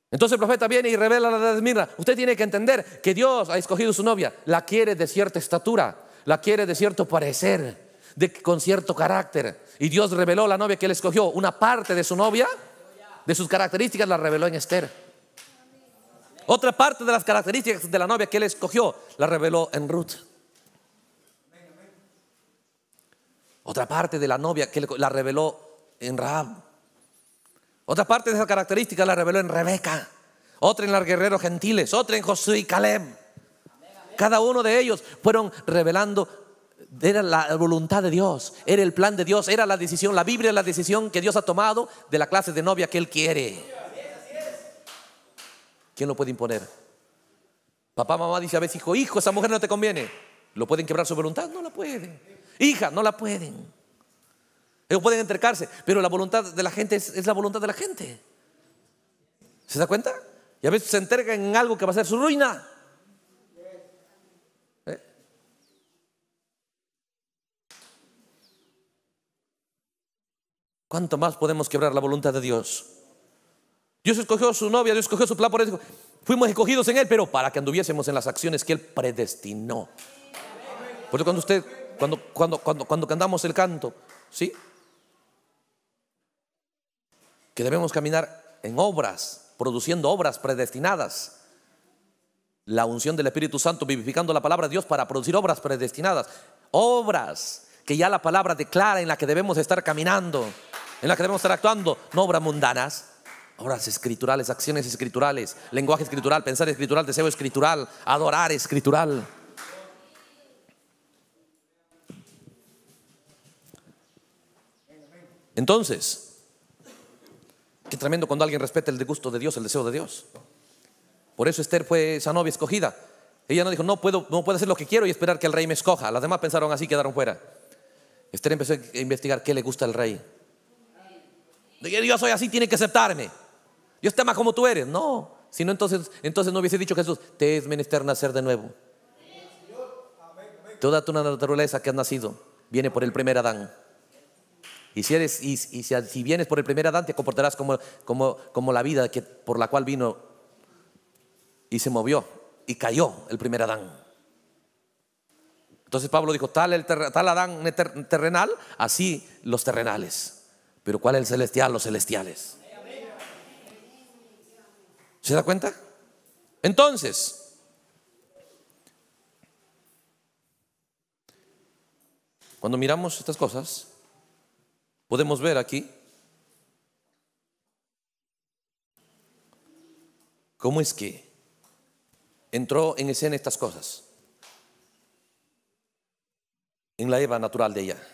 Entonces el profeta viene y revela la de Usted tiene que entender que Dios ha escogido su novia. La quiere de cierta estatura, la quiere de cierto parecer, de, con cierto carácter. Y Dios reveló la novia que él escogió. Una parte de su novia, de sus características, la reveló en Esther. Otra parte de las características de la novia que él escogió la reveló en Ruth. Otra parte de la novia que la reveló en Rahab. Otra parte de esas características la reveló en Rebeca. Otra en los guerreros gentiles. Otra en Josué y Caleb. Cada uno de ellos fueron revelando era la voluntad de Dios, era el plan de Dios, era la decisión, la Biblia es la decisión que Dios ha tomado de la clase de novia que Él quiere. ¿Quién lo puede imponer? Papá, mamá dice a veces, hijo, hijo, esa mujer no te conviene. ¿Lo pueden quebrar su voluntad? No la pueden. Hija, no la pueden. Ellos pueden entrecarse, pero la voluntad de la gente es, la voluntad de la gente. ¿Se da cuenta? Y a veces se entregan en algo que va a ser su ruina. ¿Eh? ¿Cuánto más podemos quebrar la voluntad de Dios? Dios escogió a su novia, Dios escogió su plan por él. Fuimos escogidos en Él, pero para que anduviésemos en las acciones que Él predestinó. Porque cuando usted, cuando, cuando, cuando, cuando cantamos el canto, ¿sí? Que debemos caminar en obras, produciendo obras predestinadas. La unción del Espíritu Santo, vivificando la palabra de Dios para producir obras predestinadas. Obras que ya la palabra declara en la que debemos estar caminando, en la que debemos estar actuando, no obras mundanas. Horas escriturales, acciones escriturales, lenguaje escritural, pensar escritural, deseo escritural, adorar escritural. Entonces, qué tremendo cuando alguien respeta el gusto de Dios, el deseo de Dios. Por eso Esther fue esa novia escogida. Ella no dijo, no puedo, no puedo hacer lo que quiero y esperar que el rey me escoja. Las demás pensaron así, quedaron fuera. Esther empezó a investigar qué le gusta al rey. Yo soy así, tiene que aceptarme. Dios te ama como tú eres. No, si no, entonces, entonces no hubiese dicho Jesús, te es menester nacer de nuevo. Toda tu naturaleza que has nacido viene por el primer Adán. Y si, eres, y, si, vienes por el primer Adán, te comportarás como, como, como la vida que, por la cual vino y se movió y cayó el primer Adán. Entonces Pablo dijo, tal, el tal Adán terrenal, así los terrenales. Pero ¿cuál es el celestial? Los celestiales. ¿Se da cuenta? Entonces, cuando miramos estas cosas, podemos ver aquí cómo es que entró en escena estas cosas en la Eva natural de ella.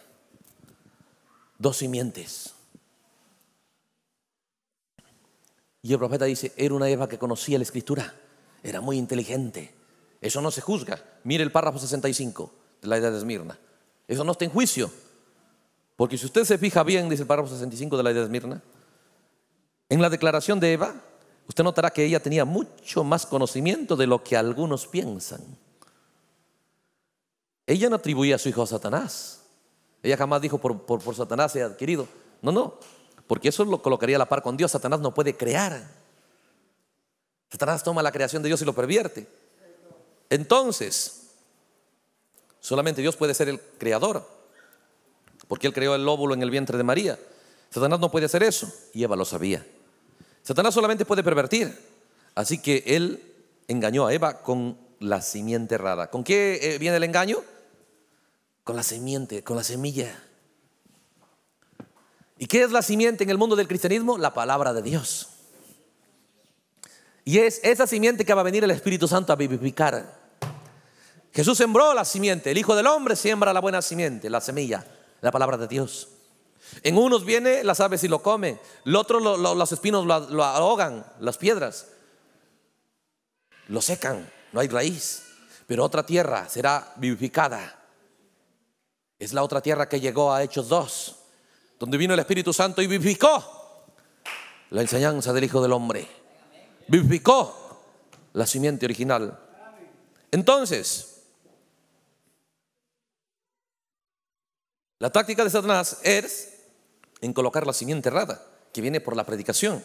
Dos simientes. Y el profeta dice, era una Eva que conocía la escritura, era muy inteligente. Eso no se juzga. Mire el párrafo 65 de la edad de Esmirna. Eso no está en juicio. Porque si usted se fija bien, dice el párrafo 65 de la edad de Esmirna, en la declaración de Eva, usted notará que ella tenía mucho más conocimiento de lo que algunos piensan. Ella no atribuía a su hijo a Satanás. Ella jamás dijo por, por, por Satanás se ha adquirido. No, no. Porque eso lo colocaría a la par con Dios. Satanás no puede crear. Satanás toma la creación de Dios y lo pervierte. Entonces, solamente Dios puede ser el creador. Porque Él creó el óvulo en el vientre de María. Satanás no puede hacer eso. Y Eva lo sabía. Satanás solamente puede pervertir. Así que Él engañó a Eva con la simiente errada. ¿Con qué eh, viene el engaño? Con la semiente, con la semilla. ¿Y qué es la simiente en el mundo del cristianismo? La palabra de Dios. Y es esa simiente que va a venir el Espíritu Santo a vivificar. Jesús sembró la simiente, el Hijo del Hombre siembra la buena simiente, la semilla, la palabra de Dios. En unos viene las aves y lo come el otro los espinos lo, lo ahogan, las piedras, lo secan, no hay raíz, pero otra tierra será vivificada. Es la otra tierra que llegó a Hechos 2 donde vino el Espíritu Santo y vivificó la enseñanza del Hijo del Hombre. Vivificó la simiente original. Entonces, la táctica de Satanás es en colocar la simiente errada, que viene por la predicación.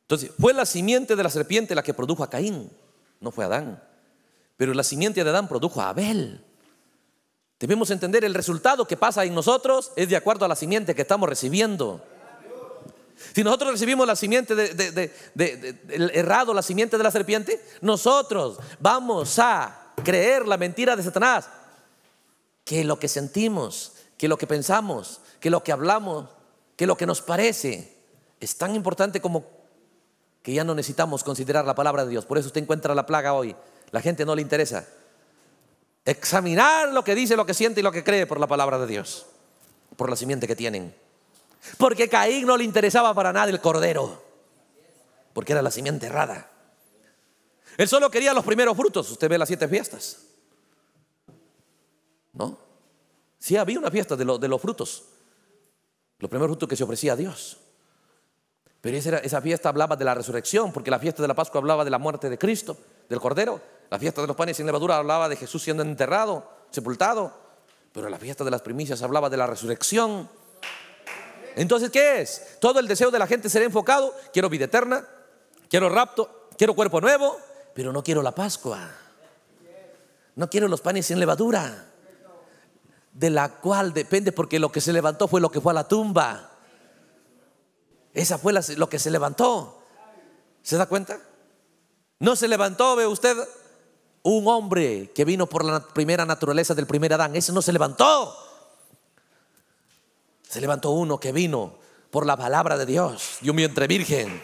Entonces, fue la simiente de la serpiente la que produjo a Caín, no fue Adán. Pero la simiente de Adán produjo a Abel. Debemos entender el resultado que pasa en nosotros es de acuerdo a la simiente que estamos recibiendo. Si nosotros recibimos la simiente de, errado, la simiente de la serpiente, nosotros vamos a creer la mentira de Satanás. Que lo que sentimos, que lo que pensamos, que lo que hablamos, que lo que nos parece es tan importante como que ya no necesitamos considerar la palabra de Dios. Por eso usted encuentra la plaga hoy. La gente no le interesa examinar lo que dice, lo que siente y lo que cree por la palabra de Dios, por la simiente que tienen. Porque Caín no le interesaba para nada el cordero, porque era la simiente errada. Él solo quería los primeros frutos. Usted ve las siete fiestas. ¿No? Sí, había una fiesta de, los frutos. Los primeros frutos que se ofrecía a Dios. Pero esa fiesta hablaba de la resurrección, porque la fiesta de la Pascua hablaba de la muerte de Cristo del Cordero. La fiesta de los panes sin levadura hablaba de Jesús siendo enterrado, sepultado, pero la fiesta de las primicias hablaba de la resurrección. Entonces, ¿qué es? Todo el deseo de la gente será enfocado, quiero vida eterna, quiero rapto, quiero cuerpo nuevo, pero no quiero la Pascua. No quiero los panes sin levadura, de la cual depende porque lo que se levantó fue lo que fue a la tumba. Esa fue lo que se levantó. ¿Se da cuenta? No se levantó, ve usted, un hombre que vino por la primera naturaleza del primer Adán. Ese no se levantó. Se levantó uno que vino por la palabra de Dios y un vientre virgen.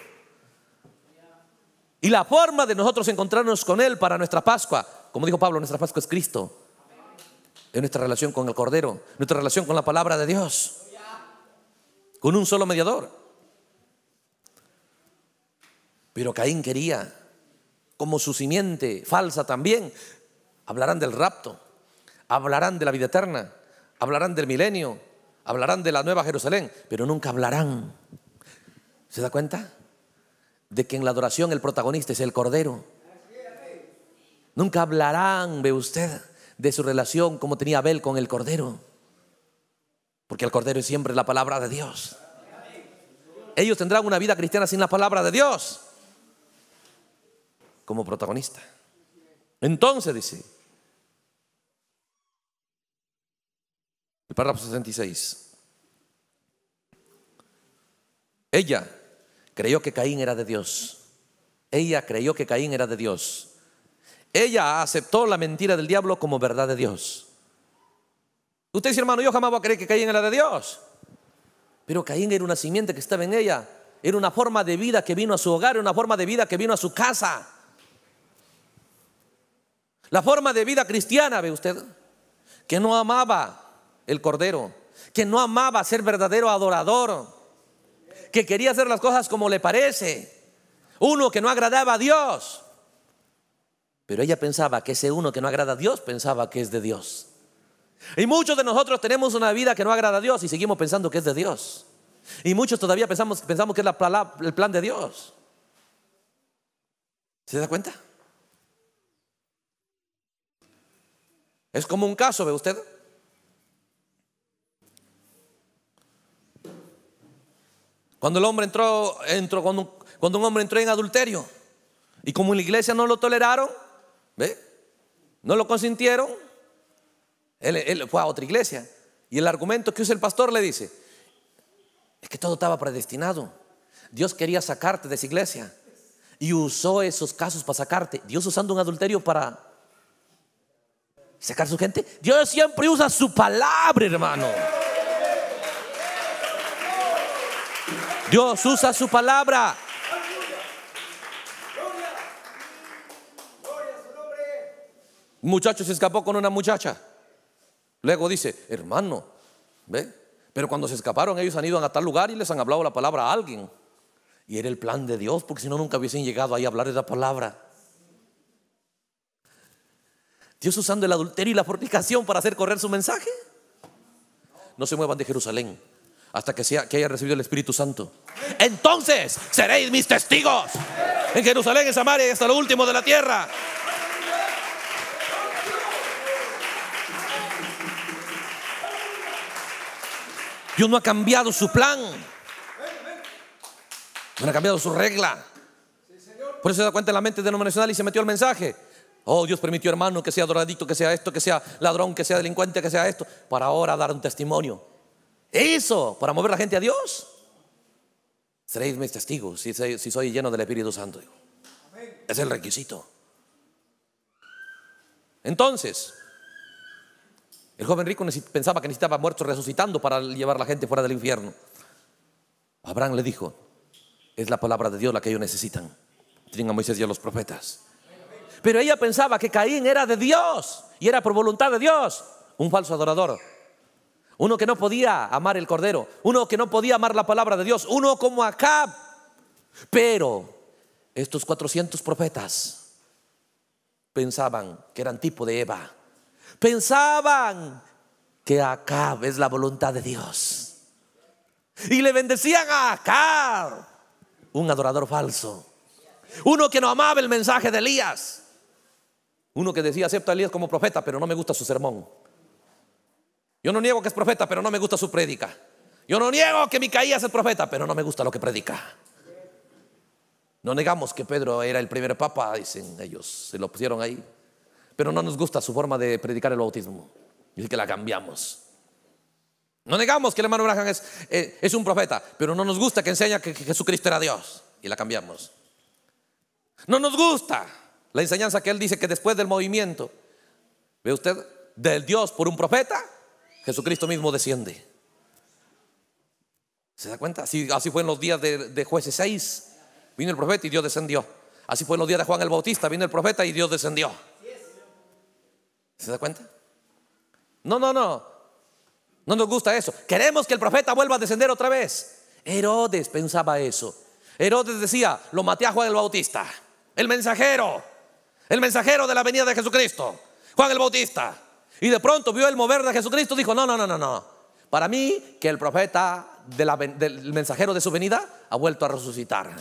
Y la forma de nosotros encontrarnos con Él para nuestra Pascua, como dijo Pablo, nuestra Pascua es Cristo. Es nuestra relación con el Cordero, nuestra relación con la palabra de Dios. Con un solo mediador. Pero Caín quería como su simiente falsa también, hablarán del rapto, hablarán de la vida eterna, hablarán del milenio, hablarán de la nueva Jerusalén, pero nunca hablarán. ¿Se da cuenta? De que en la adoración el protagonista es el Cordero. Nunca hablarán, ve usted, de su relación como tenía Abel con el Cordero. Porque el Cordero es siempre la palabra de Dios. Ellos tendrán una vida cristiana sin la palabra de Dios como protagonista. Entonces dice, el párrafo 66, ella creyó que Caín era de Dios. Ella creyó que Caín era de Dios. Ella aceptó la mentira del diablo como verdad de Dios. Usted dice, hermano, yo jamás voy a creer que Caín era de Dios. Pero Caín era una simiente que estaba en ella. Era una forma de vida que vino a su hogar, era una forma de vida que vino a su casa. La forma de vida cristiana, ve usted, que no amaba el cordero, que no amaba ser verdadero adorador, que quería hacer las cosas como le parece, uno que no agradaba a Dios. Pero ella pensaba que ese uno que no agrada a Dios pensaba que es de Dios. Y muchos de nosotros tenemos una vida que no agrada a Dios y seguimos pensando que es de Dios. Y muchos todavía pensamos, pensamos que es la, el plan de Dios. ¿Se da cuenta? Es como un caso, ¿ve usted? Cuando el hombre entró, entró cuando, un hombre entró en adulterio y como en la iglesia no lo toleraron, ¿ve? No lo consintieron, él, él fue a otra iglesia. Y el argumento que usa el pastor le dice, es que todo estaba predestinado. Dios quería sacarte de esa iglesia y usó esos casos para sacarte. Dios usando un adulterio para sacar su gente. Dios siempre usa su palabra, hermano. Dios usa su palabra. muchacho se escapó con una muchacha. Luego dice, hermano, ¿ve? Pero cuando se escaparon ellos han ido a tal lugar y les han hablado la palabra a alguien. Y era el plan de Dios, porque si no nunca hubiesen llegado ahí a hablar de la palabra. Dios usando el adulterio y la fornicación para hacer correr su mensaje. No se muevan de Jerusalén hasta que, sea, que haya recibido el Espíritu Santo. Entonces seréis mis testigos en Jerusalén, en Samaria y hasta lo último de la tierra. Dios no ha cambiado su plan. No ha cambiado su regla. Por eso se da cuenta en la mente denominacional y se metió el mensaje. Oh, Dios permitió hermano que sea doradito, que sea esto, que sea ladrón, que sea delincuente, que sea esto, para ahora dar un testimonio. Eso, para mover la gente a Dios. Seréis mis testigos si, soy lleno del Espíritu Santo. Es el requisito. Entonces, el joven rico pensaba que necesitaba muertos resucitando para llevar la gente fuera del infierno. Abraham le dijo, es la palabra de Dios la que ellos necesitan. Tienen a Moisés y a los profetas. Pero ella pensaba que Caín era de Dios y era por voluntad de Dios. Un falso adorador. Uno que no podía amar el cordero. Uno que no podía amar la palabra de Dios. Uno como Acab. Pero estos 400 profetas pensaban que eran tipo de Eva. Pensaban que Acab es la voluntad de Dios. Y le bendecían a Acab, un adorador falso. Uno que no amaba el mensaje de Elías. Uno que decía, acepto a Elías como profeta, pero no me gusta su sermón. Yo no niego que es profeta, pero no me gusta su prédica. Yo no niego que Micaías es profeta, pero no me gusta lo que predica. No negamos que Pedro era el primer papa, dicen ellos, se lo pusieron ahí. Pero no nos gusta su forma de predicar el bautismo. Y que la cambiamos. No negamos que el hermano Abraham eh, es, un profeta, pero no nos gusta que enseña que Jesucristo era Dios. Y la cambiamos. No nos gusta la enseñanza que él dice que después del movimiento, ve usted, del Dios por un profeta, Jesucristo mismo desciende. ¿Se da cuenta? Así, así fue en los días de, de jueces 6. Vino el profeta y Dios descendió. Así fue en los días de Juan el Bautista. Vino el profeta y Dios descendió. ¿Se da cuenta? No, no, no. No nos gusta eso. Queremos que el profeta vuelva a descender otra vez. Herodes pensaba eso. Herodes decía, lo maté a Juan el Bautista, el mensajero el mensajero de la venida de Jesucristo, Juan el Bautista. Y de pronto vio el mover de Jesucristo, dijo, no, no, no, no, no. Para mí, que el profeta del mensajero de su venida ha vuelto a resucitar.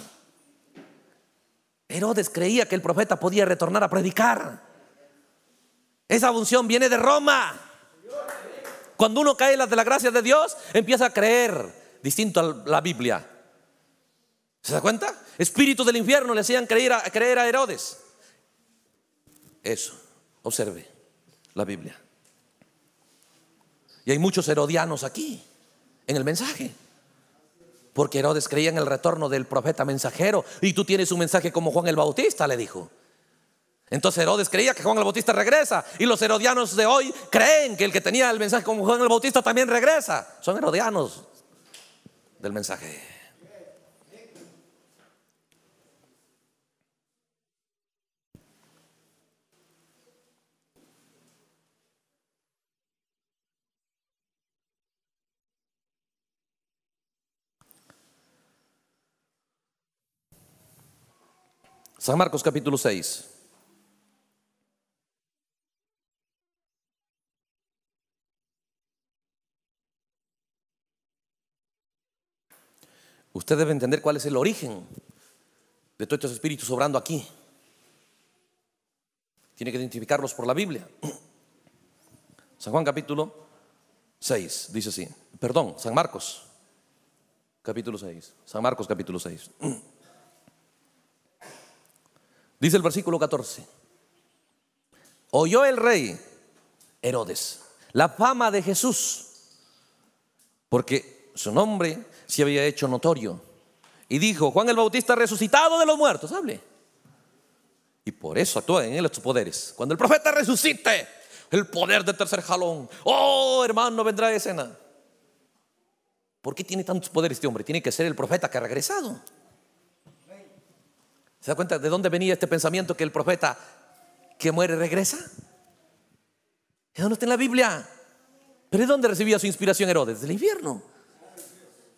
Herodes creía que el profeta podía retornar a predicar. Esa unción viene de Roma. Cuando uno cae en las de la gracia de Dios, empieza a creer distinto a la Biblia. ¿Se da cuenta? Espíritus del infierno le hacían creer a Herodes eso. Observe la Biblia. Y hay muchos herodianos aquí en el mensaje. Porque Herodes creía en el retorno del profeta mensajero. Y tú tienes un mensaje como Juan el Bautista, le dijo. Entonces Herodes creía que Juan el Bautista regresa. Y los herodianos de hoy creen que el que tenía el mensaje como Juan el Bautista también regresa. Son herodianos del mensaje. San Marcos capítulo 6. Usted debe entender cuál es el origen de todos estos espíritus obrando aquí. Tiene que identificarlos por la Biblia. San Juan capítulo 6 dice así. Perdón, San Marcos capítulo 6. San Marcos capítulo 6. Dice el versículo 14. Oyó el rey Herodes la fama de Jesús, porque su nombre se había hecho notorio. Y dijo, Juan el Bautista resucitado de los muertos, hable. Y por eso actúa en él estos poderes. Cuando el profeta resucite, el poder del tercer jalón. Oh, hermano, vendrá de escena. ¿Por qué tiene tantos poderes este hombre? Tiene que ser el profeta que ha regresado. ¿Se da cuenta de dónde venía este pensamiento que el profeta que muere regresa? ¿Dónde está en la Biblia. Pero ¿de dónde recibía su inspiración Herodes? Del infierno.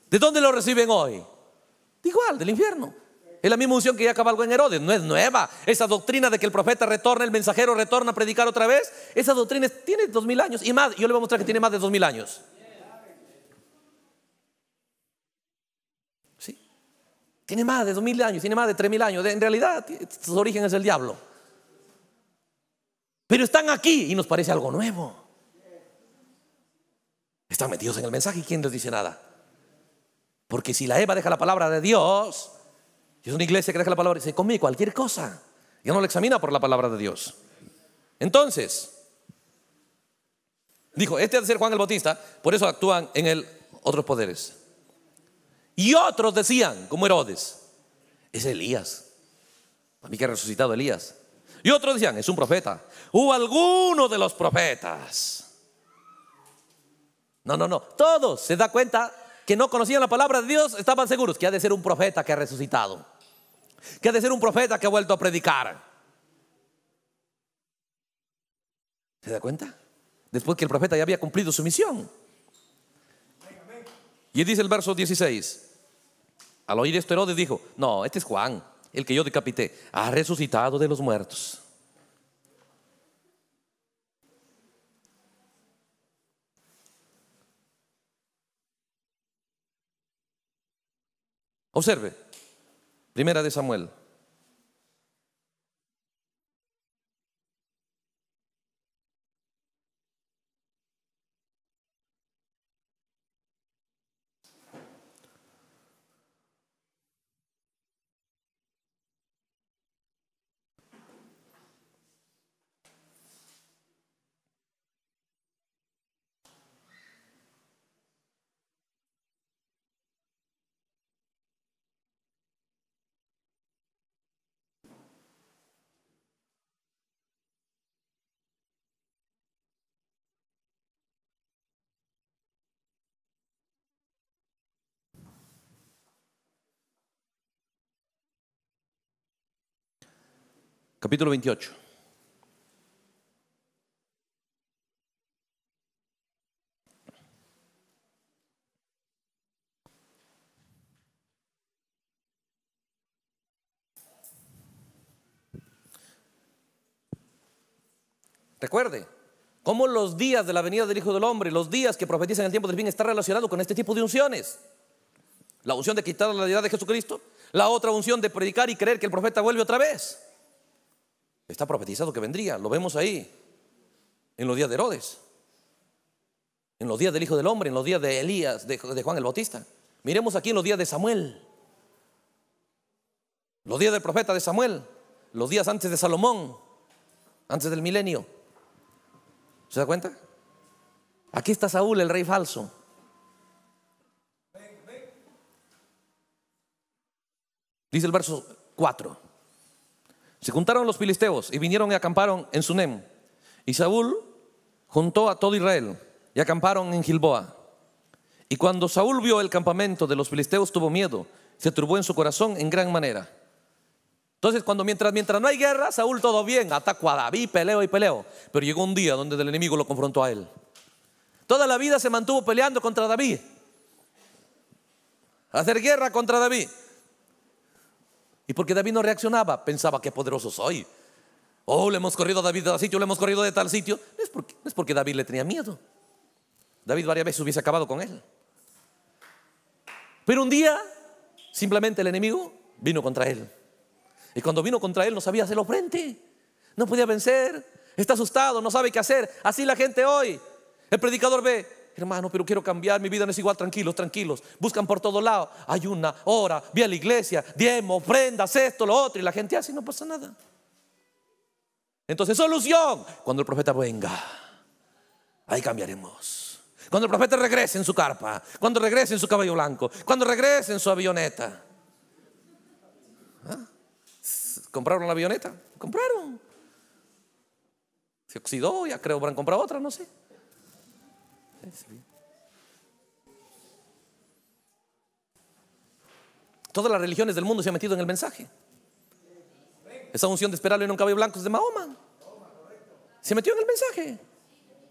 ¿De dónde lo reciben hoy? Igual, del infierno. Es la misma unción que ya acabó en Herodes, no es nueva. Esa doctrina de que el profeta retorna, el mensajero retorna a predicar otra vez, esa doctrina tiene dos mil años y más. Yo le voy a mostrar que tiene más de dos mil años. Tiene más de mil años, tiene más de mil años. En realidad, su origen es el diablo. Pero están aquí y nos parece algo nuevo. Están metidos en el mensaje y quién les dice nada. Porque si la Eva deja la palabra de Dios, y es una iglesia que deja la palabra, y dice, come cualquier cosa. Ya no la examina por la palabra de Dios. Entonces, dijo, este ha de ser Juan el Bautista, por eso actúan en él otros poderes. Y otros decían, como Herodes, es Elías. A mí que ha resucitado Elías. Y otros decían, es un profeta. Hubo alguno de los profetas. No, no, no. Todos se da cuenta que no conocían la palabra de Dios, estaban seguros que ha de ser un profeta que ha resucitado. Que ha de ser un profeta que ha vuelto a predicar. ¿Se da cuenta? Después que el profeta ya había cumplido su misión. Y dice el verso 16. Al oír esto, Herodes dijo, no, este es Juan, el que yo decapité, ha resucitado de los muertos. Observe, primera de Samuel capítulo 28. Recuerde, cómo los días de la venida del Hijo del Hombre, los días que profetizan el tiempo del fin, está relacionado con este tipo de unciones. La unción de quitar la deidad de Jesucristo, la otra unción de predicar y creer que el profeta vuelve otra vez. Está profetizado que vendría, lo vemos ahí, en los días de Herodes, en los días del Hijo del Hombre, en los días de Elías, de, Juan el Bautista. Miremos aquí en los días de Samuel, los días del profeta de Samuel, los días antes de Salomón, antes del milenio. ¿Se da cuenta? Aquí está Saúl, el rey falso. Dice el verso 4. Se juntaron los filisteos y vinieron y acamparon en Sunem. Y Saúl juntó a todo Israel y acamparon en Gilboa. Y cuando Saúl vio el campamento de los filisteos tuvo miedo, se turbó en su corazón en gran manera. Entonces, cuando mientras, mientras no hay guerra, Saúl todo bien, atacó a David, peleo y peleo. Pero llegó un día donde el enemigo lo confrontó a él. Toda la vida se mantuvo peleando contra David. Hacer guerra contra David. ¿Y porque David no reaccionaba? Pensaba, qué poderoso soy. Oh, le hemos corrido a David de tal sitio, le hemos corrido de tal sitio. No es porque, es porque David le tenía miedo. David varias veces hubiese acabado con él. Pero un día, simplemente el enemigo vino contra él. Y cuando vino contra él no sabía hacerlo frente. No podía vencer. Está asustado, no sabe qué hacer. Así la gente hoy. El predicador ve, hermano, pero quiero cambiar, mi vida no es igual, tranquilos, tranquilos. Buscan por todo lado, una una vi a la iglesia, diemos ofrendas, esto, lo otro, y la gente así ah, no pasa nada. Entonces, solución, cuando el profeta venga, ahí cambiaremos. Cuando el profeta regrese en su carpa, cuando regrese en su caballo blanco, cuando regrese en su avioneta. ¿Ah? ¿Compraron la avioneta? Compraron. Se oxidó, ya creo, a comprar otra, no sé. Todas las religiones del mundo se han metido en el mensaje. Esa unción de esperarlo en un cabello blanco es de Mahoma. Se metió en el mensaje.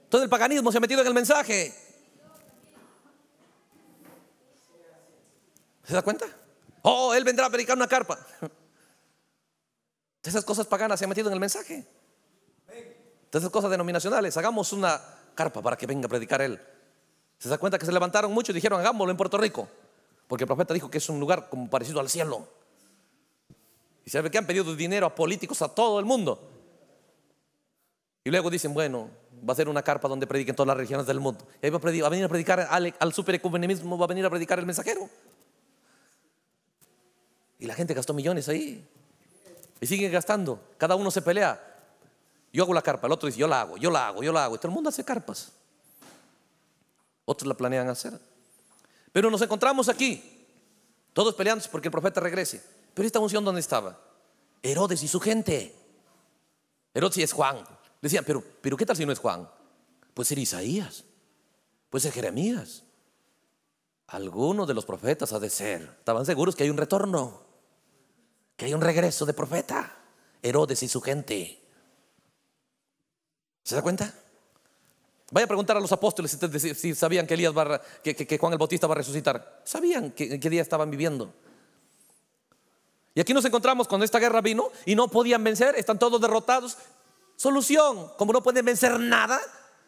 Todo el paganismo se ha metido en el mensaje. ¿Se da cuenta? Oh, él vendrá a predicar una carpa. Esas cosas paganas se han metido en el mensaje. Esas cosas denominacionales. Hagamos una carpa para que venga a predicar él. ¿Se da cuenta que se levantaron muchos y dijeron, hagámoslo en Puerto Rico? Porque el profeta dijo que es un lugar como parecido al cielo. Y sabe que han pedido dinero a políticos, a todo el mundo. Y luego dicen, bueno, va a ser una carpa donde prediquen todas las regiones del mundo. Y ahí va a, venir a predicar al, super ecumenismo va a venir a predicar el mensajero. Y la gente gastó millones ahí. Y siguen gastando. Cada uno se pelea. Yo hago la carpa, el otro dice, yo la hago, yo la hago, yo la hago. Y todo el mundo hace carpas. Otros la planean hacer. Pero nos encontramos aquí, todos peleando porque el profeta regrese. Pero esta unción, ¿dónde estaba? Herodes y su gente. Herodes y es Juan. Decían, pero, pero ¿qué tal si no es Juan? Puede ser Isaías, puede ser Jeremías. Alguno de los profetas ha de ser. Estaban seguros que hay un retorno, que hay un regreso de profeta. Herodes y su gente. ¿Se da cuenta? Vaya a preguntar a los apóstoles si, sabían que, Elías que, Juan el Bautista va a resucitar. Sabían en qué día estaban viviendo. Y aquí nos encontramos cuando esta guerra vino y no podían vencer, están todos derrotados. Solución, como no pueden vencer nada,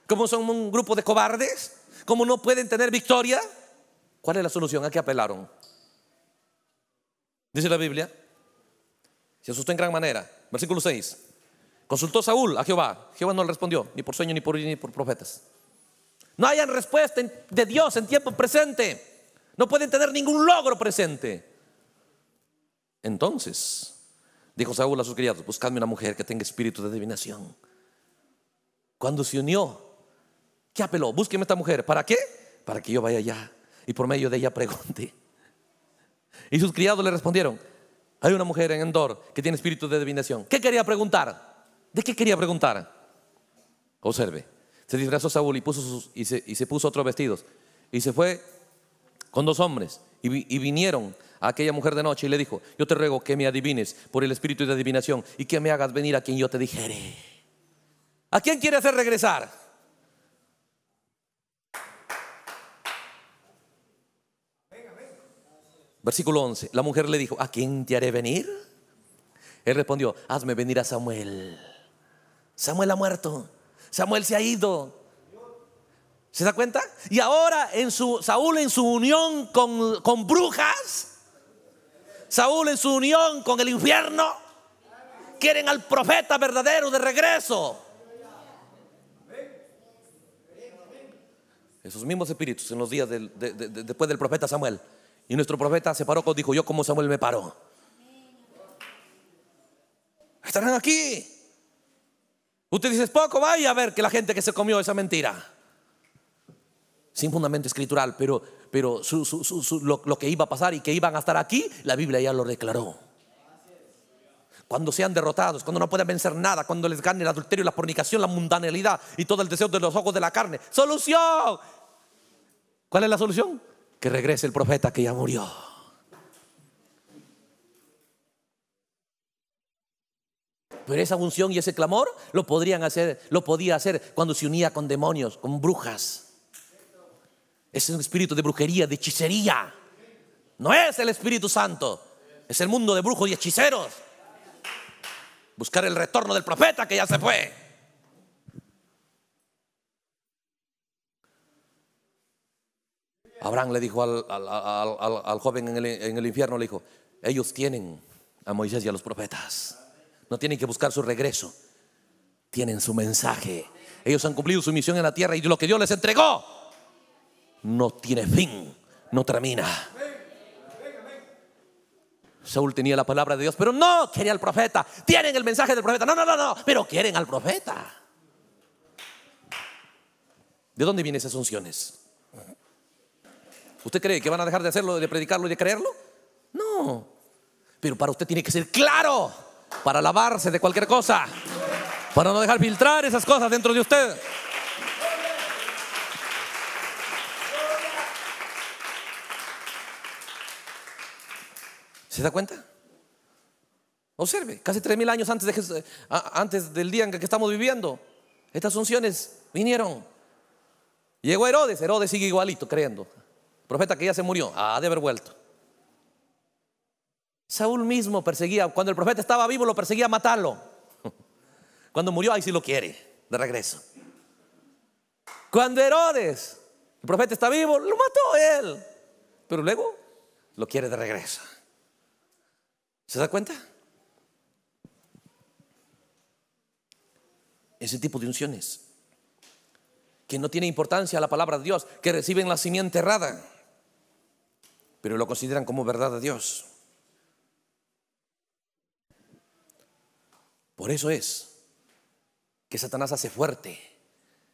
como son un grupo de cobardes, como no pueden tener victoria, ¿cuál es la solución? ¿A qué apelaron? Dice la Biblia, se asustó en gran manera. Versículo 6. Consultó Saúl a Jehová. Jehová no le respondió, ni por sueño, ni por, ni por profetas. No hayan respuesta de Dios en tiempo presente. No pueden tener ningún logro presente. Entonces, dijo Saúl a sus criados, buscadme una mujer que tenga espíritu de adivinación. Cuando se unió, ¿qué apeló? Búsqueme esta mujer. ¿Para qué? Para que yo vaya allá y por medio de ella pregunte. Y sus criados le respondieron, hay una mujer en Endor que tiene espíritu de adivinación. ¿Qué quería preguntar? ¿De qué quería preguntar? Observe. Se disfrazó Saúl y, puso y, se, puso otros vestidos. Y se fue con dos hombres. Y, y vinieron a aquella mujer de noche y le dijo, yo te ruego que me adivines por el espíritu de adivinación y que me hagas venir a quien yo te dijere. ¿A quién quiere hacer regresar? Versículo 11. La mujer le dijo, ¿a quién te haré venir? Él respondió, hazme venir a Samuel. Samuel ha muerto. Samuel se ha ido. ¿Se da cuenta? Y ahora en su, Saúl en su unión con, brujas, Saúl en su unión con el infierno, quieren al profeta verdadero de regreso. Esos mismos espíritus en los días después del profeta Samuel. Y nuestro profeta se paró, dijo, yo como Samuel me paró Estarán aquí. Usted dice, poco, vaya a ver que la gente que se comió esa mentira. Sin fundamento escritural, pero, pero lo, que iba a pasar y que iban a estar aquí, la Biblia ya lo declaró cuando sean derrotados, cuando no puedan vencer nada, cuando les gane el adulterio, la fornicación, la mundanalidad y todo el deseo de los ojos de la carne. Solución. ¿Cuál es la solución? Que regrese el profeta que ya murió. Pero esa unción y ese clamor lo podrían hacer, lo podía hacer cuando se unía con demonios, con brujas. Es un espíritu de brujería, de hechicería. No es el Espíritu Santo. Es el mundo de brujos y hechiceros. Buscar el retorno del profeta que ya se fue. Abraham le dijo al, joven en el infierno, le dijo, ellos tienen a Moisés y a los profetas no tienen que buscar su regreso, tienen su mensaje. Ellos han cumplido su misión en la tierra y lo que Dios les entregó no tiene fin, no termina. Saúl tenía la palabra de Dios, pero no quería al profeta. Tienen el mensaje del profeta. No, no, no, no, pero quieren al profeta. ¿De dónde vienen esas unciones? ¿Usted cree que van a dejar de hacerlo, de predicarlo y de creerlo? No. Pero para usted tiene que ser claro para lavarse de cualquier cosa, para no dejar filtrar esas cosas dentro de usted. ¿Se da cuenta? Observe, casi 3.000 años antes, de, antes del día en que estamos viviendo, estas unciones vinieron. Llegó Herodes, Herodes sigue igualito, creyendo. profeta que ya se murió, ha ah, de haber vuelto. Saúl mismo perseguía, cuando el profeta estaba vivo lo perseguía a matarlo. Cuando murió, ahí sí lo quiere, de regreso. Cuando Herodes, el profeta está vivo, lo mató él. Pero luego lo quiere de regreso. ¿Se da cuenta? Ese tipo de unciones que no tiene importancia a la palabra de Dios, que reciben la simiente errada, pero lo consideran como verdad de Dios. Por eso es que Satanás hace fuerte.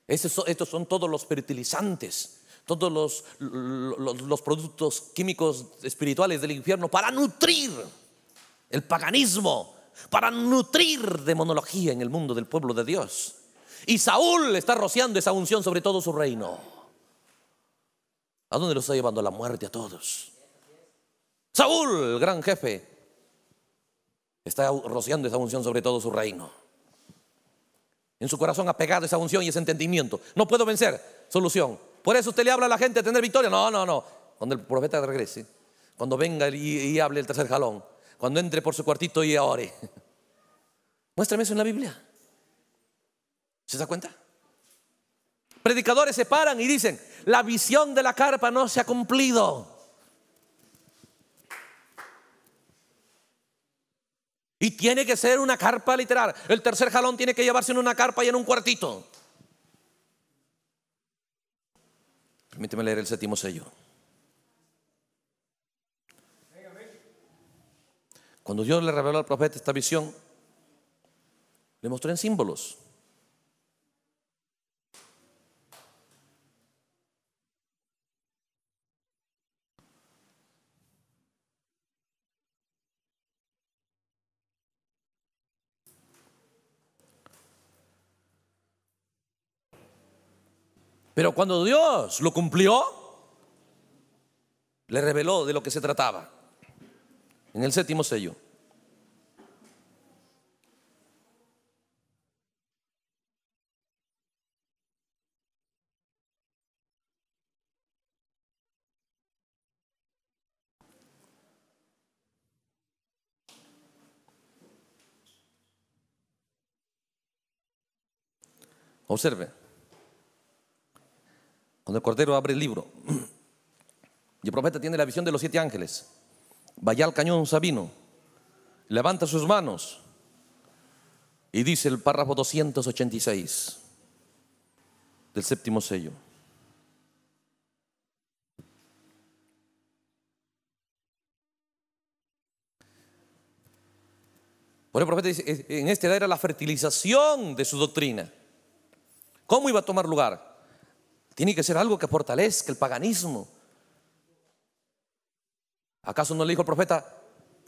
Estos, son todos los fertilizantes, todos los, productos químicos espirituales del infierno para nutrir el paganismo, para nutrir demonología en el mundo del pueblo de Dios. Y Saúl está rociando esa unción sobre todo su reino. ¿A dónde lo está llevando? la muerte a todos. Saúl, el gran jefe, está rociando esa unción sobre todo su reino. En su corazón ha pegado esa unción y ese entendimiento. No puedo vencer. Solución. Por eso usted le habla a la gente de tener victoria. No, no, no. Cuando el profeta regrese, cuando venga y, hable el tercer jalón, cuando entre por su cuartito y ore. Muéstrame eso en la Biblia. ¿Se da cuenta? Predicadores se paran y dicen, la visión de la carpa no se ha cumplido. Y tiene que ser una carpa literal. El tercer jalón tiene que llevarse en una carpa y en un cuartito. Permíteme leer el séptimo sello. Cuando Dios le reveló al profeta esta visión, le mostró en símbolos. Pero cuando Dios lo cumplió, le reveló de lo que se trataba en el séptimo sello. Observe. Cuando el Cordero abre el libro y el profeta tiene la visión de los siete ángeles, vaya al cañón Sabino, levanta sus manos y dice el párrafo 286 del séptimo sello. Por el profeta dice, en este edad era la fertilización de su doctrina. ¿Cómo iba a tomar lugar? Tiene que ser algo que fortalezca el paganismo. ¿Acaso no le dijo el profeta,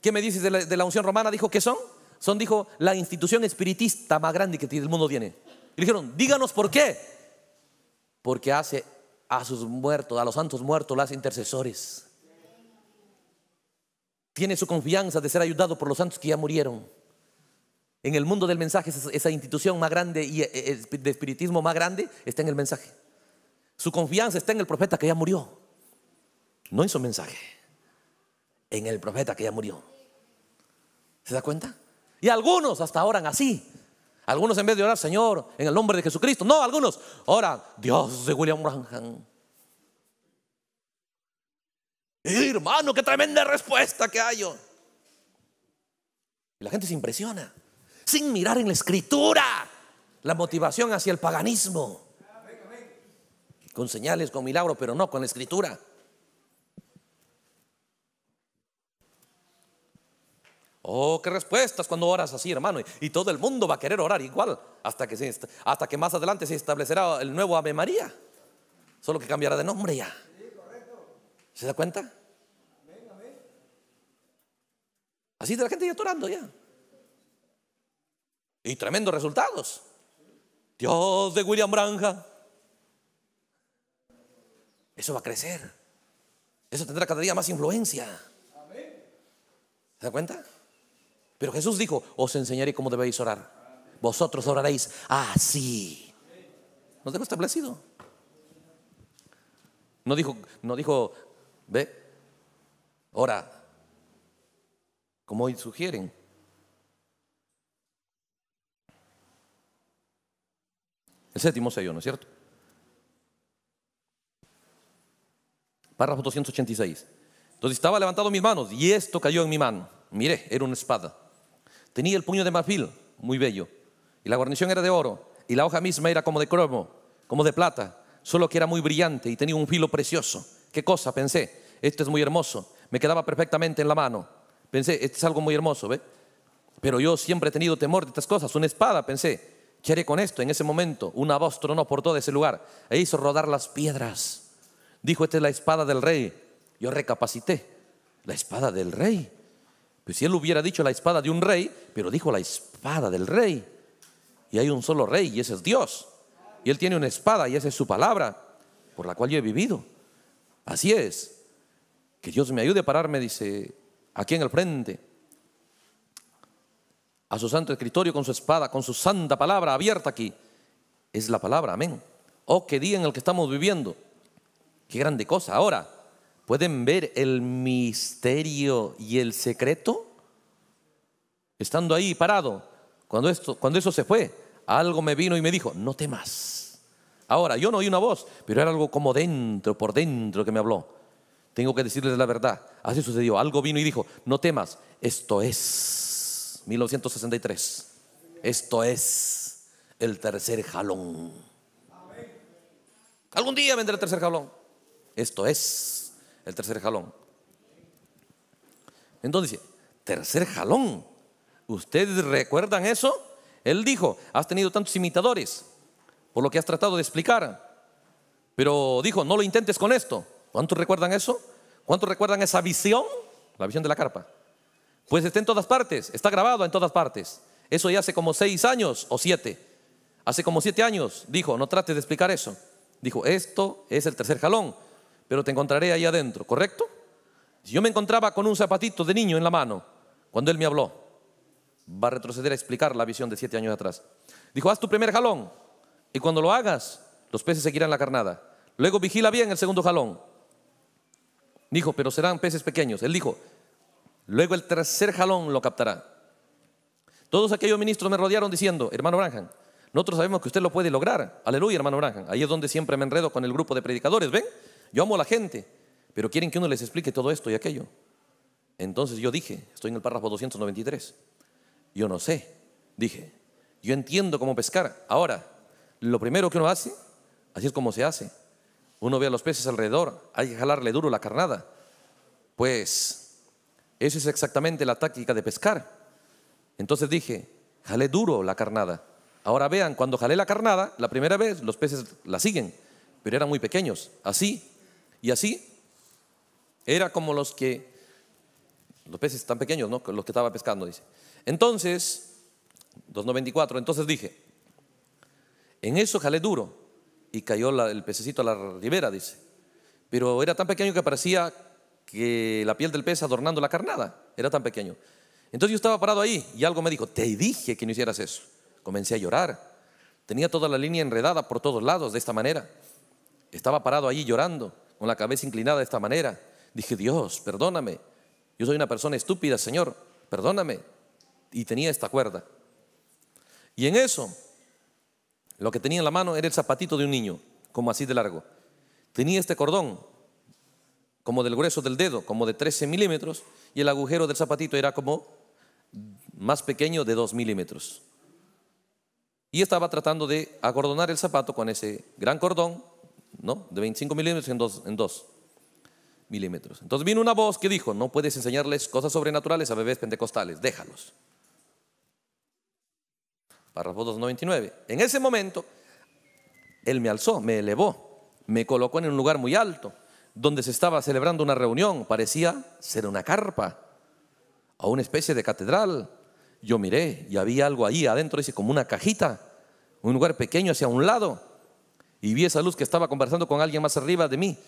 ¿qué me dices de la, unción romana? Dijo, ¿qué son? Son, dijo, la institución espiritista más grande que el mundo tiene. Y dijeron, díganos por qué. Porque hace a sus muertos, a los santos muertos, las intercesores. Tiene su confianza de ser ayudado por los santos que ya murieron. En el mundo del mensaje, esa institución más grande y eh, eh, de espiritismo más grande está en el mensaje. Su confianza está en el profeta que ya murió, no en su mensaje, en el profeta que ya murió. ¿Se da cuenta? Y algunos hasta oran así. Algunos en vez de orar, Señor, en el nombre de Jesucristo. No, algunos oran, Dios de William Branham. Hermano, qué tremenda respuesta que hay. Oh. la gente se impresiona, sin mirar en la escritura la motivación hacia el paganismo con señales, con milagros, pero no con la escritura. Oh, qué respuestas cuando oras así, hermano. Y todo el mundo va a querer orar igual hasta que, hasta que más adelante se establecerá el nuevo Ave María. Solo que cambiará de nombre ya. ¿Se da cuenta? Así de la gente ya orando ya. Y tremendos resultados. Dios de William Branja eso va a crecer. Eso tendrá cada día más influencia. ¿Se da cuenta? Pero Jesús dijo, os enseñaré cómo debéis orar. Vosotros oraréis así. Nos dejó establecido. No dijo, no dijo, ve, ora, como hoy sugieren. El séptimo sello, ¿no es cierto? párrafo 286. Entonces estaba levantado mis manos y esto cayó en mi mano. Miré, era una espada. Tenía el puño de marfil, muy bello, y la guarnición era de oro, y la hoja misma era como de cromo, como de plata, solo que era muy brillante y tenía un filo precioso. ¿Qué cosa? Pensé, esto es muy hermoso, me quedaba perfectamente en la mano. Pensé, esto es algo muy hermoso, ¿ve? Pero yo siempre he tenido temor de estas cosas, una espada, pensé, ¿qué haré con esto? En ese momento, una voz tronó por todo ese lugar e hizo rodar las piedras dijo, esta es la espada del rey. Yo recapacité, la espada del rey. Pues si él hubiera dicho la espada de un rey, pero dijo la espada del rey. Y hay un solo rey y ese es Dios. Y él tiene una espada y esa es su palabra, por la cual yo he vivido. Así es. Que Dios me ayude a pararme, dice, aquí en el frente. A su santo escritorio con su espada, con su santa palabra abierta aquí. Es la palabra, amén. Oh, qué día en el que estamos viviendo. Qué grande cosa. Ahora, ¿pueden ver el misterio y el secreto? Estando ahí parado, cuando, esto, cuando eso se fue, algo me vino y me dijo, no temas. Ahora, yo no oí una voz, pero era algo como dentro, por dentro que me habló. Tengo que decirles la verdad. Así sucedió. Algo vino y dijo, no temas, esto es 1963. Esto es el tercer jalón. Algún día vendrá el tercer jalón. Esto es el tercer jalón. Entonces, tercer jalón. ¿Ustedes recuerdan eso? Él dijo, has tenido tantos imitadores, por lo que has tratado de explicar. Pero dijo, no lo intentes con esto. ¿Cuántos recuerdan eso? ¿Cuántos recuerdan esa visión? La visión de la carpa. Pues está en todas partes, está grabado en todas partes. Eso ya hace como seis años o siete. Hace como siete años dijo, no trates de explicar eso. Dijo, esto es el tercer jalón pero te encontraré ahí adentro, ¿correcto? Si yo me encontraba con un zapatito de niño en la mano cuando él me habló. Va a retroceder a explicar la visión de siete años atrás. Dijo, haz tu primer jalón y cuando lo hagas, los peces seguirán la carnada. Luego vigila bien el segundo jalón. Dijo, pero serán peces pequeños. Él dijo, luego el tercer jalón lo captará. Todos aquellos ministros me rodearon diciendo, hermano Branham, nosotros sabemos que usted lo puede lograr. Aleluya, hermano Branham. Ahí es donde siempre me enredo con el grupo de predicadores, ¿ven? Yo amo a la gente, pero quieren que uno les explique todo esto y aquello. Entonces yo dije, estoy en el párrafo 293, yo no sé, dije, yo entiendo cómo pescar. Ahora, lo primero que uno hace, así es como se hace. Uno ve a los peces alrededor, hay que jalarle duro la carnada. Pues eso es exactamente la táctica de pescar. Entonces dije, jalé duro la carnada. Ahora vean, cuando jalé la carnada, la primera vez los peces la siguen, pero eran muy pequeños. Así y así era como los que, los peces tan pequeños, ¿no? Los que estaba pescando, dice. Entonces, 2.94, entonces dije, en eso jalé duro y cayó el pececito a la ribera, dice. Pero era tan pequeño que parecía que la piel del pez adornando la carnada, era tan pequeño. Entonces yo estaba parado ahí y algo me dijo, te dije que no hicieras eso. Comencé a llorar. Tenía toda la línea enredada por todos lados de esta manera. Estaba parado ahí llorando con la cabeza inclinada de esta manera. Dije, Dios, perdóname. Yo soy una persona estúpida, Señor, perdóname. Y tenía esta cuerda. Y en eso, lo que tenía en la mano era el zapatito de un niño, como así de largo. Tenía este cordón, como del grueso del dedo, como de 13 milímetros, y el agujero del zapatito era como más pequeño de 2 milímetros. Y estaba tratando de acordonar el zapato con ese gran cordón ¿no? De 25 milímetros en 2 en dos milímetros. Entonces vino una voz que dijo, no puedes enseñarles cosas sobrenaturales a bebés pentecostales, déjalos. Párrafo 299. En ese momento, él me alzó, me elevó, me colocó en un lugar muy alto, donde se estaba celebrando una reunión, parecía ser una carpa, O una especie de catedral. Yo miré y había algo ahí adentro, dice, como una cajita, un lugar pequeño hacia un lado y vi esa luz que estaba conversando con alguien más arriba de mí.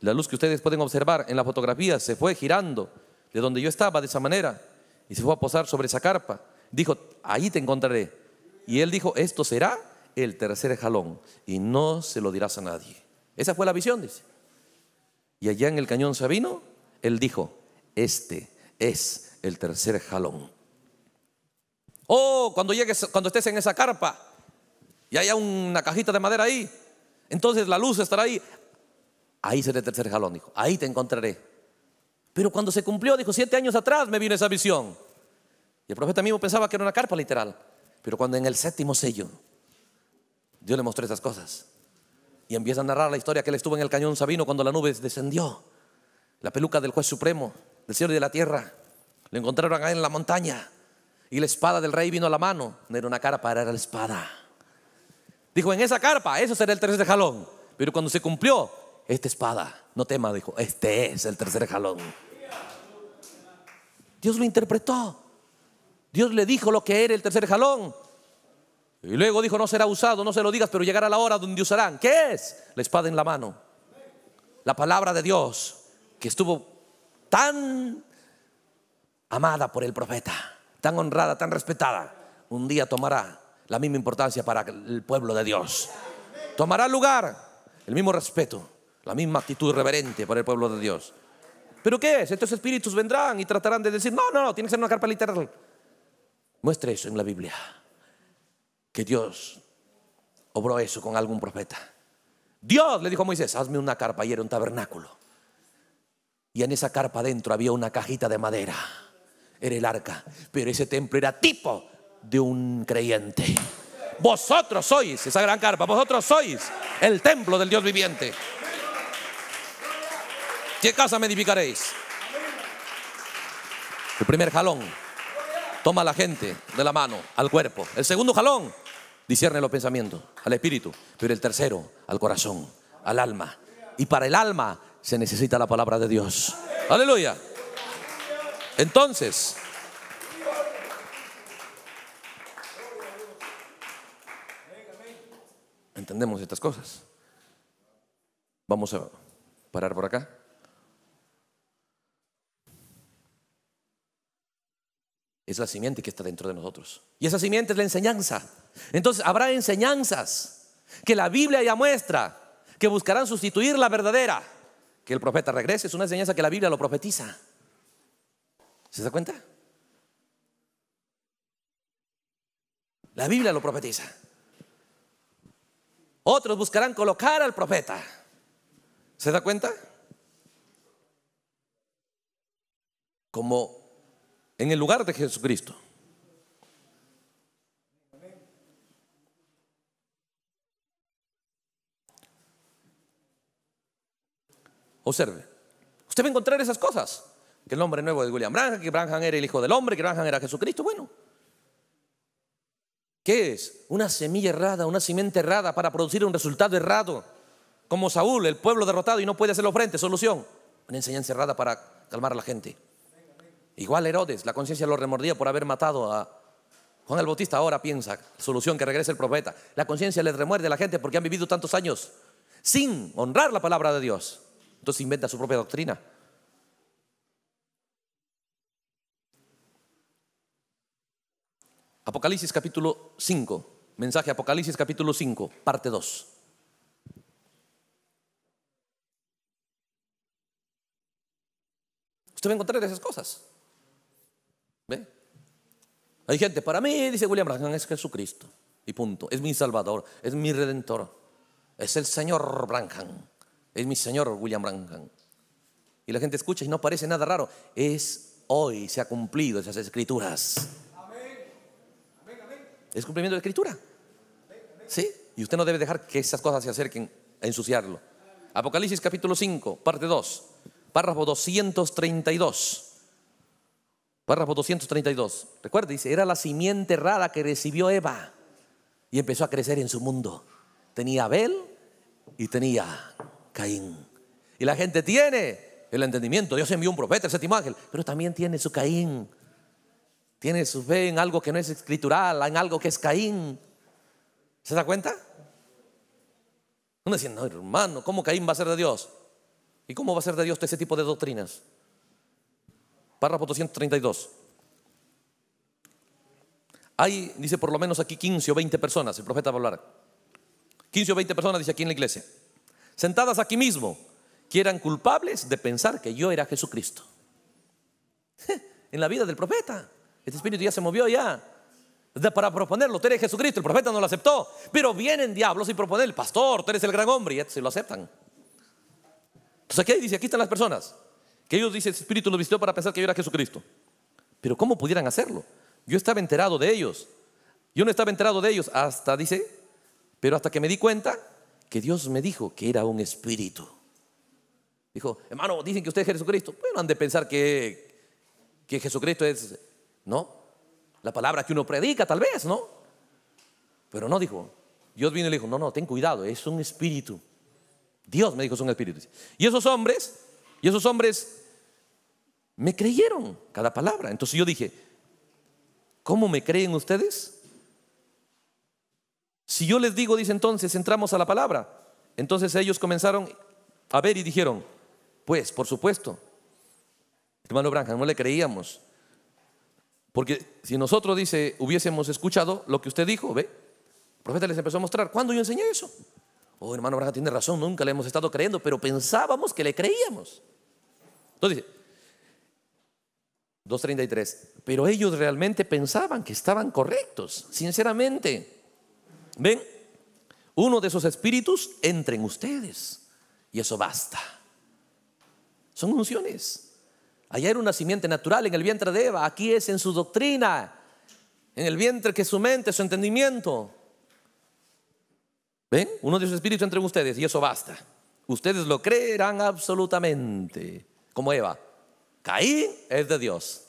La luz que ustedes pueden observar en la fotografía se fue girando de donde yo estaba de esa manera y se fue a posar sobre esa carpa. Dijo, ahí te encontraré. Y él dijo, esto será el tercer jalón y no se lo dirás a nadie. Esa fue la visión, dice. Y allá en el cañón Sabino, él dijo, este es el tercer jalón. Oh, cuando llegues, cuando estés en esa carpa y haya una cajita de madera ahí, entonces la luz estará ahí. Ahí será el tercer jalón, dijo. Ahí te encontraré. Pero cuando se cumplió, dijo, siete años atrás me vino esa visión. Y el profeta mismo pensaba que era una carpa literal. Pero cuando en el séptimo sello, Dios le mostró esas cosas. Y empieza a narrar la historia que él estuvo en el cañón Sabino cuando la nube descendió. La peluca del juez supremo, del cielo y de la tierra. Lo encontraron ahí en la montaña. Y la espada del rey vino a la mano. No era una cara para, la espada. Dijo, en esa carpa, eso será el tercer jalón. Pero cuando se cumplió, esta espada, no tema, dijo, este es el tercer jalón. Dios lo interpretó. Dios le dijo lo que era el tercer jalón. Y luego dijo, no será usado, no se lo digas, pero llegará la hora donde usarán. ¿Qué es? La espada en la mano. La palabra de Dios, que estuvo tan amada por el profeta, tan honrada, tan respetada, un día tomará la misma importancia para el pueblo de Dios. Tomará lugar el mismo respeto, la misma actitud reverente para el pueblo de Dios. ¿Pero qué es? Estos espíritus vendrán y tratarán de decir, no, no, no, tiene que ser una carpa literal. Muestre eso en la Biblia, que Dios obró eso con algún profeta. Dios le dijo a Moisés, hazme una carpa y era un tabernáculo. Y en esa carpa adentro había una cajita de madera, era el arca, pero ese templo era tipo de un creyente. Vosotros sois esa gran carpa, vosotros sois el templo del Dios viviente. ¿Qué casa me edificaréis? El primer jalón, toma a la gente de la mano al cuerpo. El segundo jalón, discierne los pensamientos al espíritu. Pero el tercero, al corazón, al alma. Y para el alma se necesita la palabra de Dios. Aleluya. Entonces, entendemos estas cosas. Vamos a parar por acá. Es la simiente que está dentro de nosotros. Y esa simiente es la enseñanza. Entonces habrá enseñanzas que la Biblia ya muestra, que buscarán sustituir la verdadera. Que el profeta regrese es una enseñanza que la Biblia lo profetiza. ¿Se da cuenta? La Biblia lo profetiza. Otros buscarán colocar al profeta. ¿Se da cuenta? Como en el lugar de Jesucristo. Observe. Usted va a encontrar esas cosas. Que el nombre nuevo de William Branham, que Branham era el hijo del hombre, que Branham era Jesucristo. Bueno, ¿Qué es? Una semilla errada, una simiente errada para producir un resultado errado. Como Saúl, el pueblo derrotado y no puede hacerlo frente. Solución. Una enseñanza errada para calmar a la gente. Igual Herodes, la conciencia lo remordía por haber matado a Juan el Bautista. Ahora piensa, solución que regrese el profeta. La conciencia le remuerde a la gente porque han vivido tantos años sin honrar la palabra de Dios. Entonces inventa su propia doctrina. Apocalipsis capítulo 5, mensaje Apocalipsis capítulo 5, parte 2. Usted va a encontrar esas cosas. ¿Ve? Hay gente, para mí, dice William Branham, es Jesucristo. Y punto. Es mi Salvador, es mi Redentor. Es el Señor Branham. Es mi Señor William Branham. Y la gente escucha y no parece nada raro. Es hoy se ha cumplido esas escrituras. Es cumplimiento de la escritura. ¿Sí? Y usted no debe dejar que esas cosas se acerquen a ensuciarlo. Apocalipsis capítulo 5, parte 2, párrafo 232. Párrafo 232. Recuerde, dice, era la simiente errada que recibió Eva y empezó a crecer en su mundo. Tenía Abel y tenía Caín. Y la gente tiene el entendimiento. Dios envió un profeta, el séptimo ángel, pero también tiene su Caín, tiene su fe en algo que no es escritural, en algo que es Caín. ¿Se da cuenta? Uno diciendo, no, hermano, ¿cómo Caín va a ser de Dios? ¿Y cómo va a ser de Dios este ese tipo de doctrinas? Párrafo 232. Hay, dice, por lo menos aquí 15 o 20 personas, el profeta va a hablar. 15 o 20 personas, dice aquí en la iglesia, sentadas aquí mismo, que eran culpables de pensar que yo era Jesucristo. En la vida del profeta. Este espíritu ya se movió ya. Para proponerlo, tú eres Jesucristo, el profeta no lo aceptó. Pero vienen diablos y proponen, el pastor, tú eres el gran hombre, y se lo aceptan. Entonces aquí dice, aquí están las personas. Que ellos dicen, el espíritu lo visitó para pensar que yo era Jesucristo. Pero ¿cómo pudieran hacerlo? Yo estaba enterado de ellos. Yo no estaba enterado de ellos hasta, dice, pero hasta que me di cuenta que Dios me dijo que era un espíritu. Dijo, hermano, dicen que usted es Jesucristo. Bueno, han de pensar que, que Jesucristo es ¿no? La palabra que uno predica, tal vez, ¿no? Pero no dijo. Dios vino y le dijo, no, no, ten cuidado, es un espíritu. Dios me dijo, es un espíritu. Y esos hombres, y esos hombres me creyeron cada palabra. Entonces yo dije, ¿cómo me creen ustedes? Si yo les digo, dice entonces, entramos a la palabra. Entonces ellos comenzaron a ver y dijeron, pues, por supuesto, hermano Branca no le creíamos. Porque si nosotros, dice, hubiésemos escuchado lo que usted dijo, ¿ve? El profeta les empezó a mostrar, ¿cuándo yo enseñé eso? Oh, hermano Braja tiene razón, nunca le hemos estado creyendo, pero pensábamos que le creíamos. Entonces dice, 2.33, pero ellos realmente pensaban que estaban correctos, sinceramente. ¿Ven? Uno de esos espíritus entra en ustedes y eso basta. Son unciones. Allá era una simiente natural en el vientre de Eva, aquí es en su doctrina, en el vientre que es su mente, su entendimiento. ¿Ven? Uno de sus espíritus entre ustedes y eso basta. Ustedes lo creerán absolutamente, como Eva. Caín es de Dios.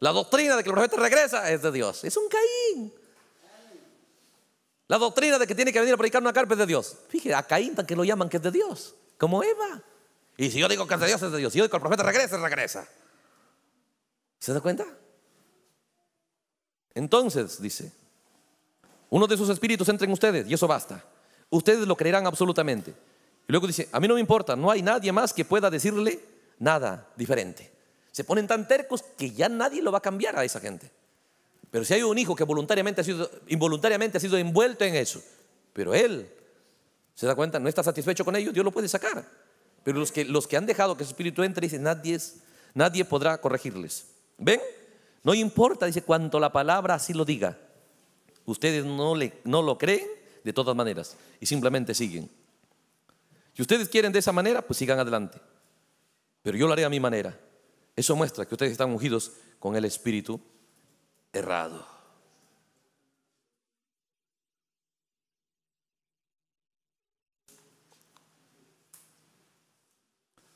La doctrina de que el profeta regresa es de Dios. Es un Caín. La doctrina de que tiene que venir a predicar una carpa es de Dios. Fíjate, a Caín tan que lo llaman que es de Dios, como Eva. Y si yo digo que es de Dios, es de Dios. Si yo digo que el profeta regresa, regresa. ¿Se da cuenta? Entonces, dice, uno de sus espíritus entra en ustedes y eso basta. Ustedes lo creerán absolutamente. Y luego dice, a mí no me importa, no hay nadie más que pueda decirle nada diferente. Se ponen tan tercos que ya nadie lo va a cambiar a esa gente. Pero si hay un hijo que voluntariamente ha sido, involuntariamente ha sido envuelto en eso, pero él se da cuenta, no está satisfecho con ello, Dios lo puede sacar. Pero los que, han dejado que su espíritu entre, dicen, nadie, es, nadie podrá corregirles. ¿Ven? No importa, dice, cuanto la palabra así lo diga. Ustedes no, le, no lo creen de todas maneras y simplemente siguen. Si ustedes quieren de esa manera, pues sigan adelante. Pero yo lo haré a mi manera. Eso muestra que ustedes están ungidos con el espíritu errado.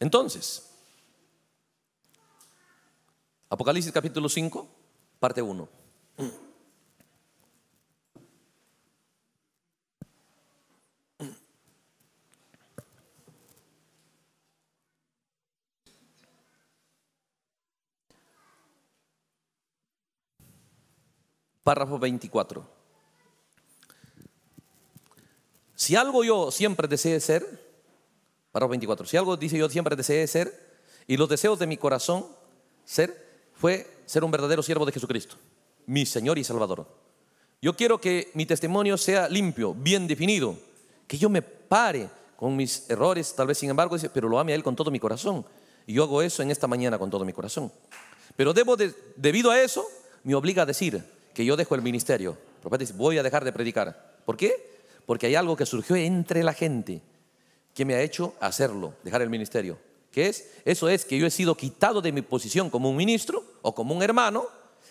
Entonces, Apocalipsis capítulo 5, parte 1. Párrafo 24. Si algo yo siempre deseé ser, 24. Si algo dice yo siempre deseé ser, y los deseos de mi corazón ser, fue ser un verdadero siervo de Jesucristo, mi Señor y Salvador. Yo quiero que mi testimonio sea limpio, bien definido, que yo me pare con mis errores, tal vez sin embargo, pero lo ame a Él con todo mi corazón. Y yo hago eso en esta mañana con todo mi corazón. Pero debo debido a eso, me obliga a decir que yo dejo el ministerio. El voy a dejar de predicar. ¿Por qué? Porque hay algo que surgió entre la gente ¿Qué me ha hecho hacerlo, dejar el ministerio. ¿Qué es? Eso es que yo he sido quitado de mi posición como un ministro o como un hermano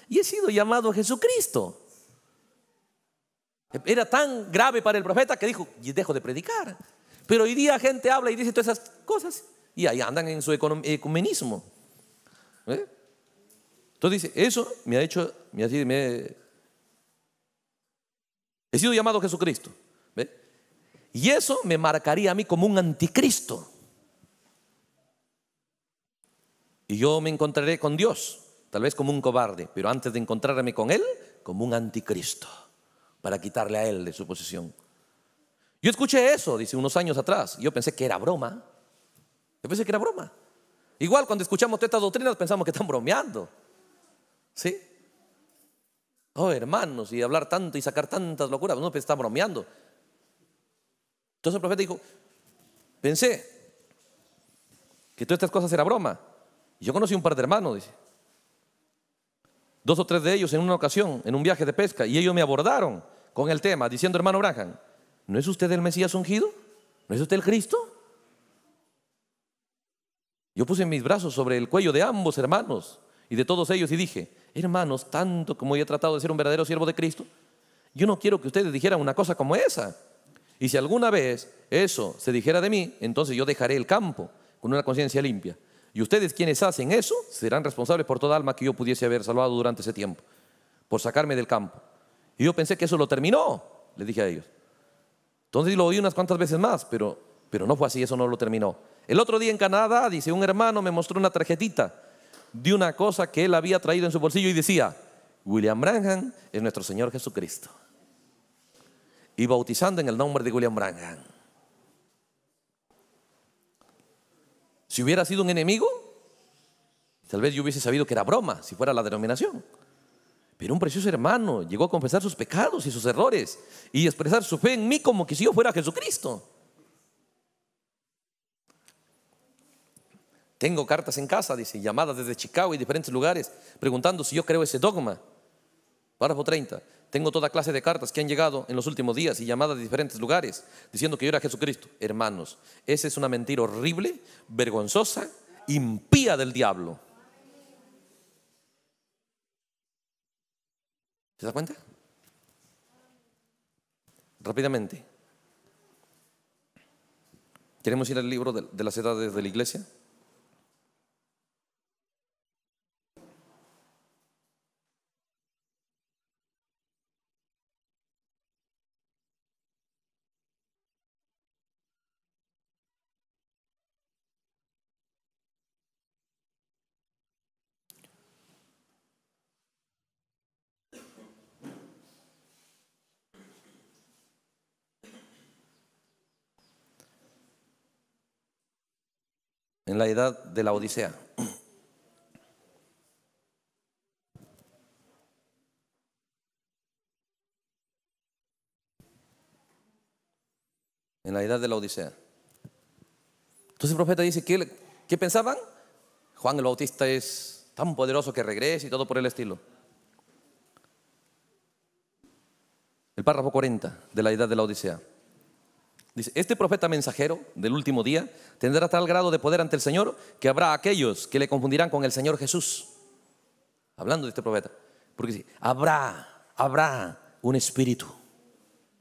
y he sido llamado Jesucristo. Era tan grave para el profeta que dijo, dejo de predicar. Pero hoy día gente habla y dice todas esas cosas y ahí andan en su ecumenismo. ¿Eh? Entonces dice, eso me ha hecho, me ha, he sido llamado Jesucristo. Y eso me marcaría a mí como un anticristo. Y yo me encontraré con Dios, tal vez como un cobarde, pero antes de encontrarme con Él, como un anticristo, para quitarle a Él de su posición. Yo escuché eso, dice, unos años atrás. Yo pensé que era broma. Yo pensé que era broma. Igual cuando escuchamos todas estas doctrinas pensamos que están bromeando. ¿Sí? Oh, hermanos, y hablar tanto y sacar tantas locuras. No, está bromeando. Entonces el profeta dijo, pensé que todas estas cosas era broma. Yo conocí un par de hermanos, dice. Dos o tres de ellos en una ocasión, en un viaje de pesca, y ellos me abordaron con el tema, diciendo, hermano Abraham ¿no es usted el Mesías ungido? ¿No es usted el Cristo? Yo puse mis brazos sobre el cuello de ambos hermanos y de todos ellos y dije, hermanos, tanto como yo he tratado de ser un verdadero siervo de Cristo, yo no quiero que ustedes dijeran una cosa como esa. Y si alguna vez eso se dijera de mí, entonces yo dejaré el campo con una conciencia limpia. Y ustedes quienes hacen eso serán responsables por toda alma que yo pudiese haber salvado durante ese tiempo, por sacarme del campo. Y yo pensé que eso lo terminó, le dije a ellos. Entonces lo oí unas cuantas veces más, pero, pero no fue así, eso no lo terminó. El otro día en Canadá, dice, un hermano me mostró una tarjetita de una cosa que él había traído en su bolsillo y decía, William Branham es nuestro Señor Jesucristo y bautizando en el nombre de William Brangham. Si hubiera sido un enemigo, tal vez yo hubiese sabido que era broma, si fuera la denominación. Pero un precioso hermano llegó a confesar sus pecados y sus errores y expresar su fe en mí como que si yo fuera Jesucristo. Tengo cartas en casa, dice, llamadas desde Chicago y diferentes lugares, preguntando si yo creo ese dogma. Párrafo 30. Tengo toda clase de cartas que han llegado en los últimos días y llamadas de diferentes lugares diciendo que yo era Jesucristo. Hermanos, esa es una mentira horrible, vergonzosa, impía del diablo. ¿Se da cuenta? Rápidamente. ¿Queremos ir al libro de, de las edades de la iglesia? en la edad de la Odisea. En la edad de la Odisea. Entonces el profeta dice, ¿qué, ¿qué pensaban? Juan el Bautista es tan poderoso que regrese y todo por el estilo. El párrafo 40 de la edad de la Odisea. Dice, este profeta mensajero del último día tendrá tal grado de poder ante el Señor que habrá aquellos que le confundirán con el Señor Jesús. Hablando de este profeta. Porque sí, habrá, habrá un espíritu,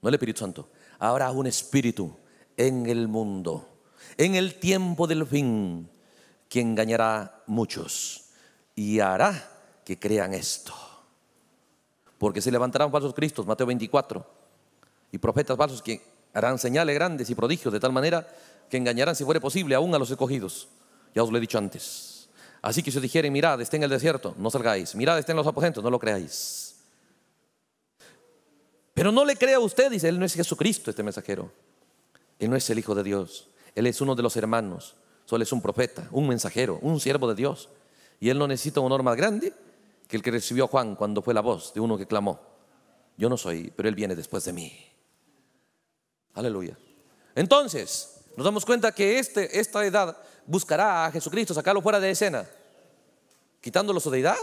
no el Espíritu Santo, habrá un espíritu en el mundo, en el tiempo del fin, que engañará muchos y hará que crean esto. Porque se levantarán falsos cristos, Mateo 24, y profetas falsos que Harán señales grandes y prodigios de tal manera que engañarán, si fuere posible, aún a los escogidos. Ya os lo he dicho antes. Así que si os dijeren, mirad, está en el desierto, no salgáis. Mirad, estén en los aposentos, no lo creáis. Pero no le crea usted, dice, Él no es Jesucristo este mensajero. Él no es el Hijo de Dios. Él es uno de los hermanos. Solo es un profeta, un mensajero, un siervo de Dios. Y Él no necesita un honor más grande que el que recibió Juan cuando fue la voz de uno que clamó. Yo no soy, pero Él viene después de mí. Aleluya. Entonces, nos damos cuenta que este, esta edad buscará a Jesucristo, sacarlo fuera de escena, quitándolo su deidad,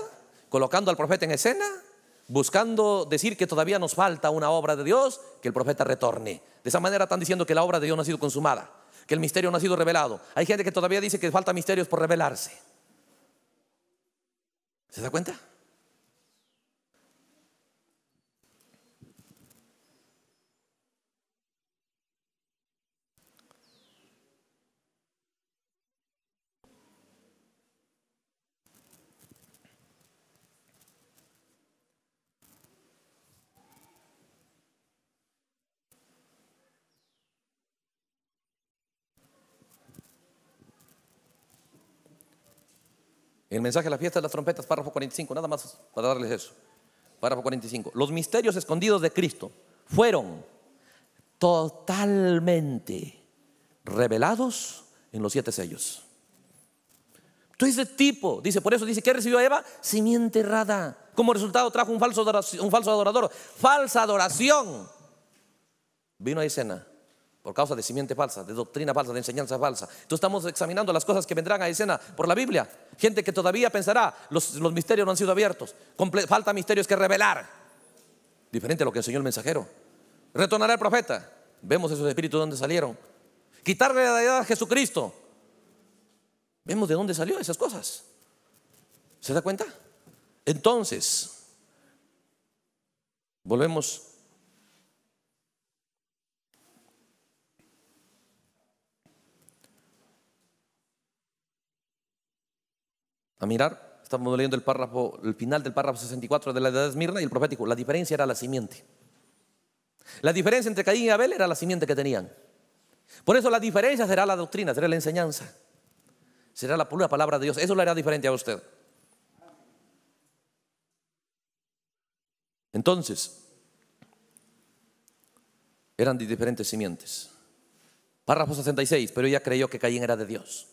colocando al profeta en escena, buscando decir que todavía nos falta una obra de Dios, que el profeta retorne. De esa manera están diciendo que la obra de Dios no ha sido consumada, que el misterio no ha sido revelado. Hay gente que todavía dice que falta misterios por revelarse. ¿Se da cuenta? El mensaje de la fiesta de las trompetas, párrafo 45, nada más para darles eso. Párrafo 45. Los misterios escondidos de Cristo fueron totalmente revelados en los siete sellos. Entonces ese tipo, dice, por eso dice, ¿qué recibió Eva? Simiente errada. Como resultado trajo un falso, un falso adorador, falsa adoración. Vino a escena por causa de simiente falsa, de doctrina falsa, de enseñanza falsa. Entonces estamos examinando las cosas que vendrán a escena por la Biblia. Gente que todavía pensará, los, misterios no han sido abiertos, falta misterios que revelar. Diferente a lo que enseñó el mensajero. Retornará el profeta. Vemos esos espíritus de dónde salieron. Quitarle la edad a Jesucristo. Vemos de dónde salió esas cosas. ¿Se da cuenta? Entonces, volvemos a mirar, estamos leyendo el párrafo, el final del párrafo 64 de la edad de Esmirna y el profético, la diferencia era la simiente. La diferencia entre Caín y Abel era la simiente que tenían. Por eso la diferencia será la doctrina, será la enseñanza, será la pura palabra de Dios. Eso lo hará diferente a usted. Entonces, eran de diferentes simientes. Párrafo 66, pero ella creyó que Caín era de Dios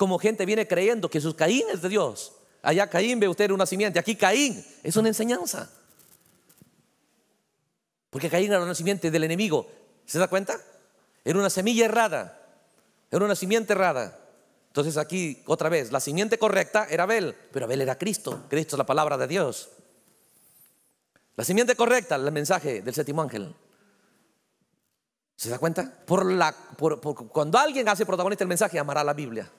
como gente viene creyendo que sus Caín es de Dios. Allá Caín ve usted una simiente, aquí Caín es una enseñanza. Porque Caín era una simiente del enemigo. ¿Se da cuenta? Era una semilla errada, era una simiente errada. Entonces aquí otra vez, la simiente correcta era Abel, pero Abel era Cristo, Cristo es la palabra de Dios. La simiente correcta, el mensaje del séptimo ángel. ¿Se da cuenta? Por la, cuando alguien hace protagonista el mensaje, amará la Biblia.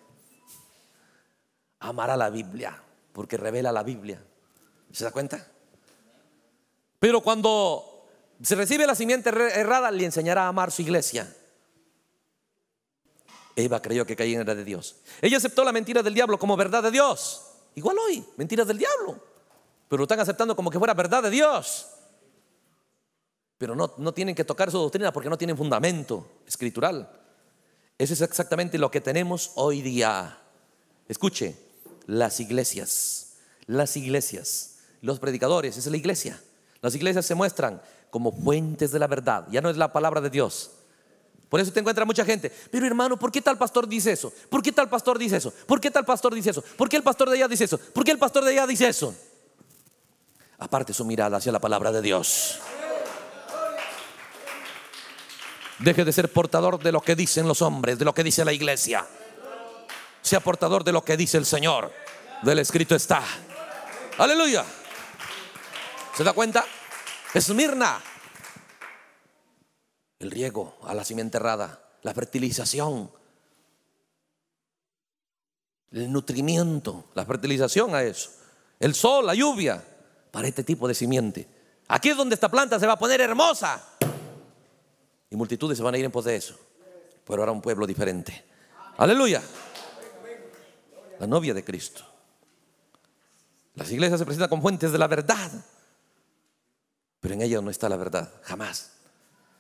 Amará la Biblia, porque revela la Biblia. ¿Se da cuenta? Pero cuando se recibe la simiente errada, le enseñará a amar su iglesia. Eva creyó que Caín era de Dios. Ella aceptó la mentira del diablo como verdad de Dios. Igual hoy, mentiras del diablo. Pero lo están aceptando como que fuera verdad de Dios. Pero no, no tienen que tocar su doctrina porque no tienen fundamento escritural. Eso es exactamente lo que tenemos hoy día. Escuche, las iglesias, las iglesias, los predicadores, es la iglesia. Las iglesias se muestran como fuentes de la verdad, ya no es la palabra de Dios. Por eso te encuentra mucha gente. Pero hermano, ¿por qué tal pastor dice eso? ¿Por qué tal pastor dice eso? ¿Por qué tal pastor dice eso? ¿Por qué el pastor de allá dice eso? ¿Por qué el pastor de allá dice eso? Aparte su mirada hacia la palabra de Dios. Deje de ser portador de lo que dicen los hombres, de lo que dice la iglesia. Sea portador de lo que dice el Señor del escrito está. Aleluya. ¿Se da cuenta? Esmirna. El riego a la simiente errada, la fertilización, el nutrimiento, la fertilización a eso, el sol, la lluvia, para este tipo de simiente. Aquí es donde esta planta se va a poner hermosa. Y multitudes se van a ir en pos de eso. Pero ahora un pueblo diferente. Aleluya. La novia de Cristo. Las iglesias se presentan con fuentes de la verdad, pero en ellas no está la verdad, jamás.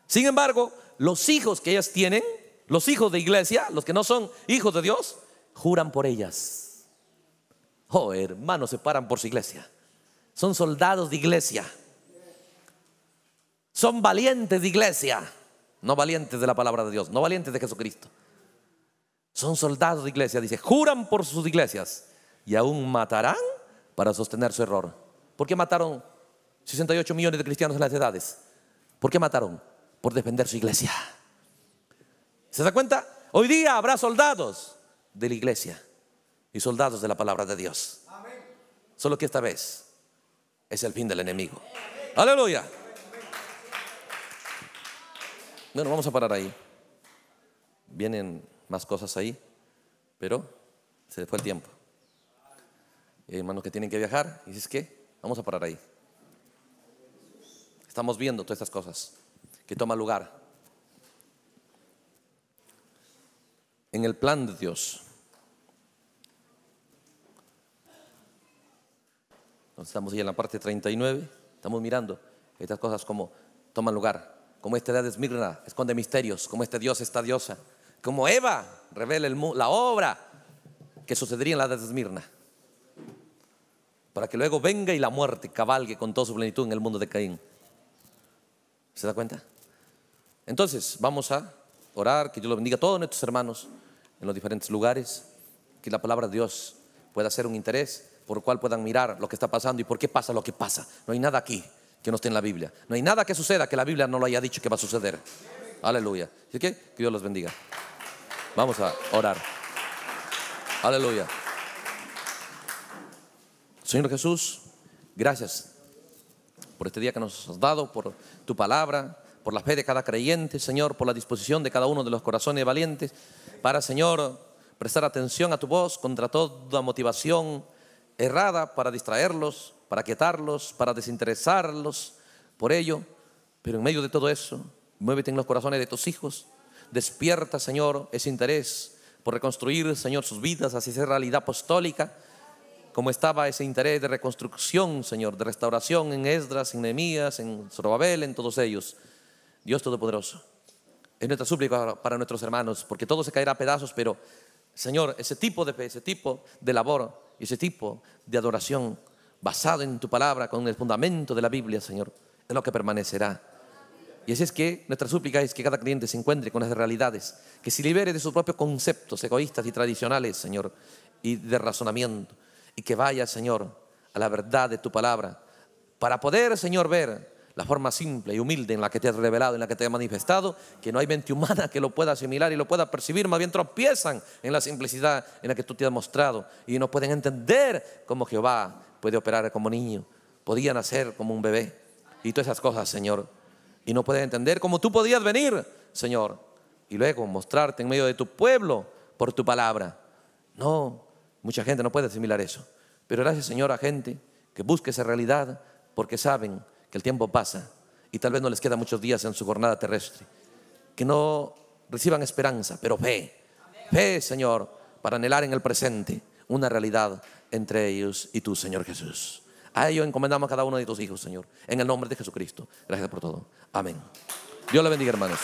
Sin embargo, los hijos que ellas tienen, los hijos de iglesia, los que no son hijos de Dios, juran por ellas. Oh, hermanos, se paran por su iglesia. Son soldados de iglesia. Son valientes de iglesia. No valientes de la palabra de Dios, no valientes de Jesucristo. Son soldados de iglesia, dice, juran por sus iglesias y aún matarán para sostener su error. ¿Por qué mataron 68 millones de cristianos en las edades? ¿Por qué mataron? Por defender su iglesia. ¿Se da cuenta? Hoy día habrá soldados de la iglesia y soldados de la palabra de Dios. Solo que esta vez es el fin del enemigo. Aleluya. Bueno, vamos a parar ahí. Vienen más cosas ahí, pero se le fue el tiempo hermanos que tienen que viajar. Y dices, que Vamos a parar ahí. Estamos viendo todas estas cosas que toman lugar. En el plan de Dios. estamos ahí en la parte 39. Estamos mirando estas cosas como toman lugar. Como esta edad de Esmirna esconde misterios. Como este Dios, esta diosa. Como Eva revela la obra que sucedería en la edad de Esmirna para que luego venga y la muerte cabalgue con toda su plenitud en el mundo de Caín. ¿Se da cuenta? Entonces, vamos a orar, que Dios lo bendiga a todos nuestros hermanos en los diferentes lugares, que la palabra de Dios pueda ser un interés por el cual puedan mirar lo que está pasando y por qué pasa lo que pasa. No hay nada aquí que no esté en la Biblia. No hay nada que suceda que la Biblia no lo haya dicho que va a suceder. Aleluya. Así que Dios los bendiga. Vamos a orar. Aleluya. Señor Jesús, gracias por este día que nos has dado, por tu palabra, por la fe de cada creyente, Señor, por la disposición de cada uno de los corazones valientes, para, Señor, prestar atención a tu voz contra toda motivación errada para distraerlos, para quietarlos, para desinteresarlos por ello. Pero en medio de todo eso, muévete en los corazones de tus hijos, despierta, Señor, ese interés por reconstruir, Señor, sus vidas así ser realidad apostólica como estaba ese interés de reconstrucción, Señor, de restauración en Esdras, en Nehemías, en Zorobabel, en todos ellos. Dios Todopoderoso, es nuestra súplica para nuestros hermanos, porque todo se caerá a pedazos, pero Señor, ese tipo de fe, ese tipo de labor, Y ese tipo de adoración basado en tu palabra, con el fundamento de la Biblia, Señor, es lo que permanecerá. Y así es que nuestra súplica es que cada cliente se encuentre con las realidades, que se libere de sus propios conceptos egoístas y tradicionales, Señor, y de razonamiento, y que vaya, Señor, a la verdad de tu palabra, para poder, Señor, ver la forma simple y humilde en la que te has revelado, en la que te has manifestado, que no hay mente humana que lo pueda asimilar y lo pueda percibir, más bien tropiezan en la simplicidad en la que tú te has mostrado y no pueden entender cómo Jehová puede operar como niño, podía nacer como un bebé y todas esas cosas, Señor. Y no pueden entender cómo tú podías venir, Señor, y luego mostrarte en medio de tu pueblo por tu palabra. No, Mucha gente no puede asimilar eso. Pero gracias Señor a gente que busque esa realidad porque saben que el tiempo pasa y tal vez no les queda muchos días en su jornada terrestre. Que no reciban esperanza, pero fe. Fe, Señor, para anhelar en el presente una realidad entre ellos y tú, Señor Jesús. A ello encomendamos a cada uno de tus hijos, Señor, en el nombre de Jesucristo. Gracias por todo. Amén. Dios le bendiga, hermanos.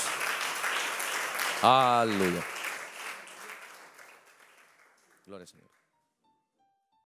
Aleluya. Gloria, Señor.